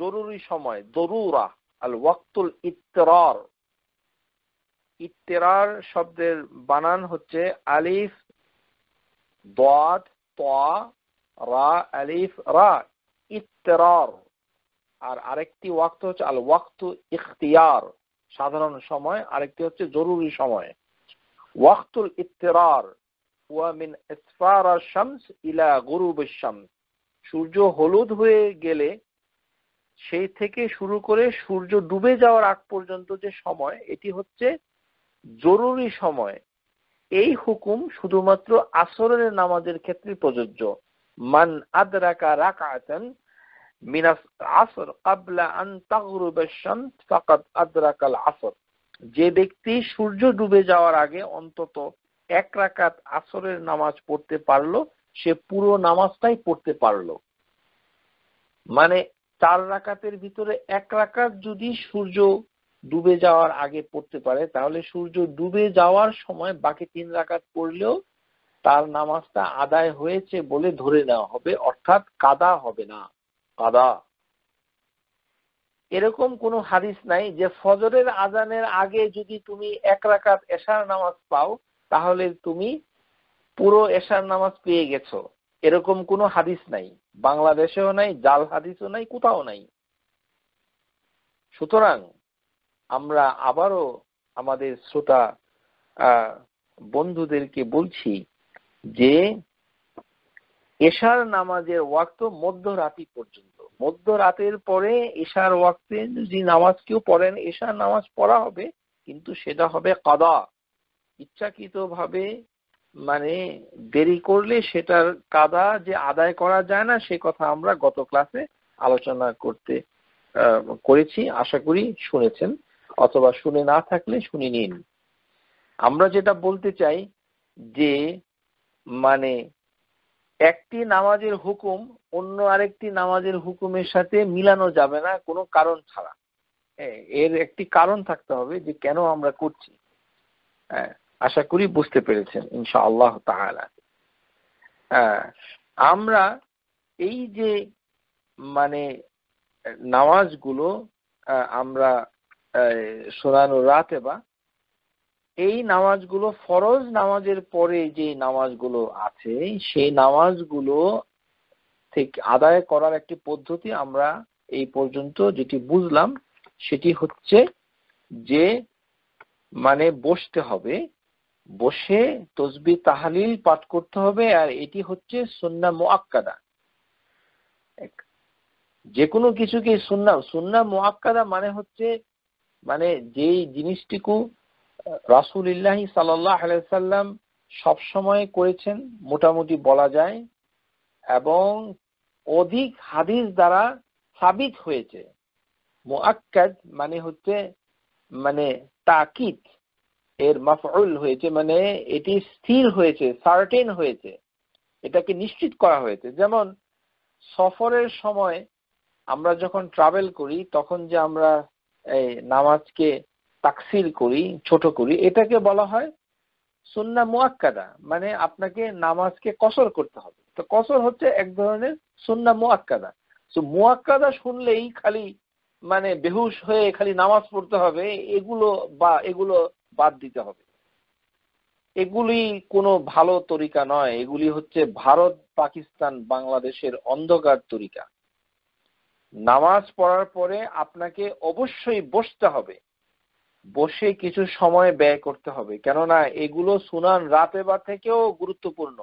জরুরি সময় দরুরা আল ওয়াক্তুল ইত্তরার ইত্তেরার শব্দের বানান হচ্ছে আলিফ দোয়াত রা আলিফ রা ইত্তরার আর আরেকটি ওয়াক্ত হচ্ছে আল ওয়াক্ত ইখতিয়ার সাধারণ সময় আরেকটি হচ্ছে জরুরি সময় ওয়াক্তুল ইত্তেরার ওয়া শামস ইলা গুরুব শামস সূর্য হলুদ হয়ে গেলে সেই থেকে শুরু করে সূর্য ডুবে যাওয়ার আগ পর্যন্ত যে সময় এটি হচ্ছে জরুরি সময় এই হুকুম শুধুমাত্র আসরের নামাজের ক্ষেত্রে প্রযোজ্য মান আদরাকা রাকাতান من العصر قبل কাবলা تغرب الشمس فقد আদরাকাল العصر যে ব্যক্তি সূর্য ডুবে যাওয়ার আগে অন্তত এক রাকাত আসরের নামাজ পড়তে পারলো সে পুরো নামাজটাই পড়তে পারলো মানে চার রাকাতের ভিতরে এক রাকাত যদি সূর্য ডুবে যাওয়ার আগে পড়তে পারে তাহলে সূর্য ডুবে যাওয়ার সময় বাকি তিন রাকাত পড়লেও তার নামাজটা আদায় হয়েছে বলে ধরে নেওয়া হবে অর্থাৎ কাদা হবে না কাদা এরকম কোন হাদিস নাই যে ফজরের আজানের আগে যদি তুমি এক রাকাত এশার নামাজ পাও তাহলে তুমি পুরো এশার নামাজ পেয়ে গেছো এরকম কোন হাদিস নাই বাংলাদেশেও নাই জাল হাদিসও নাই কোথাও নাই সুতরাং আমরা আবারও আমাদের শ্রোতা বন্ধুদেরকে বলছি যে এশার নামাজের ওয়াক্ত রাতি পর্যন্ত মধ্যরাতের পরে এশার ওয়াক্তে যদি নামাজ কেউ পড়েন এশার নামাজ পড়া হবে কিন্তু সেটা হবে কাদা ইচ্ছাকৃত ভাবে মানে দেরি করলে সেটার কাদা যে আদায় করা যায় না সে কথা আমরা গত ক্লাসে আলোচনা করতে করেছি আশা করি শুনেছেন অথবা শুনে না থাকলে শুনে নিন আমরা যেটা বলতে চাই যে মানে একটি নামাজের হুকুম অন্য আরেকটি নামাজের হুকুমের সাথে মিলানো যাবে না কোনো কারণ ছাড়া হ্যাঁ, এর একটি কারণ থাকতে হবে যে কেন আমরা করছি হ্যাঁ, আশা করি বুঝতে পেরেছেন ইনশা আল্লাহ হ্যাঁ আমরা এই যে মানে নামাজগুলো আমরা শোনানো রাতে বা এই নামাজগুলো ফরজ নামাজের পরে যে নামাজগুলো আছে সেই নামাজগুলো থেকে আদায় করার একটি পদ্ধতি আমরা এই পর্যন্ত যেটি বুঝলাম সেটি হচ্ছে যে মানে বসতে হবে বসে তসবি তাহালিল পাঠ করতে হবে আর এটি হচ্ছে সুন্না মোয়াক্কাদা যে কোনো কিছুকে সুন্না সুন্না মোয়াক্কাদা মানে হচ্ছে মানে যেই জিনিসটিকু রাসুল ইল্লাহি সাল্লাহ আলাইসাল্লাম সবসময় করেছেন মোটামুটি বলা যায় এবং অধিক হাদিস দ্বারা সাবিত হয়েছে মোয়াক্কাদ মানে হচ্ছে মানে তাকিদ এর মাফউল হয়েছে মানে এটি স্থির হয়েছে সার্টেন হয়েছে এটাকে নিশ্চিত করা হয়েছে যেমন সফরের সময় আমরা যখন ট্রাভেল করি তখন যে আমরা এই নামাজকে তাকসির করি ছোট করি এটাকে বলা হয় সুন্না মুয়াক্কাদা মানে আপনাকে নামাজকে কসর করতে হবে তো কসর হচ্ছে এক ধরনের সুন্না মুয়াক্কাদা তো মুয়াক্কাদা শুনলেই খালি মানে বেহুশ হয়ে খালি নামাজ পড়তে হবে এগুলো বা এগুলো বাদ দিতে হবে এগুলি কোনো ভালো তরিকা নয় এগুলি হচ্ছে ভারত পাকিস্তান বাংলাদেশের অন্ধকার তরিকা নামাজ পড়ার পরে আপনাকে অবশ্যই বসতে হবে বসে কিছু সময় ব্যয় করতে হবে কেননা এগুলো সুনান রাত এবার থেকেও গুরুত্বপূর্ণ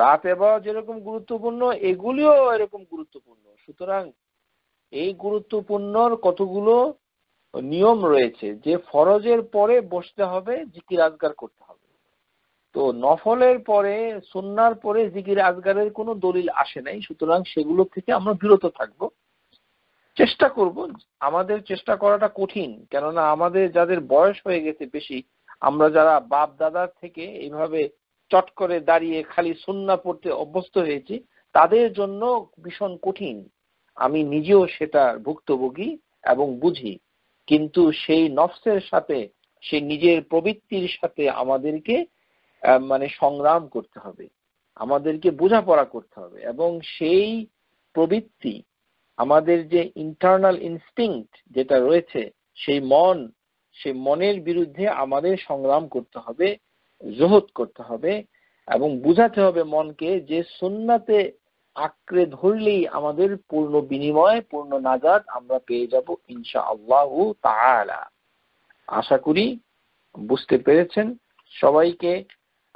রাত এবার যেরকম গুরুত্বপূর্ণ এগুলিও এরকম গুরুত্বপূর্ণ সুতরাং এই গুরুত্বপূর্ণ কতগুলো নিয়ম রয়েছে যে ফরজের পরে বসতে হবে জিকির আজগার করতে হবে তো নফলের পরে সন্ন্যার পরে জিকির আজগারের কোনো দলিল আসে নাই সুতরাং সেগুলো থেকে আমরা বিরত থাকবো চেষ্টা করব আমাদের চেষ্টা করাটা কঠিন কেননা আমাদের যাদের বয়স হয়ে গেছে বেশি আমরা যারা বাপ দাদার থেকে এইভাবে চট করে দাঁড়িয়ে খালি সুন্না পড়তে অভ্যস্ত হয়েছি তাদের জন্য ভীষণ কঠিন আমি নিজেও সেটা ভুক্তভোগী এবং বুঝি কিন্তু সেই নফসের সাথে সেই নিজের প্রবৃত্তির সাথে আমাদেরকে মানে সংগ্রাম করতে হবে আমাদেরকে বোঝাপড়া করতে হবে এবং সেই প্রবৃত্তি আমাদের যে ইন্টারনাল ইনস্টিংক্ট যেটা রয়েছে সেই মন সেই মনের বিরুদ্ধে আমাদের সংগ্রাম করতে হবে জহত করতে হবে এবং বুঝাতে হবে মনকে যে সুন্নাতে আঁকড়ে ধরলেই আমাদের পূর্ণ বিনিময় পূর্ণ নাজাদ আমরা পেয়ে যাব ইনশা আল্লাহ আশা করি বুঝতে পেরেছেন সবাইকে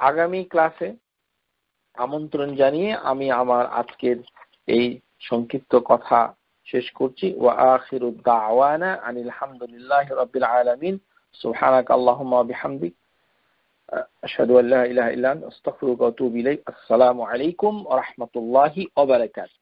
আগামী ক্লাসে আমন্ত্রণ জানিয়ে আমি আমার আজকের এই সংক্ষিপ্ত কথা শেষ করছি ওয়া দাওয়ানা আনিল হামদুলিল্লাহি রাব্বিল আলামিন সুবহানাক আল্লাহুম্মা বিহামদিক আশহাদু আল্লা ইলাহা ইল্লা আসসালামু আলাইকুম ওয়া রাহমাতুল্লাহি